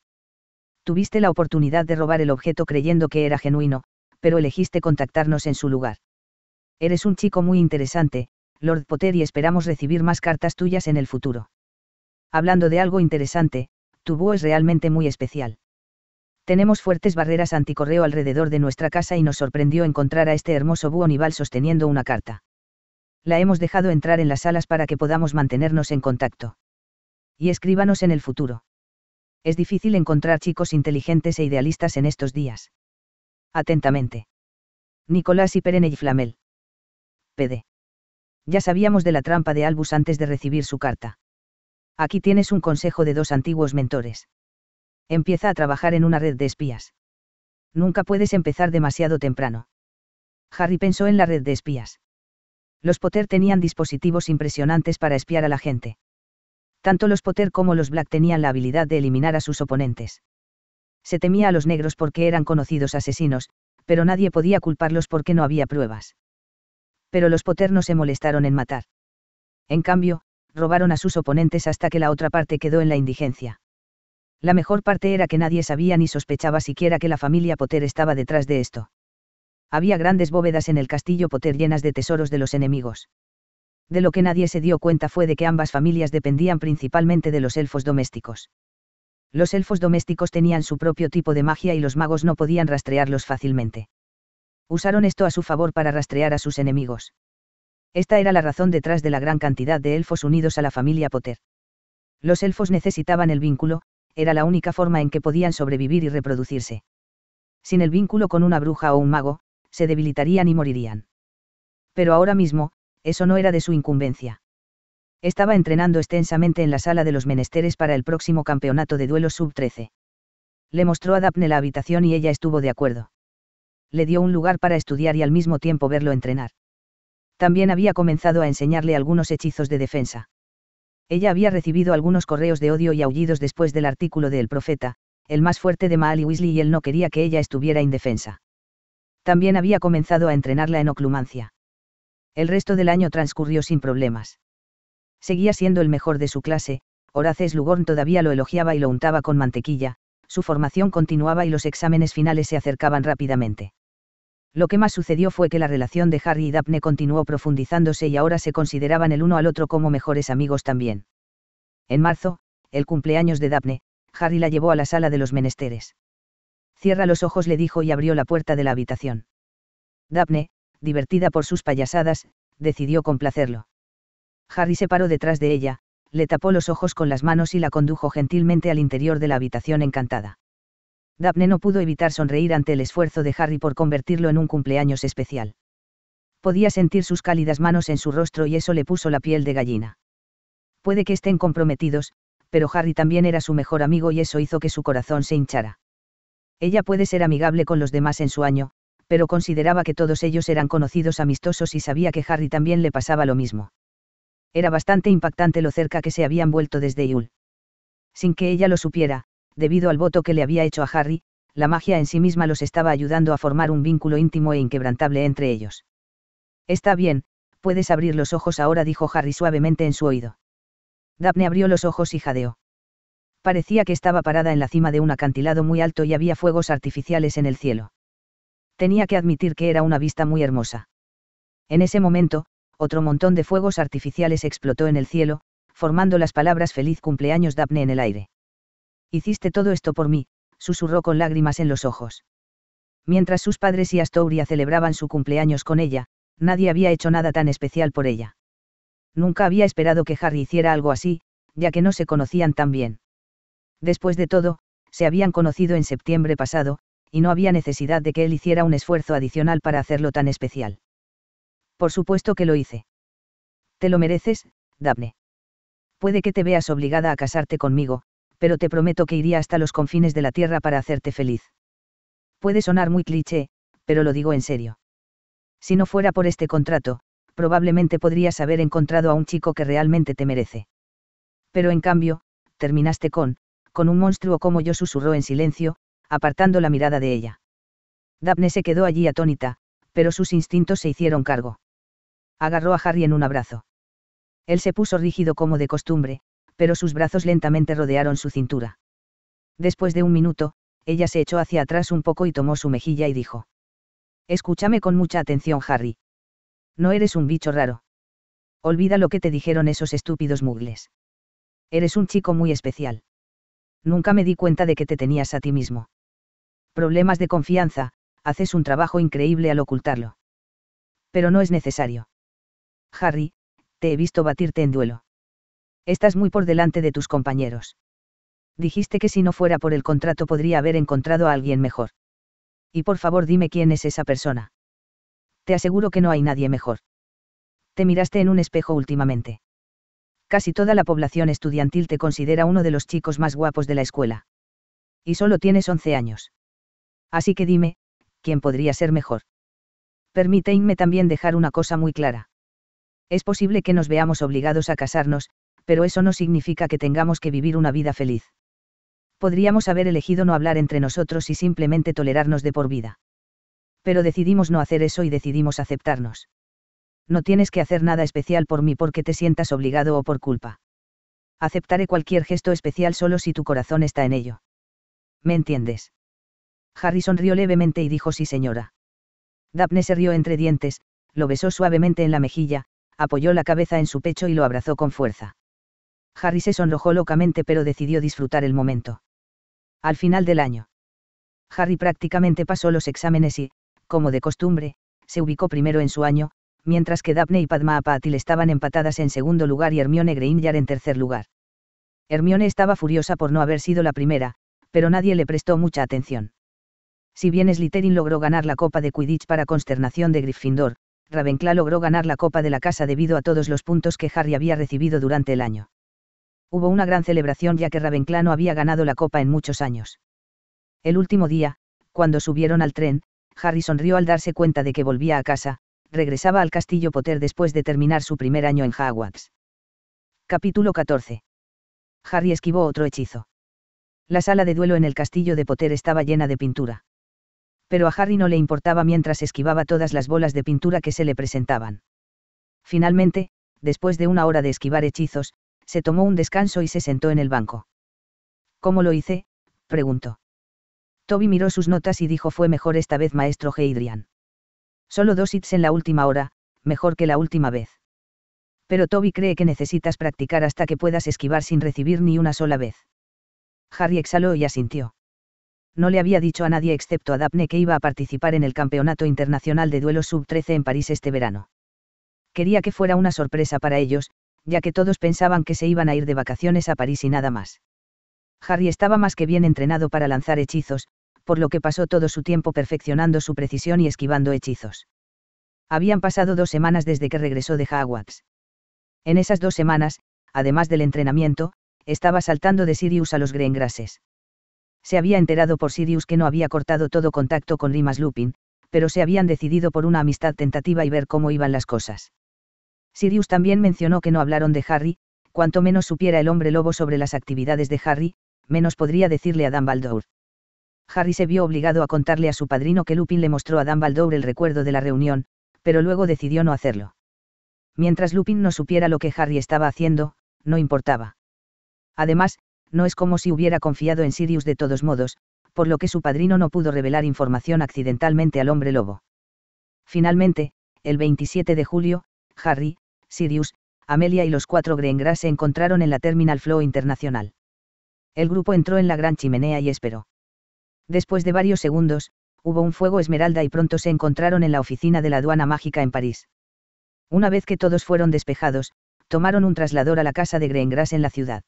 Tuviste la oportunidad de robar el objeto creyendo que era genuino, pero elegiste contactarnos en su lugar. Eres un chico muy interesante, Lord Potter, y esperamos recibir más cartas tuyas en el futuro. Hablando de algo interesante, tu búho es realmente muy especial. Tenemos fuertes barreras anticorreo alrededor de nuestra casa y nos sorprendió encontrar a este hermoso búho nival sosteniendo una carta. La hemos dejado entrar en las salas para que podamos mantenernos en contacto. Y escríbanos en el futuro. Es difícil encontrar chicos inteligentes e idealistas en estos días. Atentamente. Nicolás y Perenne y Flamel. PD ya sabíamos de la trampa de Albus antes de recibir su carta. Aquí tienes un consejo de dos antiguos mentores. Empieza a trabajar en una red de espías. Nunca puedes empezar demasiado temprano. Harry pensó en la red de espías. Los Potter tenían dispositivos impresionantes para espiar a la gente. Tanto los Potter como los Black tenían la habilidad de eliminar a sus oponentes. Se temía a los negros porque eran conocidos asesinos, pero nadie podía culparlos porque no había pruebas pero los Potter no se molestaron en matar. En cambio, robaron a sus oponentes hasta que la otra parte quedó en la indigencia. La mejor parte era que nadie sabía ni sospechaba siquiera que la familia Potter estaba detrás de esto. Había grandes bóvedas en el castillo Potter llenas de tesoros de los enemigos. De lo que nadie se dio cuenta fue de que ambas familias dependían principalmente de los elfos domésticos. Los elfos domésticos tenían su propio tipo de magia y los magos no podían rastrearlos fácilmente. Usaron esto a su favor para rastrear a sus enemigos. Esta era la razón detrás de la gran cantidad de elfos unidos a la familia Potter. Los elfos necesitaban el vínculo, era la única forma en que podían sobrevivir y reproducirse. Sin el vínculo con una bruja o un mago, se debilitarían y morirían. Pero ahora mismo, eso no era de su incumbencia. Estaba entrenando extensamente en la sala de los menesteres para el próximo campeonato de duelos sub-13. Le mostró a Daphne la habitación y ella estuvo de acuerdo le dio un lugar para estudiar y al mismo tiempo verlo entrenar. También había comenzado a enseñarle algunos hechizos de defensa. Ella había recibido algunos correos de odio y aullidos después del artículo de El Profeta, el más fuerte de Maali Weasley y él no quería que ella estuviera indefensa. También había comenzado a entrenarla en oclumancia. El resto del año transcurrió sin problemas. Seguía siendo el mejor de su clase, Horace Lugorn todavía lo elogiaba y lo untaba con mantequilla, su formación continuaba y los exámenes finales se acercaban rápidamente. Lo que más sucedió fue que la relación de Harry y Daphne continuó profundizándose y ahora se consideraban el uno al otro como mejores amigos también. En marzo, el cumpleaños de Daphne, Harry la llevó a la sala de los menesteres. Cierra los ojos le dijo y abrió la puerta de la habitación. Daphne, divertida por sus payasadas, decidió complacerlo. Harry se paró detrás de ella, le tapó los ojos con las manos y la condujo gentilmente al interior de la habitación encantada. Daphne no pudo evitar sonreír ante el esfuerzo de Harry por convertirlo en un cumpleaños especial. Podía sentir sus cálidas manos en su rostro y eso le puso la piel de gallina. Puede que estén comprometidos, pero Harry también era su mejor amigo y eso hizo que su corazón se hinchara. Ella puede ser amigable con los demás en su año, pero consideraba que todos ellos eran conocidos amistosos y sabía que Harry también le pasaba lo mismo. Era bastante impactante lo cerca que se habían vuelto desde Yule. Sin que ella lo supiera, debido al voto que le había hecho a Harry, la magia en sí misma los estaba ayudando a formar un vínculo íntimo e inquebrantable entre ellos. Está bien, puedes abrir los ojos ahora, dijo Harry suavemente en su oído. Daphne abrió los ojos y jadeó. Parecía que estaba parada en la cima de un acantilado muy alto y había fuegos artificiales en el cielo. Tenía que admitir que era una vista muy hermosa. En ese momento, otro montón de fuegos artificiales explotó en el cielo, formando las palabras feliz cumpleaños Daphne en el aire. Hiciste todo esto por mí, susurró con lágrimas en los ojos. Mientras sus padres y Astoria celebraban su cumpleaños con ella, nadie había hecho nada tan especial por ella. Nunca había esperado que Harry hiciera algo así, ya que no se conocían tan bien. Después de todo, se habían conocido en septiembre pasado, y no había necesidad de que él hiciera un esfuerzo adicional para hacerlo tan especial. Por supuesto que lo hice. Te lo mereces, Daphne. Puede que te veas obligada a casarte conmigo, pero te prometo que iría hasta los confines de la tierra para hacerte feliz. Puede sonar muy cliché, pero lo digo en serio. Si no fuera por este contrato, probablemente podrías haber encontrado a un chico que realmente te merece. Pero en cambio, terminaste con, con un monstruo como yo susurró en silencio, apartando la mirada de ella. Daphne se quedó allí atónita, pero sus instintos se hicieron cargo. Agarró a Harry en un abrazo. Él se puso rígido como de costumbre, pero sus brazos lentamente rodearon su cintura. Después de un minuto, ella se echó hacia atrás un poco y tomó su mejilla y dijo. Escúchame con mucha atención, Harry. No eres un bicho raro. Olvida lo que te dijeron esos estúpidos mugles. Eres un chico muy especial. Nunca me di cuenta de que te tenías a ti mismo. Problemas de confianza, haces un trabajo increíble al ocultarlo. Pero no es necesario. Harry, te he visto batirte en duelo. Estás muy por delante de tus compañeros. Dijiste que si no fuera por el contrato podría haber encontrado a alguien mejor. Y por favor dime quién es esa persona. Te aseguro que no hay nadie mejor. Te miraste en un espejo últimamente. Casi toda la población estudiantil te considera uno de los chicos más guapos de la escuela. Y solo tienes 11 años. Así que dime, ¿quién podría ser mejor? Permíteme también dejar una cosa muy clara. Es posible que nos veamos obligados a casarnos, pero eso no significa que tengamos que vivir una vida feliz. Podríamos haber elegido no hablar entre nosotros y simplemente tolerarnos de por vida. Pero decidimos no hacer eso y decidimos aceptarnos. No tienes que hacer nada especial por mí porque te sientas obligado o por culpa. Aceptaré cualquier gesto especial solo si tu corazón está en ello. ¿Me entiendes? Harry sonrió levemente y dijo sí señora. Daphne se rió entre dientes, lo besó suavemente en la mejilla, apoyó la cabeza en su pecho y lo abrazó con fuerza. Harry se sonrojó locamente pero decidió disfrutar el momento. Al final del año. Harry prácticamente pasó los exámenes y, como de costumbre, se ubicó primero en su año, mientras que Daphne y Padma Apatil estaban empatadas en segundo lugar y Hermione Granger en tercer lugar. Hermione estaba furiosa por no haber sido la primera, pero nadie le prestó mucha atención. Si bien Slytherin logró ganar la Copa de Quidditch para consternación de Gryffindor, Ravenclaw logró ganar la Copa de la Casa debido a todos los puntos que Harry había recibido durante el año. Hubo una gran celebración ya que Ravenclaw no había ganado la copa en muchos años. El último día, cuando subieron al tren, Harry sonrió al darse cuenta de que volvía a casa, regresaba al castillo Potter después de terminar su primer año en Hogwarts. Capítulo 14. Harry esquivó otro hechizo. La sala de duelo en el castillo de Potter estaba llena de pintura. Pero a Harry no le importaba mientras esquivaba todas las bolas de pintura que se le presentaban. Finalmente, después de una hora de esquivar hechizos, se tomó un descanso y se sentó en el banco. ¿Cómo lo hice? preguntó. Toby miró sus notas y dijo fue mejor esta vez maestro Heidrian. Solo dos hits en la última hora, mejor que la última vez. Pero Toby cree que necesitas practicar hasta que puedas esquivar sin recibir ni una sola vez. Harry exhaló y asintió. No le había dicho a nadie excepto a Daphne que iba a participar en el Campeonato Internacional de Duelos Sub-13 en París este verano. Quería que fuera una sorpresa para ellos, ya que todos pensaban que se iban a ir de vacaciones a París y nada más. Harry estaba más que bien entrenado para lanzar hechizos, por lo que pasó todo su tiempo perfeccionando su precisión y esquivando hechizos. Habían pasado dos semanas desde que regresó de Hogwarts. En esas dos semanas, además del entrenamiento, estaba saltando de Sirius a los Greengrasses. Se había enterado por Sirius que no había cortado todo contacto con Rimas Lupin, pero se habían decidido por una amistad tentativa y ver cómo iban las cosas. Sirius también mencionó que no hablaron de Harry, cuanto menos supiera el hombre lobo sobre las actividades de Harry, menos podría decirle a Dumbledore. Harry se vio obligado a contarle a su padrino que Lupin le mostró a Dumbledore el recuerdo de la reunión, pero luego decidió no hacerlo. Mientras Lupin no supiera lo que Harry estaba haciendo, no importaba. Además, no es como si hubiera confiado en Sirius de todos modos, por lo que su padrino no pudo revelar información accidentalmente al hombre lobo. Finalmente, el 27 de julio, Harry, Sirius, Amelia y los cuatro Greengrass se encontraron en la Terminal Flow Internacional. El grupo entró en la gran chimenea y esperó. Después de varios segundos, hubo un fuego esmeralda y pronto se encontraron en la oficina de la aduana mágica en París. Una vez que todos fueron despejados, tomaron un traslador a la casa de Greengrass en la ciudad.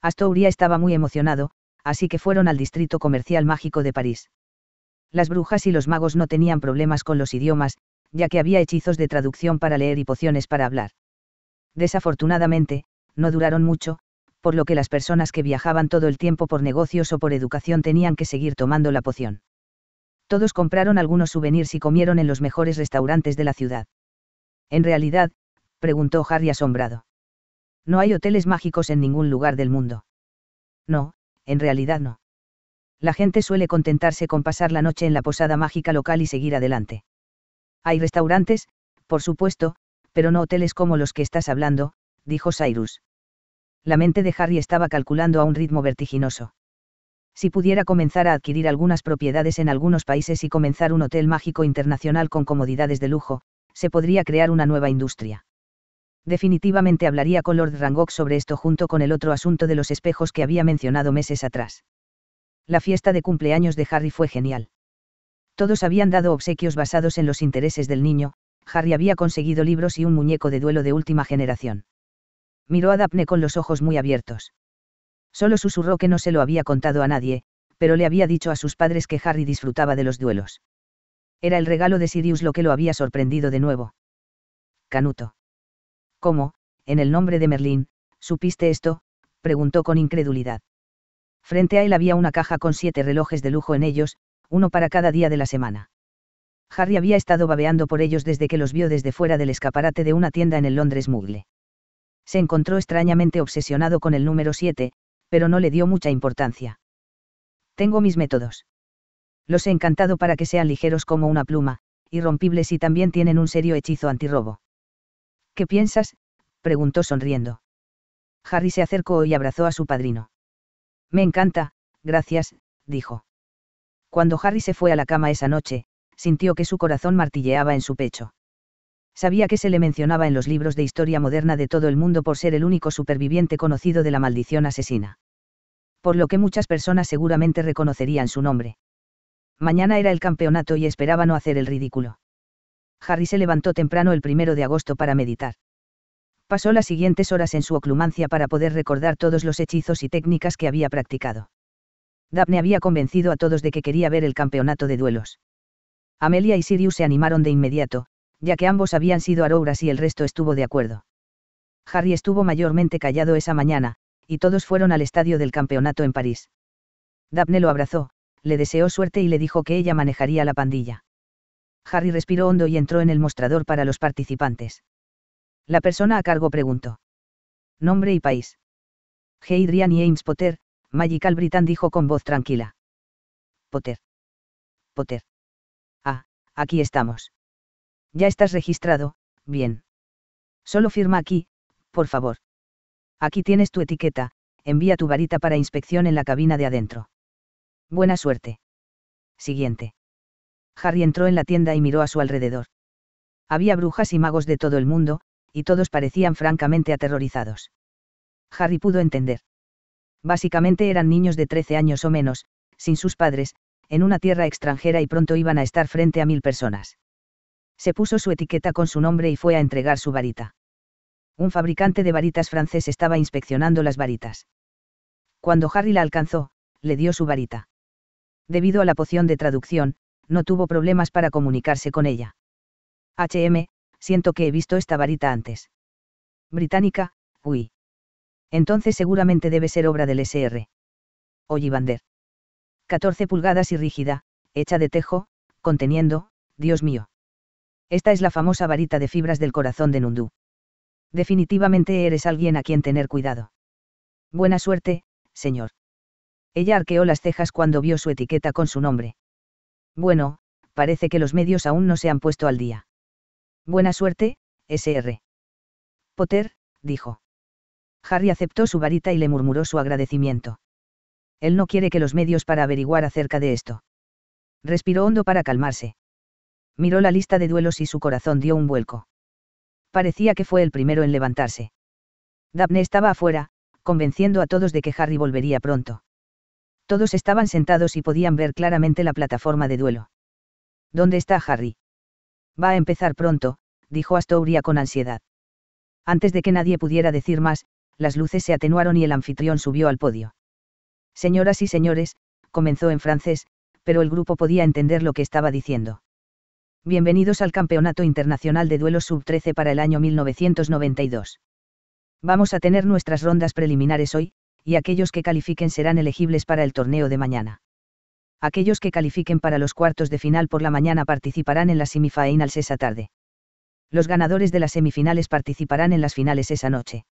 Astoria estaba muy emocionado, así que fueron al distrito comercial mágico de París. Las brujas y los magos no tenían problemas con los idiomas, ya que había hechizos de traducción para leer y pociones para hablar. Desafortunadamente, no duraron mucho, por lo que las personas que viajaban todo el tiempo por negocios o por educación tenían que seguir tomando la poción. Todos compraron algunos souvenirs y comieron en los mejores restaurantes de la ciudad. En realidad, preguntó Harry asombrado. No hay hoteles mágicos en ningún lugar del mundo. No, en realidad no. La gente suele contentarse con pasar la noche en la posada mágica local y seguir adelante. Hay restaurantes, por supuesto, pero no hoteles como los que estás hablando, dijo Cyrus. La mente de Harry estaba calculando a un ritmo vertiginoso. Si pudiera comenzar a adquirir algunas propiedades en algunos países y comenzar un hotel mágico internacional con comodidades de lujo, se podría crear una nueva industria. Definitivamente hablaría con Lord Rangok sobre esto junto con el otro asunto de los espejos que había mencionado meses atrás. La fiesta de cumpleaños de Harry fue genial. Todos habían dado obsequios basados en los intereses del niño, Harry había conseguido libros y un muñeco de duelo de última generación. Miró a Daphne con los ojos muy abiertos. Solo susurró que no se lo había contado a nadie, pero le había dicho a sus padres que Harry disfrutaba de los duelos. Era el regalo de Sirius lo que lo había sorprendido de nuevo. Canuto. ¿Cómo, en el nombre de Merlín, supiste esto? preguntó con incredulidad. Frente a él había una caja con siete relojes de lujo en ellos, uno para cada día de la semana. Harry había estado babeando por ellos desde que los vio desde fuera del escaparate de una tienda en el Londres Mugle. Se encontró extrañamente obsesionado con el número 7, pero no le dio mucha importancia. Tengo mis métodos. Los he encantado para que sean ligeros como una pluma, irrompibles y también tienen un serio hechizo antirrobo. ¿Qué piensas? preguntó sonriendo. Harry se acercó y abrazó a su padrino. Me encanta, gracias, dijo. Cuando Harry se fue a la cama esa noche, sintió que su corazón martilleaba en su pecho. Sabía que se le mencionaba en los libros de historia moderna de todo el mundo por ser el único superviviente conocido de la maldición asesina. Por lo que muchas personas seguramente reconocerían su nombre. Mañana era el campeonato y esperaba no hacer el ridículo. Harry se levantó temprano el primero de agosto para meditar. Pasó las siguientes horas en su oclumancia para poder recordar todos los hechizos y técnicas que había practicado. Daphne había convencido a todos de que quería ver el campeonato de duelos. Amelia y Sirius se animaron de inmediato, ya que ambos habían sido arouras y el resto estuvo de acuerdo. Harry estuvo mayormente callado esa mañana, y todos fueron al estadio del campeonato en París. Daphne lo abrazó, le deseó suerte y le dijo que ella manejaría la pandilla. Harry respiró hondo y entró en el mostrador para los participantes. La persona a cargo preguntó. Nombre y país. Hadrian y Ames Potter, Magical Britain dijo con voz tranquila. Potter. Potter. Ah, aquí estamos. Ya estás registrado, bien. Solo firma aquí, por favor. Aquí tienes tu etiqueta, envía tu varita para inspección en la cabina de adentro. Buena suerte. Siguiente. Harry entró en la tienda y miró a su alrededor. Había brujas y magos de todo el mundo, y todos parecían francamente aterrorizados. Harry pudo entender. Básicamente eran niños de 13 años o menos, sin sus padres, en una tierra extranjera y pronto iban a estar frente a mil personas. Se puso su etiqueta con su nombre y fue a entregar su varita. Un fabricante de varitas francés estaba inspeccionando las varitas. Cuando Harry la alcanzó, le dio su varita. Debido a la poción de traducción, no tuvo problemas para comunicarse con ella. HM, siento que he visto esta varita antes. Británica, uy. Entonces seguramente debe ser obra del SR. Ollivander. 14 pulgadas y rígida, hecha de tejo, conteniendo, Dios mío. Esta es la famosa varita de fibras del corazón de Nundú. Definitivamente eres alguien a quien tener cuidado. Buena suerte, señor. Ella arqueó las cejas cuando vio su etiqueta con su nombre. Bueno, parece que los medios aún no se han puesto al día. Buena suerte, SR. Potter, dijo. Harry aceptó su varita y le murmuró su agradecimiento. Él no quiere que los medios para averiguar acerca de esto. Respiró hondo para calmarse. Miró la lista de duelos y su corazón dio un vuelco. Parecía que fue el primero en levantarse. Daphne estaba afuera, convenciendo a todos de que Harry volvería pronto. Todos estaban sentados y podían ver claramente la plataforma de duelo. ¿Dónde está Harry? Va a empezar pronto, dijo Astoria con ansiedad. Antes de que nadie pudiera decir más, las luces se atenuaron y el anfitrión subió al podio. Señoras y señores, comenzó en francés, pero el grupo podía entender lo que estaba diciendo. Bienvenidos al Campeonato Internacional de Duelos Sub-13 para el año 1992. Vamos a tener nuestras rondas preliminares hoy, y aquellos que califiquen serán elegibles para el torneo de mañana. Aquellos que califiquen para los cuartos de final por la mañana participarán en la semifinales esa tarde. Los ganadores de las semifinales participarán en las finales esa noche.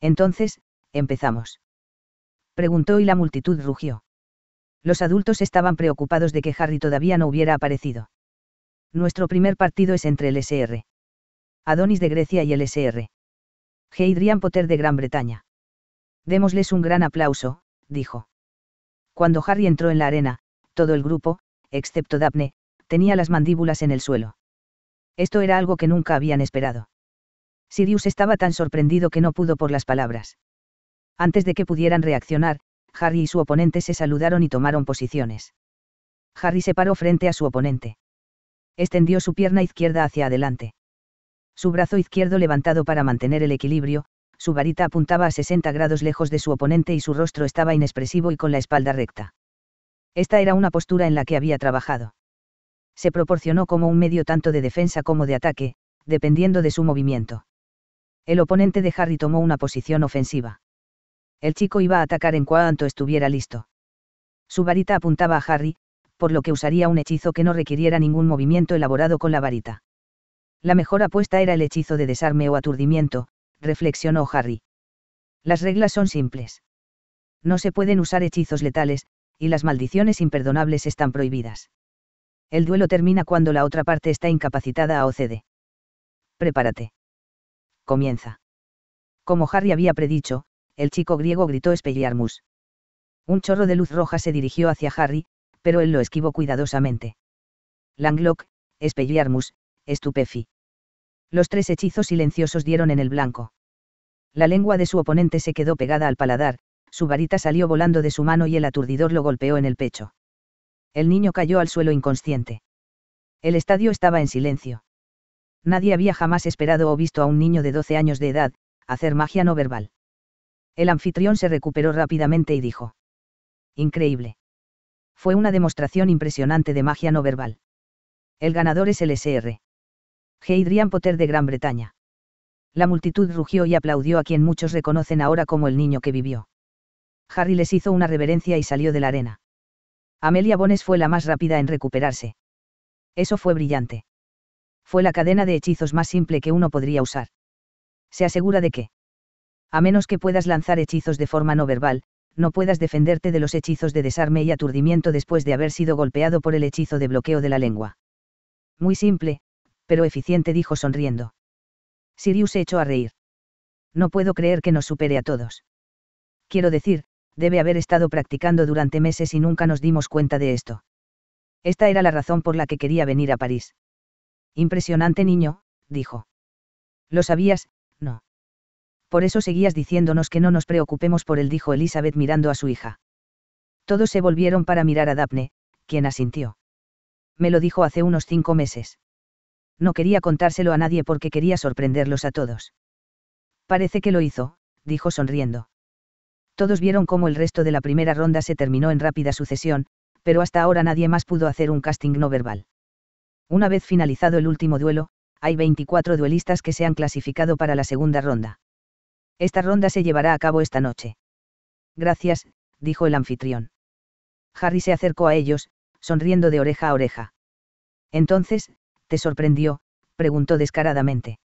Entonces, empezamos. Preguntó y la multitud rugió. Los adultos estaban preocupados de que Harry todavía no hubiera aparecido. Nuestro primer partido es entre el SR. Adonis de Grecia y el SR. Heidrian Potter de Gran Bretaña. Démosles un gran aplauso, dijo. Cuando Harry entró en la arena, todo el grupo, excepto Daphne, tenía las mandíbulas en el suelo. Esto era algo que nunca habían esperado. Sirius estaba tan sorprendido que no pudo por las palabras. Antes de que pudieran reaccionar, Harry y su oponente se saludaron y tomaron posiciones. Harry se paró frente a su oponente. Extendió su pierna izquierda hacia adelante. Su brazo izquierdo levantado para mantener el equilibrio, su varita apuntaba a 60 grados lejos de su oponente y su rostro estaba inexpresivo y con la espalda recta. Esta era una postura en la que había trabajado. Se proporcionó como un medio tanto de defensa como de ataque, dependiendo de su movimiento. El oponente de Harry tomó una posición ofensiva. El chico iba a atacar en cuanto estuviera listo. Su varita apuntaba a Harry, por lo que usaría un hechizo que no requiriera ningún movimiento elaborado con la varita. La mejor apuesta era el hechizo de desarme o aturdimiento, reflexionó Harry. Las reglas son simples. No se pueden usar hechizos letales, y las maldiciones imperdonables están prohibidas. El duelo termina cuando la otra parte está incapacitada o cede. Prepárate comienza. Como Harry había predicho, el chico griego gritó Spelliarmus. Un chorro de luz roja se dirigió hacia Harry, pero él lo esquivó cuidadosamente. Langlock, Spelliarmus, Estupefi. Los tres hechizos silenciosos dieron en el blanco. La lengua de su oponente se quedó pegada al paladar, su varita salió volando de su mano y el aturdidor lo golpeó en el pecho. El niño cayó al suelo inconsciente. El estadio estaba en silencio. Nadie había jamás esperado o visto a un niño de 12 años de edad, hacer magia no verbal. El anfitrión se recuperó rápidamente y dijo. Increíble. Fue una demostración impresionante de magia no verbal. El ganador es el SR. Heidrian Potter de Gran Bretaña. La multitud rugió y aplaudió a quien muchos reconocen ahora como el niño que vivió. Harry les hizo una reverencia y salió de la arena. Amelia Bones fue la más rápida en recuperarse. Eso fue brillante fue la cadena de hechizos más simple que uno podría usar. Se asegura de que, a menos que puedas lanzar hechizos de forma no verbal, no puedas defenderte de los hechizos de desarme y aturdimiento después de haber sido golpeado por el hechizo de bloqueo de la lengua. Muy simple, pero eficiente, dijo sonriendo. Sirius se echó a reír. No puedo creer que nos supere a todos. Quiero decir, debe haber estado practicando durante meses y nunca nos dimos cuenta de esto. Esta era la razón por la que quería venir a París. Impresionante niño, dijo. Lo sabías, no. Por eso seguías diciéndonos que no nos preocupemos por él, dijo Elizabeth mirando a su hija. Todos se volvieron para mirar a Daphne, quien asintió. Me lo dijo hace unos cinco meses. No quería contárselo a nadie porque quería sorprenderlos a todos. Parece que lo hizo, dijo sonriendo. Todos vieron cómo el resto de la primera ronda se terminó en rápida sucesión, pero hasta ahora nadie más pudo hacer un casting no verbal. Una vez finalizado el último duelo, hay 24 duelistas que se han clasificado para la segunda ronda. Esta ronda se llevará a cabo esta noche. Gracias, dijo el anfitrión. Harry se acercó a ellos, sonriendo de oreja a oreja. Entonces, ¿te sorprendió? preguntó descaradamente.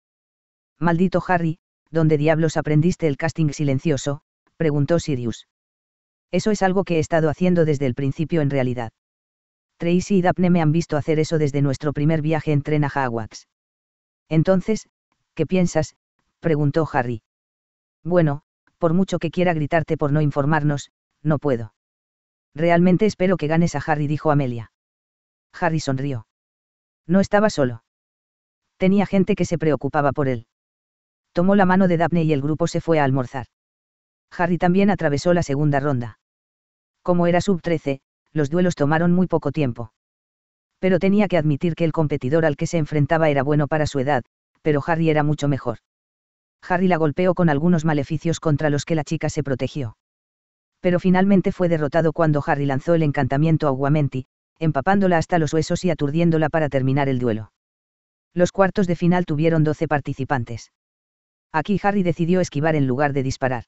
Maldito Harry, ¿dónde diablos aprendiste el casting silencioso? preguntó Sirius. Eso es algo que he estado haciendo desde el principio en realidad. Tracy y Daphne me han visto hacer eso desde nuestro primer viaje en tren a Hogwarts. Entonces, ¿qué piensas? preguntó Harry. Bueno, por mucho que quiera gritarte por no informarnos, no puedo. Realmente espero que ganes a Harry, dijo Amelia. Harry sonrió. No estaba solo. Tenía gente que se preocupaba por él. Tomó la mano de Daphne y el grupo se fue a almorzar. Harry también atravesó la segunda ronda. Como era sub-13, los duelos tomaron muy poco tiempo. Pero tenía que admitir que el competidor al que se enfrentaba era bueno para su edad, pero Harry era mucho mejor. Harry la golpeó con algunos maleficios contra los que la chica se protegió. Pero finalmente fue derrotado cuando Harry lanzó el encantamiento Aguamenti, empapándola hasta los huesos y aturdiéndola para terminar el duelo. Los cuartos de final tuvieron 12 participantes. Aquí Harry decidió esquivar en lugar de disparar.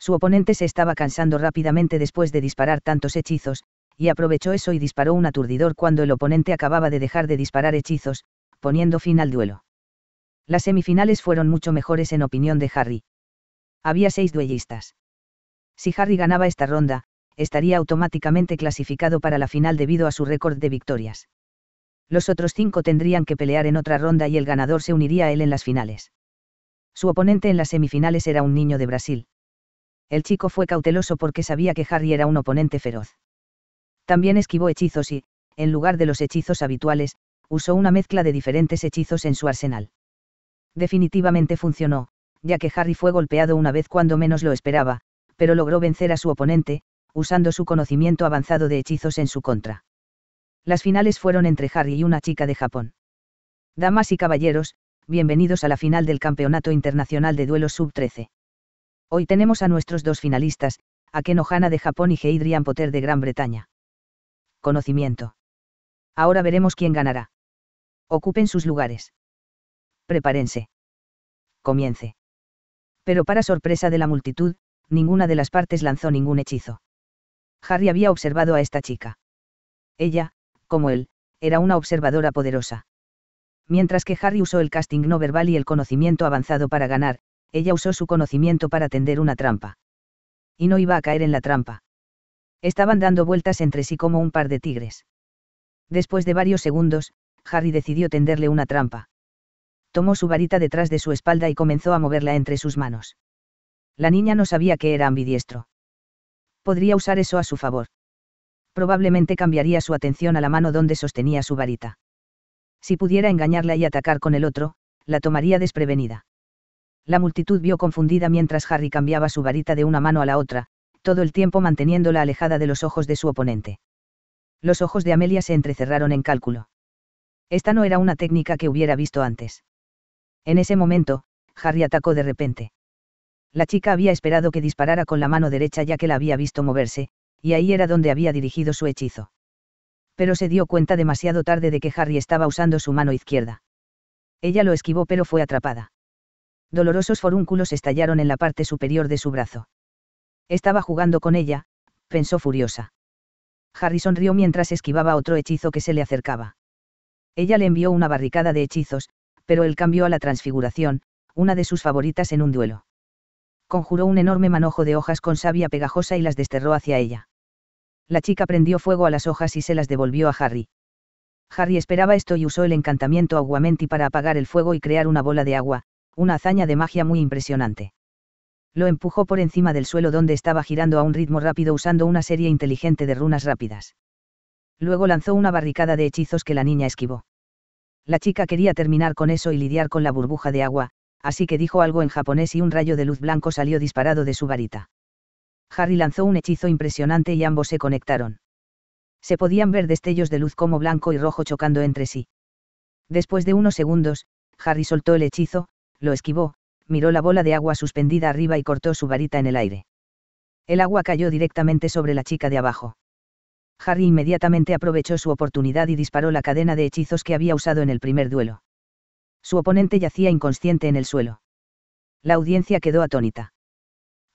Su oponente se estaba cansando rápidamente después de disparar tantos hechizos, y aprovechó eso y disparó un aturdidor cuando el oponente acababa de dejar de disparar hechizos, poniendo fin al duelo. Las semifinales fueron mucho mejores en opinión de Harry. Había seis duellistas. Si Harry ganaba esta ronda, estaría automáticamente clasificado para la final debido a su récord de victorias. Los otros cinco tendrían que pelear en otra ronda y el ganador se uniría a él en las finales. Su oponente en las semifinales era un niño de Brasil el chico fue cauteloso porque sabía que Harry era un oponente feroz. También esquivó hechizos y, en lugar de los hechizos habituales, usó una mezcla de diferentes hechizos en su arsenal. Definitivamente funcionó, ya que Harry fue golpeado una vez cuando menos lo esperaba, pero logró vencer a su oponente, usando su conocimiento avanzado de hechizos en su contra. Las finales fueron entre Harry y una chica de Japón. Damas y caballeros, bienvenidos a la final del Campeonato Internacional de Duelos Sub-13. Hoy tenemos a nuestros dos finalistas, Aken Ohana de Japón y Heidrian Potter de Gran Bretaña. Conocimiento. Ahora veremos quién ganará. Ocupen sus lugares. Prepárense. Comience. Pero para sorpresa de la multitud, ninguna de las partes lanzó ningún hechizo. Harry había observado a esta chica. Ella, como él, era una observadora poderosa. Mientras que Harry usó el casting no verbal y el conocimiento avanzado para ganar, ella usó su conocimiento para tender una trampa. Y no iba a caer en la trampa. Estaban dando vueltas entre sí como un par de tigres. Después de varios segundos, Harry decidió tenderle una trampa. Tomó su varita detrás de su espalda y comenzó a moverla entre sus manos. La niña no sabía que era ambidiestro. Podría usar eso a su favor. Probablemente cambiaría su atención a la mano donde sostenía su varita. Si pudiera engañarla y atacar con el otro, la tomaría desprevenida la multitud vio confundida mientras Harry cambiaba su varita de una mano a la otra, todo el tiempo manteniéndola alejada de los ojos de su oponente. Los ojos de Amelia se entrecerraron en cálculo. Esta no era una técnica que hubiera visto antes. En ese momento, Harry atacó de repente. La chica había esperado que disparara con la mano derecha ya que la había visto moverse, y ahí era donde había dirigido su hechizo. Pero se dio cuenta demasiado tarde de que Harry estaba usando su mano izquierda. Ella lo esquivó pero fue atrapada. Dolorosos forúnculos estallaron en la parte superior de su brazo. Estaba jugando con ella, pensó furiosa. Harry sonrió mientras esquivaba otro hechizo que se le acercaba. Ella le envió una barricada de hechizos, pero él cambió a la transfiguración, una de sus favoritas en un duelo. Conjuró un enorme manojo de hojas con savia pegajosa y las desterró hacia ella. La chica prendió fuego a las hojas y se las devolvió a Harry. Harry esperaba esto y usó el encantamiento Aguamenti para apagar el fuego y crear una bola de agua, una hazaña de magia muy impresionante. Lo empujó por encima del suelo donde estaba girando a un ritmo rápido usando una serie inteligente de runas rápidas. Luego lanzó una barricada de hechizos que la niña esquivó. La chica quería terminar con eso y lidiar con la burbuja de agua, así que dijo algo en japonés y un rayo de luz blanco salió disparado de su varita. Harry lanzó un hechizo impresionante y ambos se conectaron. Se podían ver destellos de luz como blanco y rojo chocando entre sí. Después de unos segundos, Harry soltó el hechizo, lo esquivó, miró la bola de agua suspendida arriba y cortó su varita en el aire. El agua cayó directamente sobre la chica de abajo. Harry inmediatamente aprovechó su oportunidad y disparó la cadena de hechizos que había usado en el primer duelo. Su oponente yacía inconsciente en el suelo. La audiencia quedó atónita.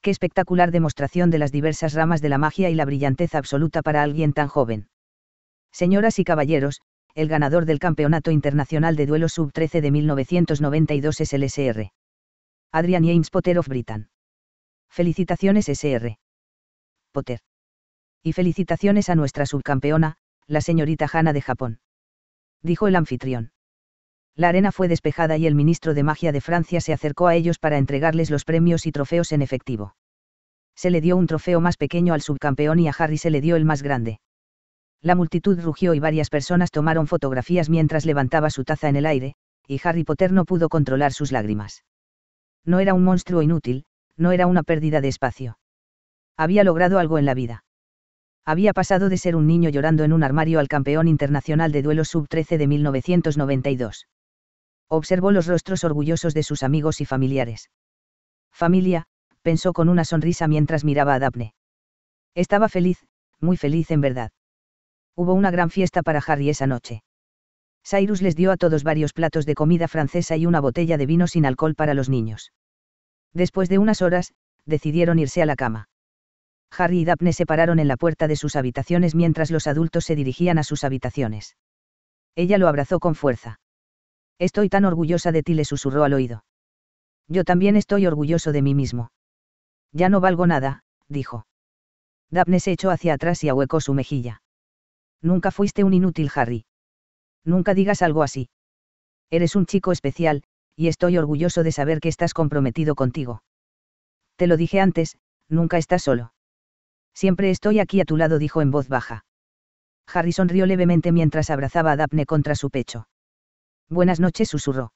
Qué espectacular demostración de las diversas ramas de la magia y la brillantez absoluta para alguien tan joven. Señoras y caballeros, el ganador del Campeonato Internacional de Duelo Sub-13 de 1992 es el SR. Adrian James Potter of Britain. Felicitaciones SR. Potter. Y felicitaciones a nuestra subcampeona, la señorita Hana de Japón. Dijo el anfitrión. La arena fue despejada y el ministro de Magia de Francia se acercó a ellos para entregarles los premios y trofeos en efectivo. Se le dio un trofeo más pequeño al subcampeón y a Harry se le dio el más grande. La multitud rugió y varias personas tomaron fotografías mientras levantaba su taza en el aire, y Harry Potter no pudo controlar sus lágrimas. No era un monstruo inútil, no era una pérdida de espacio. Había logrado algo en la vida. Había pasado de ser un niño llorando en un armario al campeón internacional de duelo sub-13 de 1992. Observó los rostros orgullosos de sus amigos y familiares. Familia, pensó con una sonrisa mientras miraba a Daphne. Estaba feliz, muy feliz en verdad. Hubo una gran fiesta para Harry esa noche. Cyrus les dio a todos varios platos de comida francesa y una botella de vino sin alcohol para los niños. Después de unas horas, decidieron irse a la cama. Harry y Daphne se pararon en la puerta de sus habitaciones mientras los adultos se dirigían a sus habitaciones. Ella lo abrazó con fuerza. Estoy tan orgullosa de ti, le susurró al oído. Yo también estoy orgulloso de mí mismo. Ya no valgo nada, dijo. Daphne se echó hacia atrás y ahuecó su mejilla. Nunca fuiste un inútil, Harry. Nunca digas algo así. Eres un chico especial, y estoy orgulloso de saber que estás comprometido contigo. Te lo dije antes, nunca estás solo. Siempre estoy aquí a tu lado, dijo en voz baja. Harry sonrió levemente mientras abrazaba a Daphne contra su pecho. Buenas noches, susurró.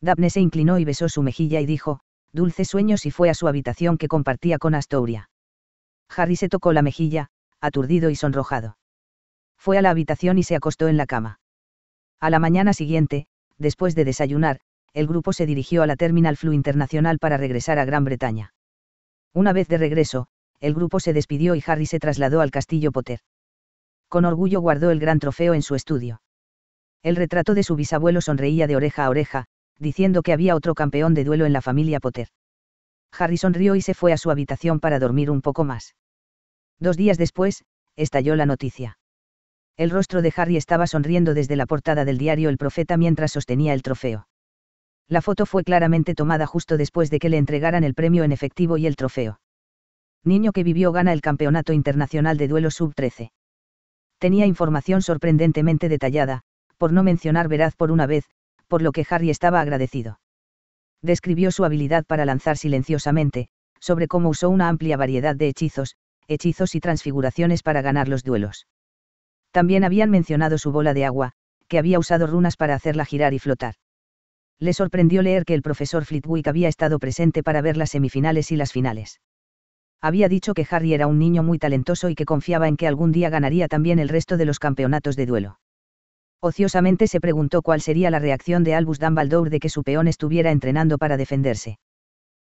Daphne se inclinó y besó su mejilla y dijo, dulces sueños y fue a su habitación que compartía con Astoria. Harry se tocó la mejilla, aturdido y sonrojado fue a la habitación y se acostó en la cama. A la mañana siguiente, después de desayunar, el grupo se dirigió a la Terminal Flu Internacional para regresar a Gran Bretaña. Una vez de regreso, el grupo se despidió y Harry se trasladó al castillo Potter. Con orgullo guardó el gran trofeo en su estudio. El retrato de su bisabuelo sonreía de oreja a oreja, diciendo que había otro campeón de duelo en la familia Potter. Harry sonrió y se fue a su habitación para dormir un poco más. Dos días después, estalló la noticia. El rostro de Harry estaba sonriendo desde la portada del diario El Profeta mientras sostenía el trofeo. La foto fue claramente tomada justo después de que le entregaran el premio en efectivo y el trofeo. Niño que vivió gana el Campeonato Internacional de Duelo Sub-13. Tenía información sorprendentemente detallada, por no mencionar veraz por una vez, por lo que Harry estaba agradecido. Describió su habilidad para lanzar silenciosamente, sobre cómo usó una amplia variedad de hechizos, hechizos y transfiguraciones para ganar los duelos. También habían mencionado su bola de agua, que había usado runas para hacerla girar y flotar. Le sorprendió leer que el profesor Flitwick había estado presente para ver las semifinales y las finales. Había dicho que Harry era un niño muy talentoso y que confiaba en que algún día ganaría también el resto de los campeonatos de duelo. Ociosamente se preguntó cuál sería la reacción de Albus Dumbledore de que su peón estuviera entrenando para defenderse.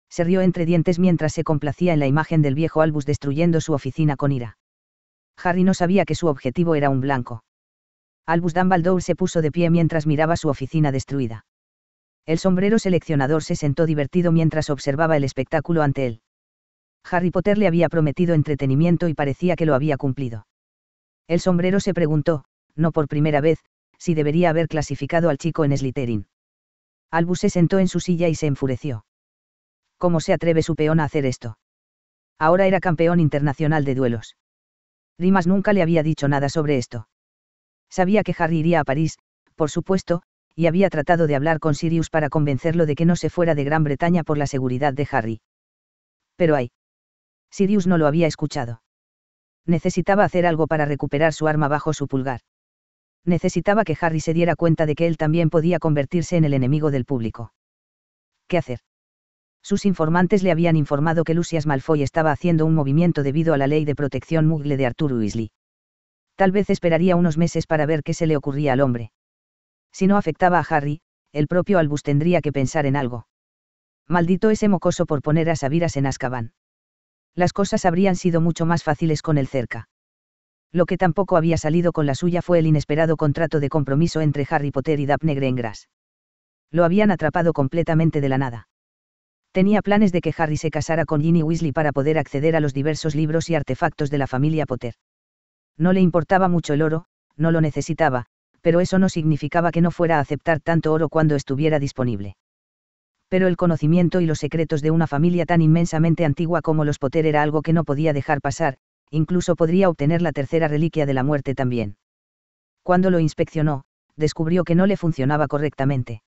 Se rió entre dientes mientras se complacía en la imagen del viejo Albus destruyendo su oficina con ira. Harry no sabía que su objetivo era un blanco. Albus Dumbledore se puso de pie mientras miraba su oficina destruida. El sombrero seleccionador se sentó divertido mientras observaba el espectáculo ante él. Harry Potter le había prometido entretenimiento y parecía que lo había cumplido. El sombrero se preguntó, no por primera vez, si debería haber clasificado al chico en Slytherin. Albus se sentó en su silla y se enfureció. ¿Cómo se atreve su peón a hacer esto? Ahora era campeón internacional de duelos. Rimas nunca le había dicho nada sobre esto. Sabía que Harry iría a París, por supuesto, y había tratado de hablar con Sirius para convencerlo de que no se fuera de Gran Bretaña por la seguridad de Harry. Pero ay. Sirius no lo había escuchado. Necesitaba hacer algo para recuperar su arma bajo su pulgar. Necesitaba que Harry se diera cuenta de que él también podía convertirse en el enemigo del público. ¿Qué hacer? Sus informantes le habían informado que Lucius Malfoy estaba haciendo un movimiento debido a la ley de protección mugle de Arthur Weasley. Tal vez esperaría unos meses para ver qué se le ocurría al hombre. Si no afectaba a Harry, el propio Albus tendría que pensar en algo. Maldito ese mocoso por poner a Sabiras en Azkaban. Las cosas habrían sido mucho más fáciles con él cerca. Lo que tampoco había salido con la suya fue el inesperado contrato de compromiso entre Harry Potter y Daphne Grengras. Lo habían atrapado completamente de la nada tenía planes de que Harry se casara con Ginny Weasley para poder acceder a los diversos libros y artefactos de la familia Potter. No le importaba mucho el oro, no lo necesitaba, pero eso no significaba que no fuera a aceptar tanto oro cuando estuviera disponible. Pero el conocimiento y los secretos de una familia tan inmensamente antigua como los Potter era algo que no podía dejar pasar, incluso podría obtener la tercera reliquia de la muerte también. Cuando lo inspeccionó, descubrió que no le funcionaba correctamente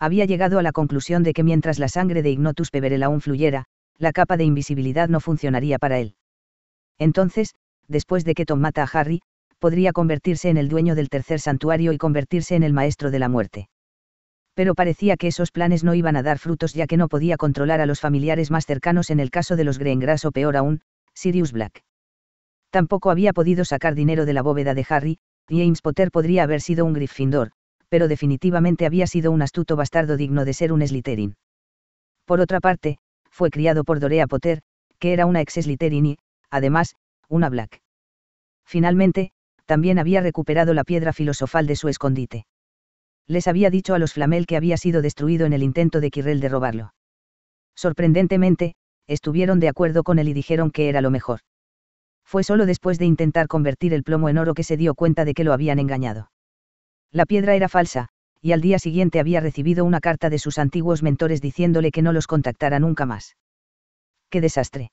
había llegado a la conclusión de que mientras la sangre de Ignotus Peverel aún fluyera, la capa de invisibilidad no funcionaría para él. Entonces, después de que Tom mata a Harry, podría convertirse en el dueño del tercer santuario y convertirse en el maestro de la muerte. Pero parecía que esos planes no iban a dar frutos ya que no podía controlar a los familiares más cercanos en el caso de los Greengrass o peor aún, Sirius Black. Tampoco había podido sacar dinero de la bóveda de Harry, y James Potter podría haber sido un Gryffindor, pero definitivamente había sido un astuto bastardo digno de ser un Slytherin. Por otra parte, fue criado por Dorea Potter, que era una ex Slytherin y, además, una Black. Finalmente, también había recuperado la piedra filosofal de su escondite. Les había dicho a los Flamel que había sido destruido en el intento de Kirrell de robarlo. Sorprendentemente, estuvieron de acuerdo con él y dijeron que era lo mejor. Fue solo después de intentar convertir el plomo en oro que se dio cuenta de que lo habían engañado. La piedra era falsa, y al día siguiente había recibido una carta de sus antiguos mentores diciéndole que no los contactara nunca más. ¡Qué desastre!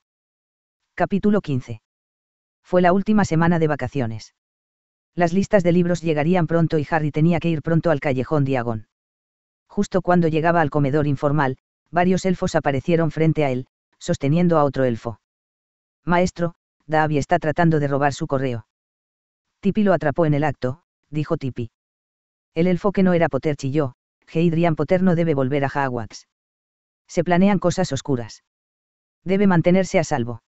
Capítulo 15. Fue la última semana de vacaciones. Las listas de libros llegarían pronto y Harry tenía que ir pronto al callejón Diagón. Justo cuando llegaba al comedor informal, varios elfos aparecieron frente a él, sosteniendo a otro elfo. Maestro, Davy está tratando de robar su correo. Tipi lo atrapó en el acto, dijo Tipi. El elfo que no era Potter chilló, Heidrian Potter no debe volver a Hogwarts. Se planean cosas oscuras. Debe mantenerse a salvo.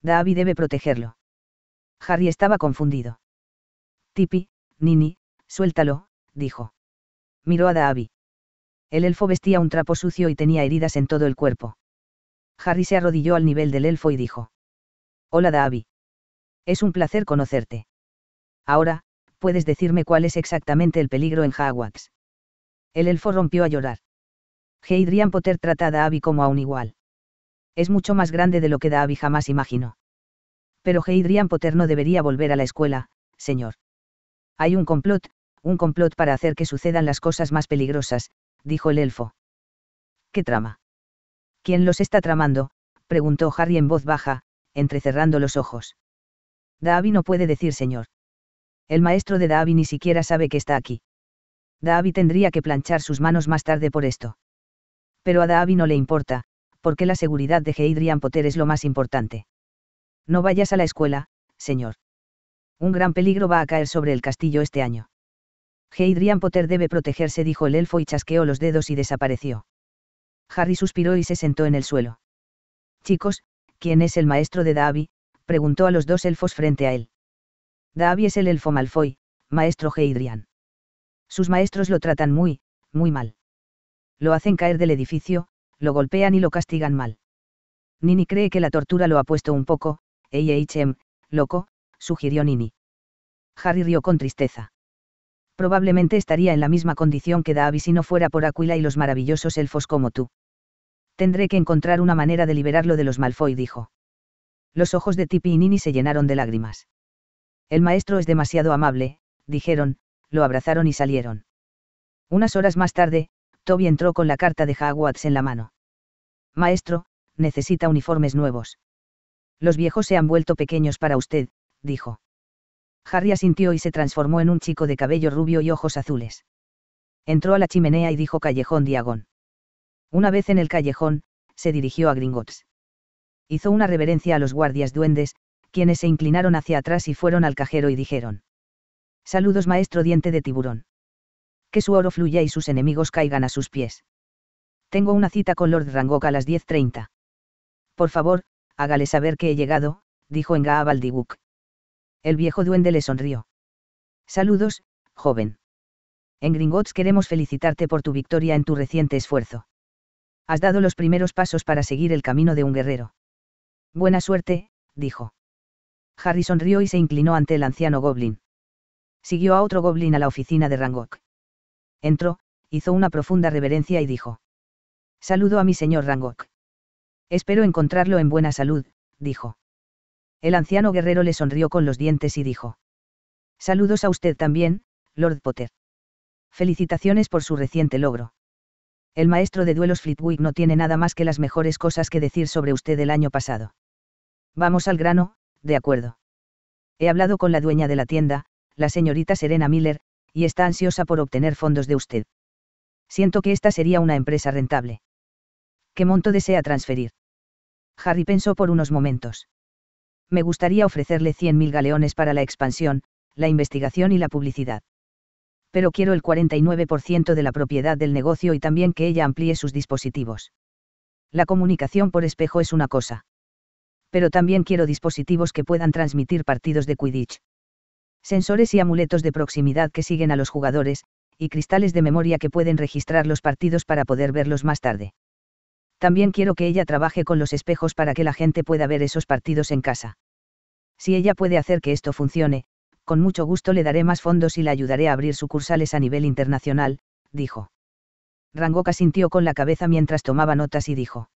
Davy debe protegerlo. Harry estaba confundido. Tipi, Nini, suéltalo, dijo. Miró a Davy. El elfo vestía un trapo sucio y tenía heridas en todo el cuerpo. Harry se arrodilló al nivel del elfo y dijo. Hola Davy. Es un placer conocerte. Ahora, ¿puedes decirme cuál es exactamente el peligro en Hogwarts? El elfo rompió a llorar. Heidrian Potter trata a Daavi como a un igual. Es mucho más grande de lo que Daavi jamás imaginó. Pero Heidrian Potter no debería volver a la escuela, señor. Hay un complot, un complot para hacer que sucedan las cosas más peligrosas, dijo el elfo. ¿Qué trama? ¿Quién los está tramando? preguntó Harry en voz baja, entrecerrando los ojos. Daavi no puede decir señor. El maestro de Daavi ni siquiera sabe que está aquí. Daavi tendría que planchar sus manos más tarde por esto. Pero a Daavi no le importa, porque la seguridad de Heidrian Potter es lo más importante. No vayas a la escuela, señor. Un gran peligro va a caer sobre el castillo este año. Heidrian Potter debe protegerse, dijo el elfo y chasqueó los dedos y desapareció. Harry suspiró y se sentó en el suelo. Chicos, ¿quién es el maestro de Daavi? preguntó a los dos elfos frente a él. Da'avi es el elfo Malfoy, maestro Heidrian. Sus maestros lo tratan muy, muy mal. Lo hacen caer del edificio, lo golpean y lo castigan mal. Nini cree que la tortura lo ha puesto un poco, H.M., loco, sugirió Nini. Harry rió con tristeza. Probablemente estaría en la misma condición que Da'avi si no fuera por Aquila y los maravillosos elfos como tú. Tendré que encontrar una manera de liberarlo de los Malfoy, dijo. Los ojos de Tippi y Nini se llenaron de lágrimas. El maestro es demasiado amable, dijeron, lo abrazaron y salieron. Unas horas más tarde, Toby entró con la carta de Hogwarts en la mano. Maestro, necesita uniformes nuevos. Los viejos se han vuelto pequeños para usted, dijo. Harry asintió y se transformó en un chico de cabello rubio y ojos azules. Entró a la chimenea y dijo Callejón Diagón. Una vez en el callejón, se dirigió a Gringotts. Hizo una reverencia a los guardias duendes, quienes se inclinaron hacia atrás y fueron al cajero y dijeron. Saludos maestro diente de tiburón. Que su oro fluya y sus enemigos caigan a sus pies. Tengo una cita con Lord Rangok a las 10.30. Por favor, hágale saber que he llegado, dijo Engaa El viejo duende le sonrió. Saludos, joven. En Gringotts queremos felicitarte por tu victoria en tu reciente esfuerzo. Has dado los primeros pasos para seguir el camino de un guerrero. Buena suerte, dijo. Harry sonrió y se inclinó ante el anciano Goblin. Siguió a otro Goblin a la oficina de Rangok. Entró, hizo una profunda reverencia y dijo. Saludo a mi señor Rangok. Espero encontrarlo en buena salud, dijo. El anciano guerrero le sonrió con los dientes y dijo. Saludos a usted también, Lord Potter. Felicitaciones por su reciente logro. El maestro de duelos Flitwick no tiene nada más que las mejores cosas que decir sobre usted el año pasado. Vamos al grano, de acuerdo. He hablado con la dueña de la tienda, la señorita Serena Miller, y está ansiosa por obtener fondos de usted. Siento que esta sería una empresa rentable. ¿Qué monto desea transferir? Harry pensó por unos momentos. Me gustaría ofrecerle 100.000 galeones para la expansión, la investigación y la publicidad. Pero quiero el 49% de la propiedad del negocio y también que ella amplíe sus dispositivos. La comunicación por espejo es una cosa pero también quiero dispositivos que puedan transmitir partidos de Quidditch. Sensores y amuletos de proximidad que siguen a los jugadores, y cristales de memoria que pueden registrar los partidos para poder verlos más tarde. También quiero que ella trabaje con los espejos para que la gente pueda ver esos partidos en casa. Si ella puede hacer que esto funcione, con mucho gusto le daré más fondos y la ayudaré a abrir sucursales a nivel internacional, dijo. Rangoka sintió con la cabeza mientras tomaba notas y dijo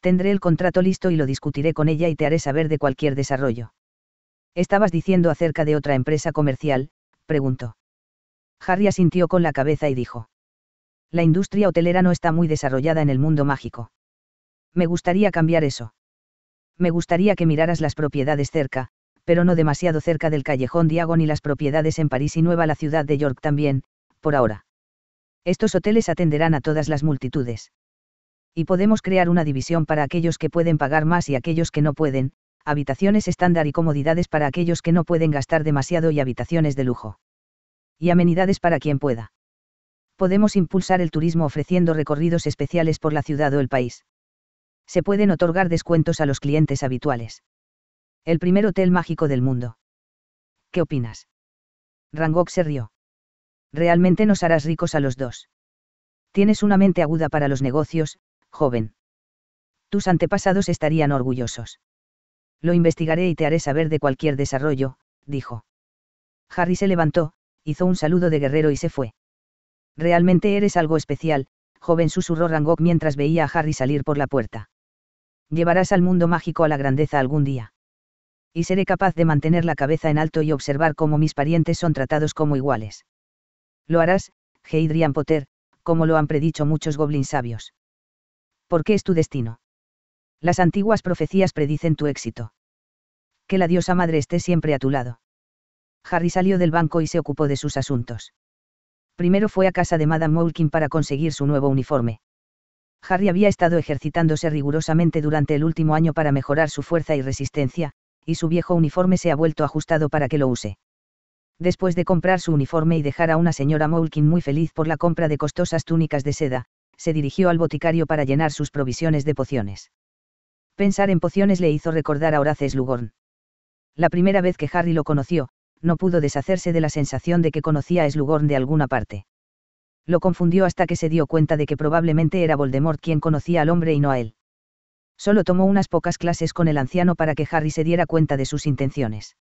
tendré el contrato listo y lo discutiré con ella y te haré saber de cualquier desarrollo. ¿Estabas diciendo acerca de otra empresa comercial? preguntó. Harry asintió con la cabeza y dijo. La industria hotelera no está muy desarrollada en el mundo mágico. Me gustaría cambiar eso. Me gustaría que miraras las propiedades cerca, pero no demasiado cerca del callejón Diagon y las propiedades en París y Nueva la ciudad de York también, por ahora. Estos hoteles atenderán a todas las multitudes y podemos crear una división para aquellos que pueden pagar más y aquellos que no pueden, habitaciones estándar y comodidades para aquellos que no pueden gastar demasiado y habitaciones de lujo. Y amenidades para quien pueda. Podemos impulsar el turismo ofreciendo recorridos especiales por la ciudad o el país. Se pueden otorgar descuentos a los clientes habituales. El primer hotel mágico del mundo. ¿Qué opinas? Rangok se rió. Realmente nos harás ricos a los dos. Tienes una mente aguda para los negocios, joven. Tus antepasados estarían orgullosos. Lo investigaré y te haré saber de cualquier desarrollo, dijo. Harry se levantó, hizo un saludo de guerrero y se fue. Realmente eres algo especial, joven susurró Rangok mientras veía a Harry salir por la puerta. Llevarás al mundo mágico a la grandeza algún día. Y seré capaz de mantener la cabeza en alto y observar cómo mis parientes son tratados como iguales. Lo harás, Heidrian Potter, como lo han predicho muchos goblins sabios qué es tu destino. Las antiguas profecías predicen tu éxito. Que la diosa madre esté siempre a tu lado. Harry salió del banco y se ocupó de sus asuntos. Primero fue a casa de Madame Mulkin para conseguir su nuevo uniforme. Harry había estado ejercitándose rigurosamente durante el último año para mejorar su fuerza y resistencia, y su viejo uniforme se ha vuelto ajustado para que lo use. Después de comprar su uniforme y dejar a una señora Mulkin muy feliz por la compra de costosas túnicas de seda, se dirigió al boticario para llenar sus provisiones de pociones. Pensar en pociones le hizo recordar a Horace Slughorn. La primera vez que Harry lo conoció, no pudo deshacerse de la sensación de que conocía a Slughorn de alguna parte. Lo confundió hasta que se dio cuenta de que probablemente era Voldemort quien conocía al hombre y no a él. Solo tomó unas pocas clases con el anciano para que Harry se diera cuenta de sus intenciones.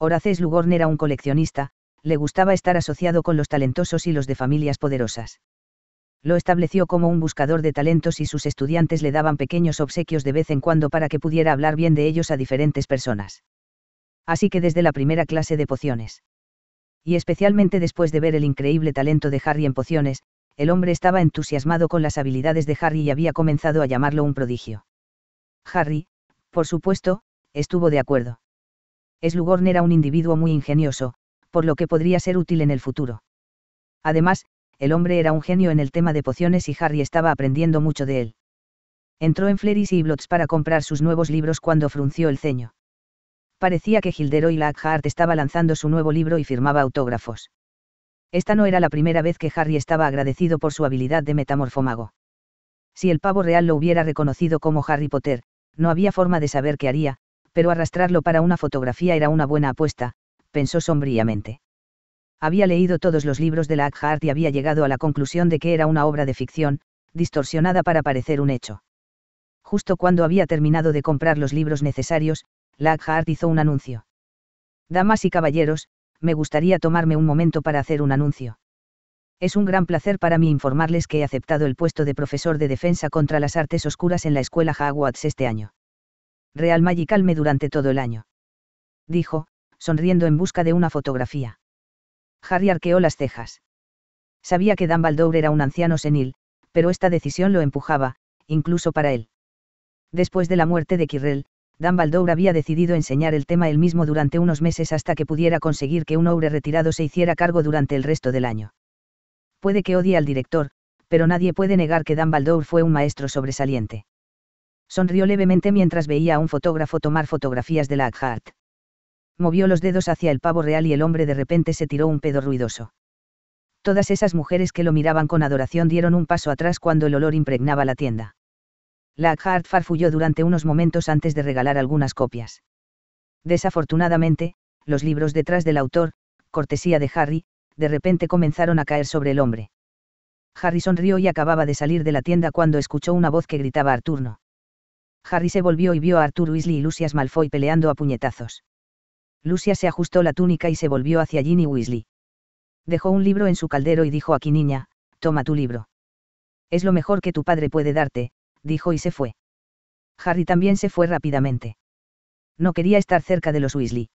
Horace Slughorn era un coleccionista, le gustaba estar asociado con los talentosos y los de familias poderosas lo estableció como un buscador de talentos y sus estudiantes le daban pequeños obsequios de vez en cuando para que pudiera hablar bien de ellos a diferentes personas. Así que desde la primera clase de pociones. Y especialmente después de ver el increíble talento de Harry en pociones, el hombre estaba entusiasmado con las habilidades de Harry y había comenzado a llamarlo un prodigio. Harry, por supuesto, estuvo de acuerdo. Slughorn era un individuo muy ingenioso, por lo que podría ser útil en el futuro. Además, el hombre era un genio en el tema de pociones y Harry estaba aprendiendo mucho de él. Entró en Fleris y Blots para comprar sus nuevos libros cuando frunció el ceño. Parecía que Gilderoy Lockhart estaba lanzando su nuevo libro y firmaba autógrafos. Esta no era la primera vez que Harry estaba agradecido por su habilidad de metamorfomago. Si el pavo real lo hubiera reconocido como Harry Potter, no había forma de saber qué haría, pero arrastrarlo para una fotografía era una buena apuesta, pensó sombríamente había leído todos los libros de la y había llegado a la conclusión de que era una obra de ficción, distorsionada para parecer un hecho. Justo cuando había terminado de comprar los libros necesarios, la hizo un anuncio. Damas y caballeros, me gustaría tomarme un momento para hacer un anuncio. Es un gran placer para mí informarles que he aceptado el puesto de profesor de defensa contra las artes oscuras en la escuela Hogwarts este año. Real Magical me durante todo el año. Dijo, sonriendo en busca de una fotografía. Harry arqueó las cejas. Sabía que Dumbledore era un anciano senil, pero esta decisión lo empujaba, incluso para él. Después de la muerte de Kirrell, Dumbledore había decidido enseñar el tema él mismo durante unos meses hasta que pudiera conseguir que un hombre retirado se hiciera cargo durante el resto del año. Puede que odie al director, pero nadie puede negar que Dumbledore fue un maestro sobresaliente. Sonrió levemente mientras veía a un fotógrafo tomar fotografías de la movió los dedos hacia el pavo real y el hombre de repente se tiró un pedo ruidoso. Todas esas mujeres que lo miraban con adoración dieron un paso atrás cuando el olor impregnaba la tienda. Lockhart farfulló durante unos momentos antes de regalar algunas copias. Desafortunadamente, los libros detrás del autor, cortesía de Harry, de repente comenzaron a caer sobre el hombre. Harry sonrió y acababa de salir de la tienda cuando escuchó una voz que gritaba Arturno. Harry se volvió y vio a Arthur Weasley y Lucius Malfoy peleando a puñetazos. Lucia se ajustó la túnica y se volvió hacia Ginny Weasley. Dejó un libro en su caldero y dijo aquí niña, toma tu libro. Es lo mejor que tu padre puede darte, dijo y se fue. Harry también se fue rápidamente. No quería estar cerca de los Weasley.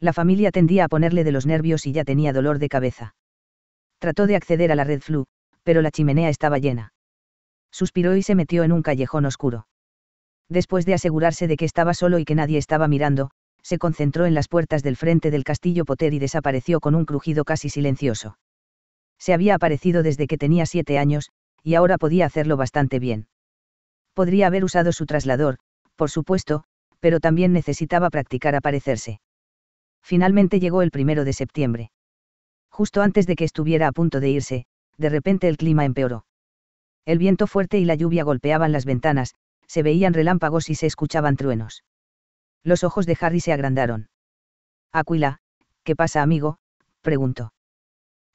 La familia tendía a ponerle de los nervios y ya tenía dolor de cabeza. Trató de acceder a la red flu, pero la chimenea estaba llena. Suspiró y se metió en un callejón oscuro. Después de asegurarse de que estaba solo y que nadie estaba mirando, se concentró en las puertas del frente del castillo Potter y desapareció con un crujido casi silencioso. Se había aparecido desde que tenía siete años, y ahora podía hacerlo bastante bien. Podría haber usado su traslador, por supuesto, pero también necesitaba practicar aparecerse. Finalmente llegó el primero de septiembre. Justo antes de que estuviera a punto de irse, de repente el clima empeoró. El viento fuerte y la lluvia golpeaban las ventanas, se veían relámpagos y se escuchaban truenos. Los ojos de Harry se agrandaron. Aquila, ¿qué pasa, amigo? preguntó.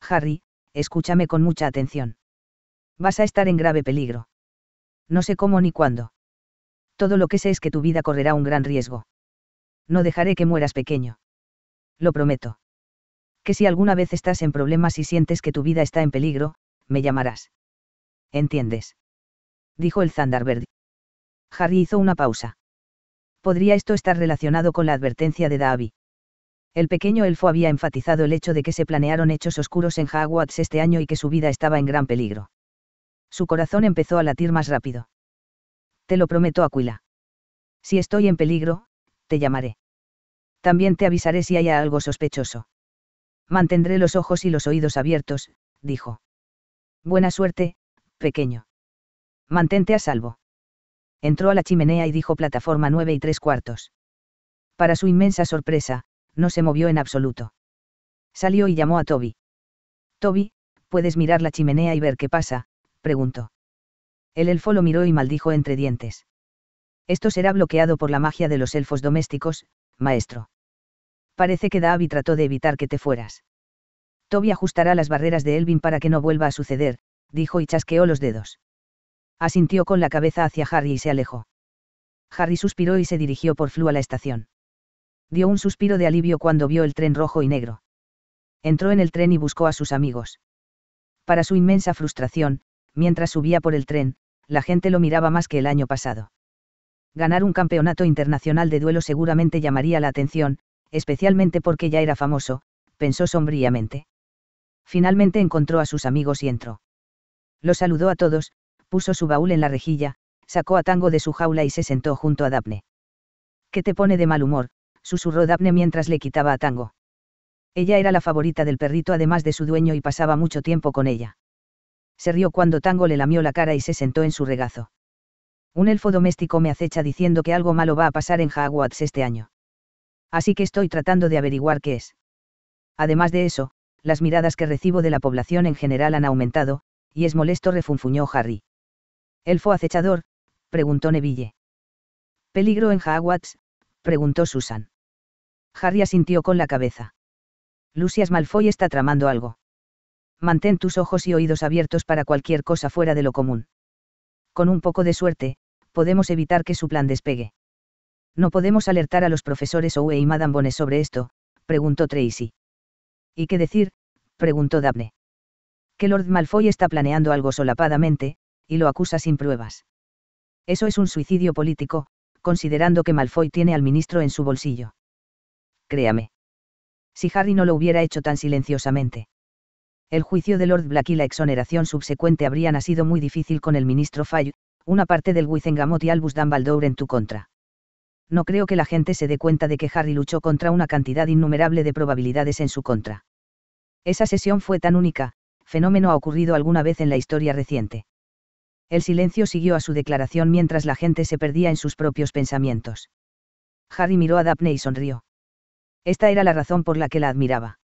Harry, escúchame con mucha atención. Vas a estar en grave peligro. No sé cómo ni cuándo. Todo lo que sé es que tu vida correrá un gran riesgo. No dejaré que mueras pequeño. Lo prometo. Que si alguna vez estás en problemas y sientes que tu vida está en peligro, me llamarás. ¿Entiendes? Dijo el Thunderbird. Harry hizo una pausa podría esto estar relacionado con la advertencia de Daabi. El pequeño elfo había enfatizado el hecho de que se planearon hechos oscuros en Hogwarts este año y que su vida estaba en gran peligro. Su corazón empezó a latir más rápido. Te lo prometo, Aquila. Si estoy en peligro, te llamaré. También te avisaré si hay algo sospechoso. Mantendré los ojos y los oídos abiertos, dijo. Buena suerte, pequeño. Mantente a salvo entró a la chimenea y dijo plataforma 9 y tres cuartos. Para su inmensa sorpresa, no se movió en absoluto. Salió y llamó a Toby. Toby, ¿puedes mirar la chimenea y ver qué pasa? preguntó. El elfo lo miró y maldijo entre dientes. Esto será bloqueado por la magia de los elfos domésticos, maestro. Parece que Daavi trató de evitar que te fueras. Toby ajustará las barreras de Elvin para que no vuelva a suceder, dijo y chasqueó los dedos. Asintió con la cabeza hacia Harry y se alejó. Harry suspiró y se dirigió por Flu a la estación. Dio un suspiro de alivio cuando vio el tren rojo y negro. Entró en el tren y buscó a sus amigos. Para su inmensa frustración, mientras subía por el tren, la gente lo miraba más que el año pasado. Ganar un campeonato internacional de duelo seguramente llamaría la atención, especialmente porque ya era famoso, pensó sombríamente. Finalmente encontró a sus amigos y entró. Los saludó a todos, puso su baúl en la rejilla, sacó a Tango de su jaula y se sentó junto a Daphne. ¿Qué te pone de mal humor? susurró Daphne mientras le quitaba a Tango. Ella era la favorita del perrito además de su dueño y pasaba mucho tiempo con ella. Se rió cuando Tango le lamió la cara y se sentó en su regazo. Un elfo doméstico me acecha diciendo que algo malo va a pasar en Hogwarts este año. Así que estoy tratando de averiguar qué es. Además de eso, las miradas que recibo de la población en general han aumentado, y es molesto refunfuñó Harry. ¿Elfo acechador? preguntó Neville. ¿Peligro en Hogwarts? preguntó Susan. Harry asintió con la cabeza. Lucias Malfoy está tramando algo. Mantén tus ojos y oídos abiertos para cualquier cosa fuera de lo común. Con un poco de suerte, podemos evitar que su plan despegue. ¿No podemos alertar a los profesores Owe y Madame Bones sobre esto? preguntó Tracy. ¿Y qué decir? preguntó Daphne. Que Lord Malfoy está planeando algo solapadamente, y lo acusa sin pruebas. Eso es un suicidio político, considerando que Malfoy tiene al ministro en su bolsillo. Créame. Si Harry no lo hubiera hecho tan silenciosamente. El juicio de Lord Black y la exoneración subsecuente habrían sido muy difícil con el ministro Fay, una parte del Wizengamot y Albus Dumbledore en tu contra. No creo que la gente se dé cuenta de que Harry luchó contra una cantidad innumerable de probabilidades en su contra. Esa sesión fue tan única, fenómeno ha ocurrido alguna vez en la historia reciente. El silencio siguió a su declaración mientras la gente se perdía en sus propios pensamientos. Harry miró a Daphne y sonrió. Esta era la razón por la que la admiraba.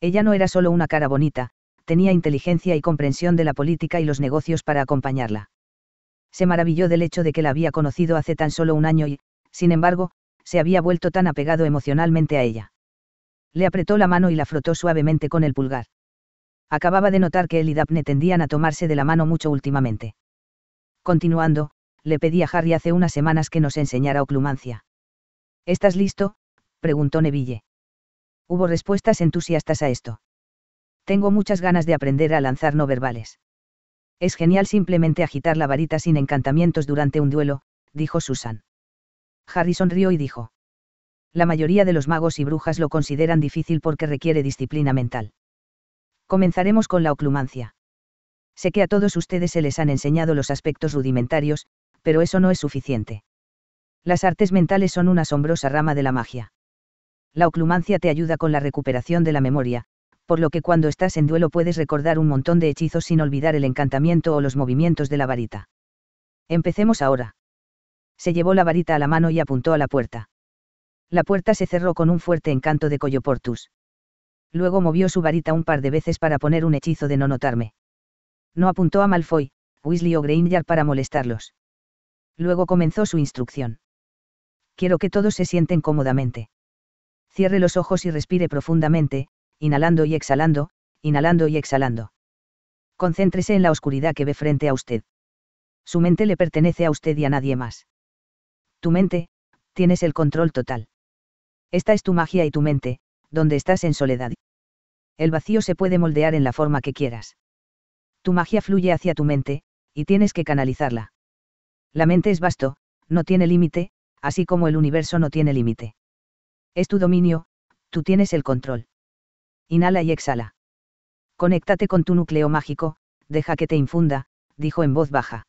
Ella no era solo una cara bonita, tenía inteligencia y comprensión de la política y los negocios para acompañarla. Se maravilló del hecho de que la había conocido hace tan solo un año y, sin embargo, se había vuelto tan apegado emocionalmente a ella. Le apretó la mano y la frotó suavemente con el pulgar. Acababa de notar que él y Daphne tendían a tomarse de la mano mucho últimamente. Continuando, le pedí a Harry hace unas semanas que nos enseñara oclumancia. ¿Estás listo? preguntó Neville. Hubo respuestas entusiastas a esto. Tengo muchas ganas de aprender a lanzar no verbales. Es genial simplemente agitar la varita sin encantamientos durante un duelo, dijo Susan. Harry sonrió y dijo. La mayoría de los magos y brujas lo consideran difícil porque requiere disciplina mental. Comenzaremos con la oclumancia. Sé que a todos ustedes se les han enseñado los aspectos rudimentarios, pero eso no es suficiente. Las artes mentales son una asombrosa rama de la magia. La oclumancia te ayuda con la recuperación de la memoria, por lo que cuando estás en duelo puedes recordar un montón de hechizos sin olvidar el encantamiento o los movimientos de la varita. Empecemos ahora. Se llevó la varita a la mano y apuntó a la puerta. La puerta se cerró con un fuerte encanto de Colloportus. Luego movió su varita un par de veces para poner un hechizo de no notarme. No apuntó a Malfoy, Weasley o Granger para molestarlos. Luego comenzó su instrucción. Quiero que todos se sienten cómodamente. Cierre los ojos y respire profundamente, inhalando y exhalando, inhalando y exhalando. Concéntrese en la oscuridad que ve frente a usted. Su mente le pertenece a usted y a nadie más. Tu mente, tienes el control total. Esta es tu magia y tu mente, donde estás en soledad. El vacío se puede moldear en la forma que quieras. Tu magia fluye hacia tu mente, y tienes que canalizarla. La mente es vasto, no tiene límite, así como el universo no tiene límite. Es tu dominio, tú tienes el control. Inhala y exhala. Conéctate con tu núcleo mágico, deja que te infunda, dijo en voz baja.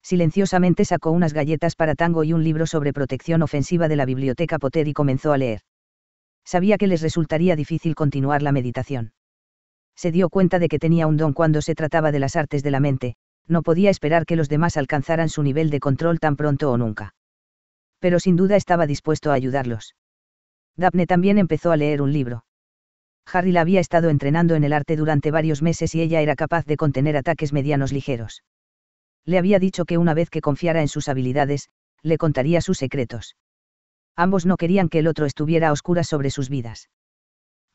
Silenciosamente sacó unas galletas para tango y un libro sobre protección ofensiva de la biblioteca Potter y comenzó a leer. Sabía que les resultaría difícil continuar la meditación se dio cuenta de que tenía un don cuando se trataba de las artes de la mente, no podía esperar que los demás alcanzaran su nivel de control tan pronto o nunca. Pero sin duda estaba dispuesto a ayudarlos. Daphne también empezó a leer un libro. Harry la había estado entrenando en el arte durante varios meses y ella era capaz de contener ataques medianos ligeros. Le había dicho que una vez que confiara en sus habilidades, le contaría sus secretos. Ambos no querían que el otro estuviera a oscuras sobre sus vidas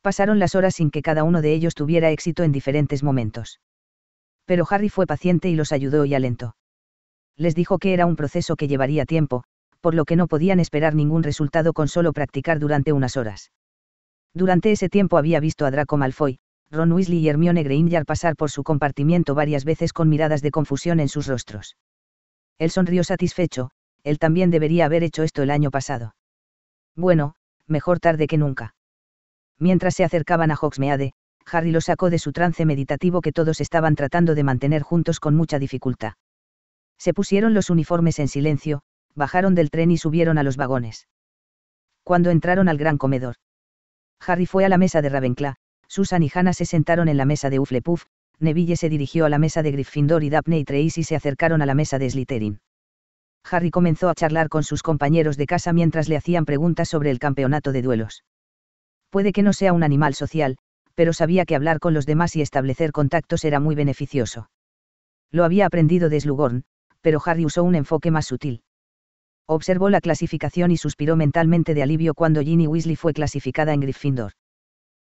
pasaron las horas sin que cada uno de ellos tuviera éxito en diferentes momentos. Pero Harry fue paciente y los ayudó y alentó. Les dijo que era un proceso que llevaría tiempo, por lo que no podían esperar ningún resultado con solo practicar durante unas horas. Durante ese tiempo había visto a Draco Malfoy, Ron Weasley y Hermione Granger pasar por su compartimiento varias veces con miradas de confusión en sus rostros. Él sonrió satisfecho, él también debería haber hecho esto el año pasado. Bueno, mejor tarde que nunca. Mientras se acercaban a Hogsmeade, Harry lo sacó de su trance meditativo que todos estaban tratando de mantener juntos con mucha dificultad. Se pusieron los uniformes en silencio, bajaron del tren y subieron a los vagones. Cuando entraron al gran comedor, Harry fue a la mesa de Ravenclaw, Susan y Hannah se sentaron en la mesa de Ufflepuff, Neville se dirigió a la mesa de Gryffindor y Daphne y Tracy se acercaron a la mesa de Slytherin. Harry comenzó a charlar con sus compañeros de casa mientras le hacían preguntas sobre el campeonato de duelos. Puede que no sea un animal social, pero sabía que hablar con los demás y establecer contactos era muy beneficioso. Lo había aprendido de Slugorn, pero Harry usó un enfoque más sutil. Observó la clasificación y suspiró mentalmente de alivio cuando Ginny Weasley fue clasificada en Gryffindor.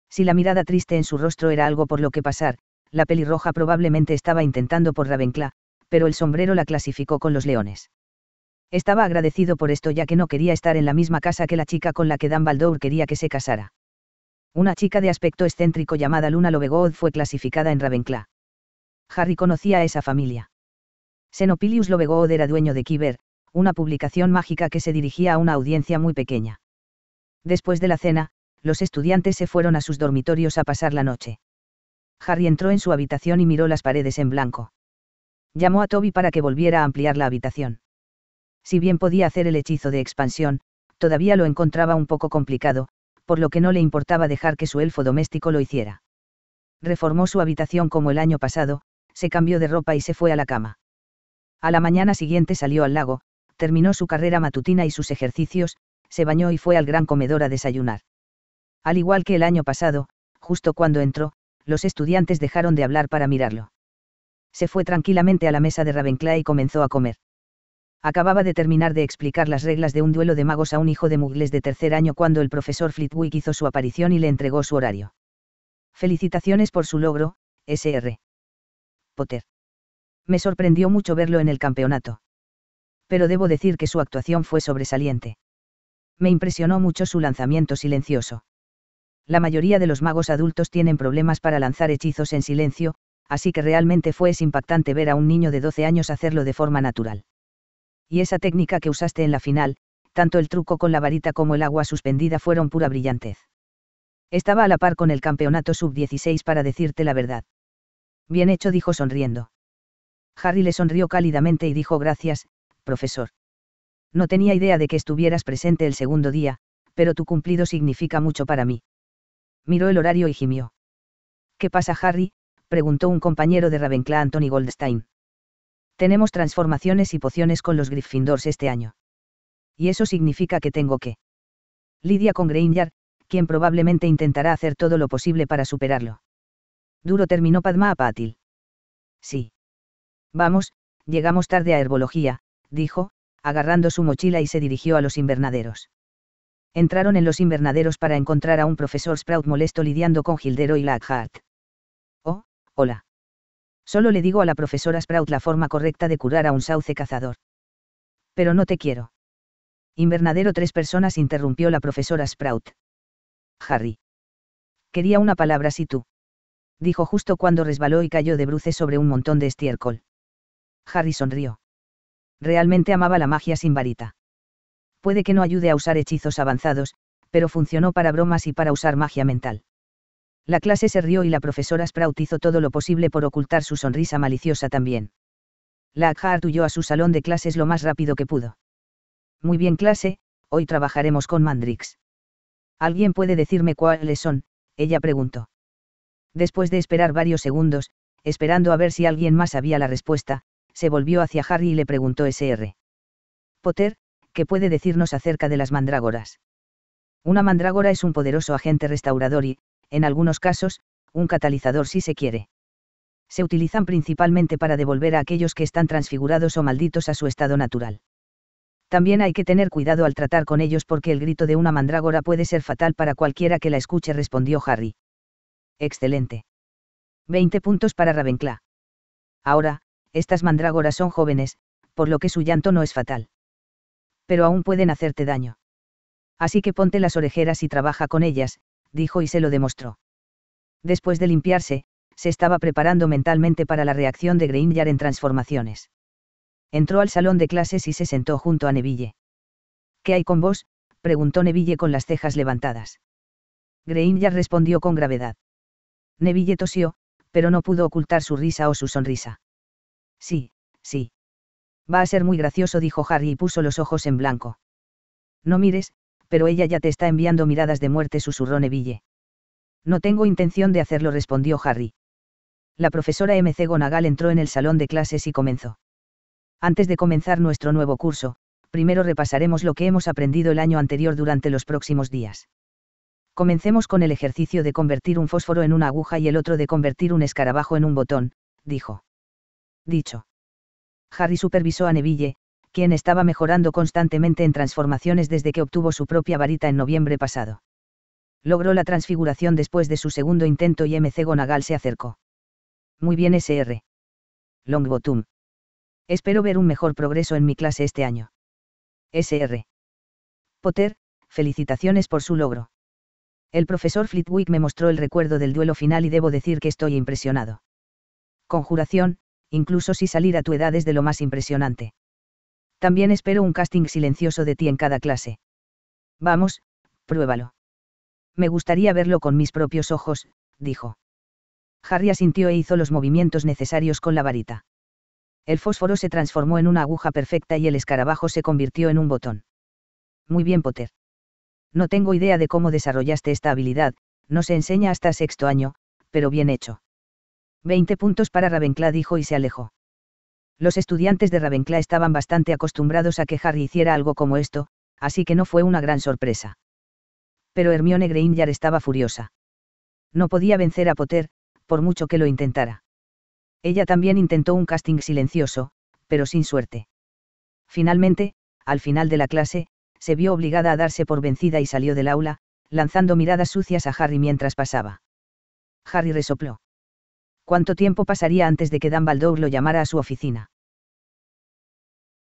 Si la mirada triste en su rostro era algo por lo que pasar, la pelirroja probablemente estaba intentando por Ravenclaw, pero el sombrero la clasificó con los leones. Estaba agradecido por esto ya que no quería estar en la misma casa que la chica con la que Dumbledore quería que se casara. Una chica de aspecto excéntrico llamada Luna Lovegood fue clasificada en Ravenclaw. Harry conocía a esa familia. Xenopilius Lovegood era dueño de Kiber, una publicación mágica que se dirigía a una audiencia muy pequeña. Después de la cena, los estudiantes se fueron a sus dormitorios a pasar la noche. Harry entró en su habitación y miró las paredes en blanco. Llamó a Toby para que volviera a ampliar la habitación. Si bien podía hacer el hechizo de expansión, todavía lo encontraba un poco complicado, por lo que no le importaba dejar que su elfo doméstico lo hiciera. Reformó su habitación como el año pasado, se cambió de ropa y se fue a la cama. A la mañana siguiente salió al lago, terminó su carrera matutina y sus ejercicios, se bañó y fue al gran comedor a desayunar. Al igual que el año pasado, justo cuando entró, los estudiantes dejaron de hablar para mirarlo. Se fue tranquilamente a la mesa de Ravenclaw y comenzó a comer acababa de terminar de explicar las reglas de un duelo de magos a un hijo de Mugles de tercer año cuando el profesor Flitwick hizo su aparición y le entregó su horario. Felicitaciones por su logro, SR. Potter. Me sorprendió mucho verlo en el campeonato. Pero debo decir que su actuación fue sobresaliente. Me impresionó mucho su lanzamiento silencioso. La mayoría de los magos adultos tienen problemas para lanzar hechizos en silencio, así que realmente fue es impactante ver a un niño de 12 años hacerlo de forma natural y esa técnica que usaste en la final, tanto el truco con la varita como el agua suspendida fueron pura brillantez. Estaba a la par con el campeonato sub-16 para decirte la verdad. Bien hecho, dijo sonriendo. Harry le sonrió cálidamente y dijo gracias, profesor. No tenía idea de que estuvieras presente el segundo día, pero tu cumplido significa mucho para mí. Miró el horario y gimió. ¿Qué pasa, Harry? preguntó un compañero de Ravenclaw, Anthony Goldstein. Tenemos transformaciones y pociones con los Gryffindors este año. Y eso significa que tengo que. Lidia con Granger, quien probablemente intentará hacer todo lo posible para superarlo. Duro terminó Padma Apátil. Sí. Vamos, llegamos tarde a herbología, dijo, agarrando su mochila y se dirigió a los invernaderos. Entraron en los invernaderos para encontrar a un profesor Sprout molesto lidiando con Gildero y Lockhart. Oh, hola. Solo le digo a la profesora Sprout la forma correcta de curar a un sauce cazador. Pero no te quiero. Invernadero tres personas interrumpió la profesora Sprout. Harry. Quería una palabra si tú. Dijo justo cuando resbaló y cayó de bruces sobre un montón de estiércol. Harry sonrió. Realmente amaba la magia sin varita. Puede que no ayude a usar hechizos avanzados, pero funcionó para bromas y para usar magia mental. La clase se rió y la profesora Sprout hizo todo lo posible por ocultar su sonrisa maliciosa también. La Akhart huyó a su salón de clases lo más rápido que pudo. Muy bien clase, hoy trabajaremos con Mandrix. ¿Alguien puede decirme cuáles son? ella preguntó. Después de esperar varios segundos, esperando a ver si alguien más sabía la respuesta, se volvió hacia Harry y le preguntó Sr. Potter, ¿qué puede decirnos acerca de las mandrágoras? Una mandrágora es un poderoso agente restaurador y, en algunos casos, un catalizador si se quiere. Se utilizan principalmente para devolver a aquellos que están transfigurados o malditos a su estado natural. También hay que tener cuidado al tratar con ellos porque el grito de una mandrágora puede ser fatal para cualquiera que la escuche, respondió Harry. Excelente. 20 puntos para Ravenclaw. Ahora, estas mandrágoras son jóvenes, por lo que su llanto no es fatal. Pero aún pueden hacerte daño. Así que ponte las orejeras y trabaja con ellas, dijo y se lo demostró. Después de limpiarse, se estaba preparando mentalmente para la reacción de Grimjar en transformaciones. Entró al salón de clases y se sentó junto a Neville. ¿Qué hay con vos? preguntó Neville con las cejas levantadas. Grimjar respondió con gravedad. Neville tosió, pero no pudo ocultar su risa o su sonrisa. Sí, sí. Va a ser muy gracioso, dijo Harry y puso los ojos en blanco. No mires, pero ella ya te está enviando miradas de muerte, susurró Neville. No tengo intención de hacerlo, respondió Harry. La profesora MC Gonagal entró en el salón de clases y comenzó. Antes de comenzar nuestro nuevo curso, primero repasaremos lo que hemos aprendido el año anterior durante los próximos días. Comencemos con el ejercicio de convertir un fósforo en una aguja y el otro de convertir un escarabajo en un botón, dijo. Dicho. Harry supervisó a Neville, quien estaba mejorando constantemente en transformaciones desde que obtuvo su propia varita en noviembre pasado. Logró la transfiguración después de su segundo intento y MC Gonagal se acercó. Muy bien SR. Longbottom. Espero ver un mejor progreso en mi clase este año. SR. Potter, felicitaciones por su logro. El profesor Flitwick me mostró el recuerdo del duelo final y debo decir que estoy impresionado. Conjuración, incluso si salir a tu edad es de lo más impresionante. También espero un casting silencioso de ti en cada clase. Vamos, pruébalo. Me gustaría verlo con mis propios ojos, dijo. Harry asintió e hizo los movimientos necesarios con la varita. El fósforo se transformó en una aguja perfecta y el escarabajo se convirtió en un botón. Muy bien, Potter. No tengo idea de cómo desarrollaste esta habilidad, no se enseña hasta sexto año, pero bien hecho. Veinte puntos para Ravenclaw dijo y se alejó. Los estudiantes de Ravenclaw estaban bastante acostumbrados a que Harry hiciera algo como esto, así que no fue una gran sorpresa. Pero Hermione Granger estaba furiosa. No podía vencer a Potter, por mucho que lo intentara. Ella también intentó un casting silencioso, pero sin suerte. Finalmente, al final de la clase, se vio obligada a darse por vencida y salió del aula, lanzando miradas sucias a Harry mientras pasaba. Harry resopló cuánto tiempo pasaría antes de que Dan lo llamara a su oficina.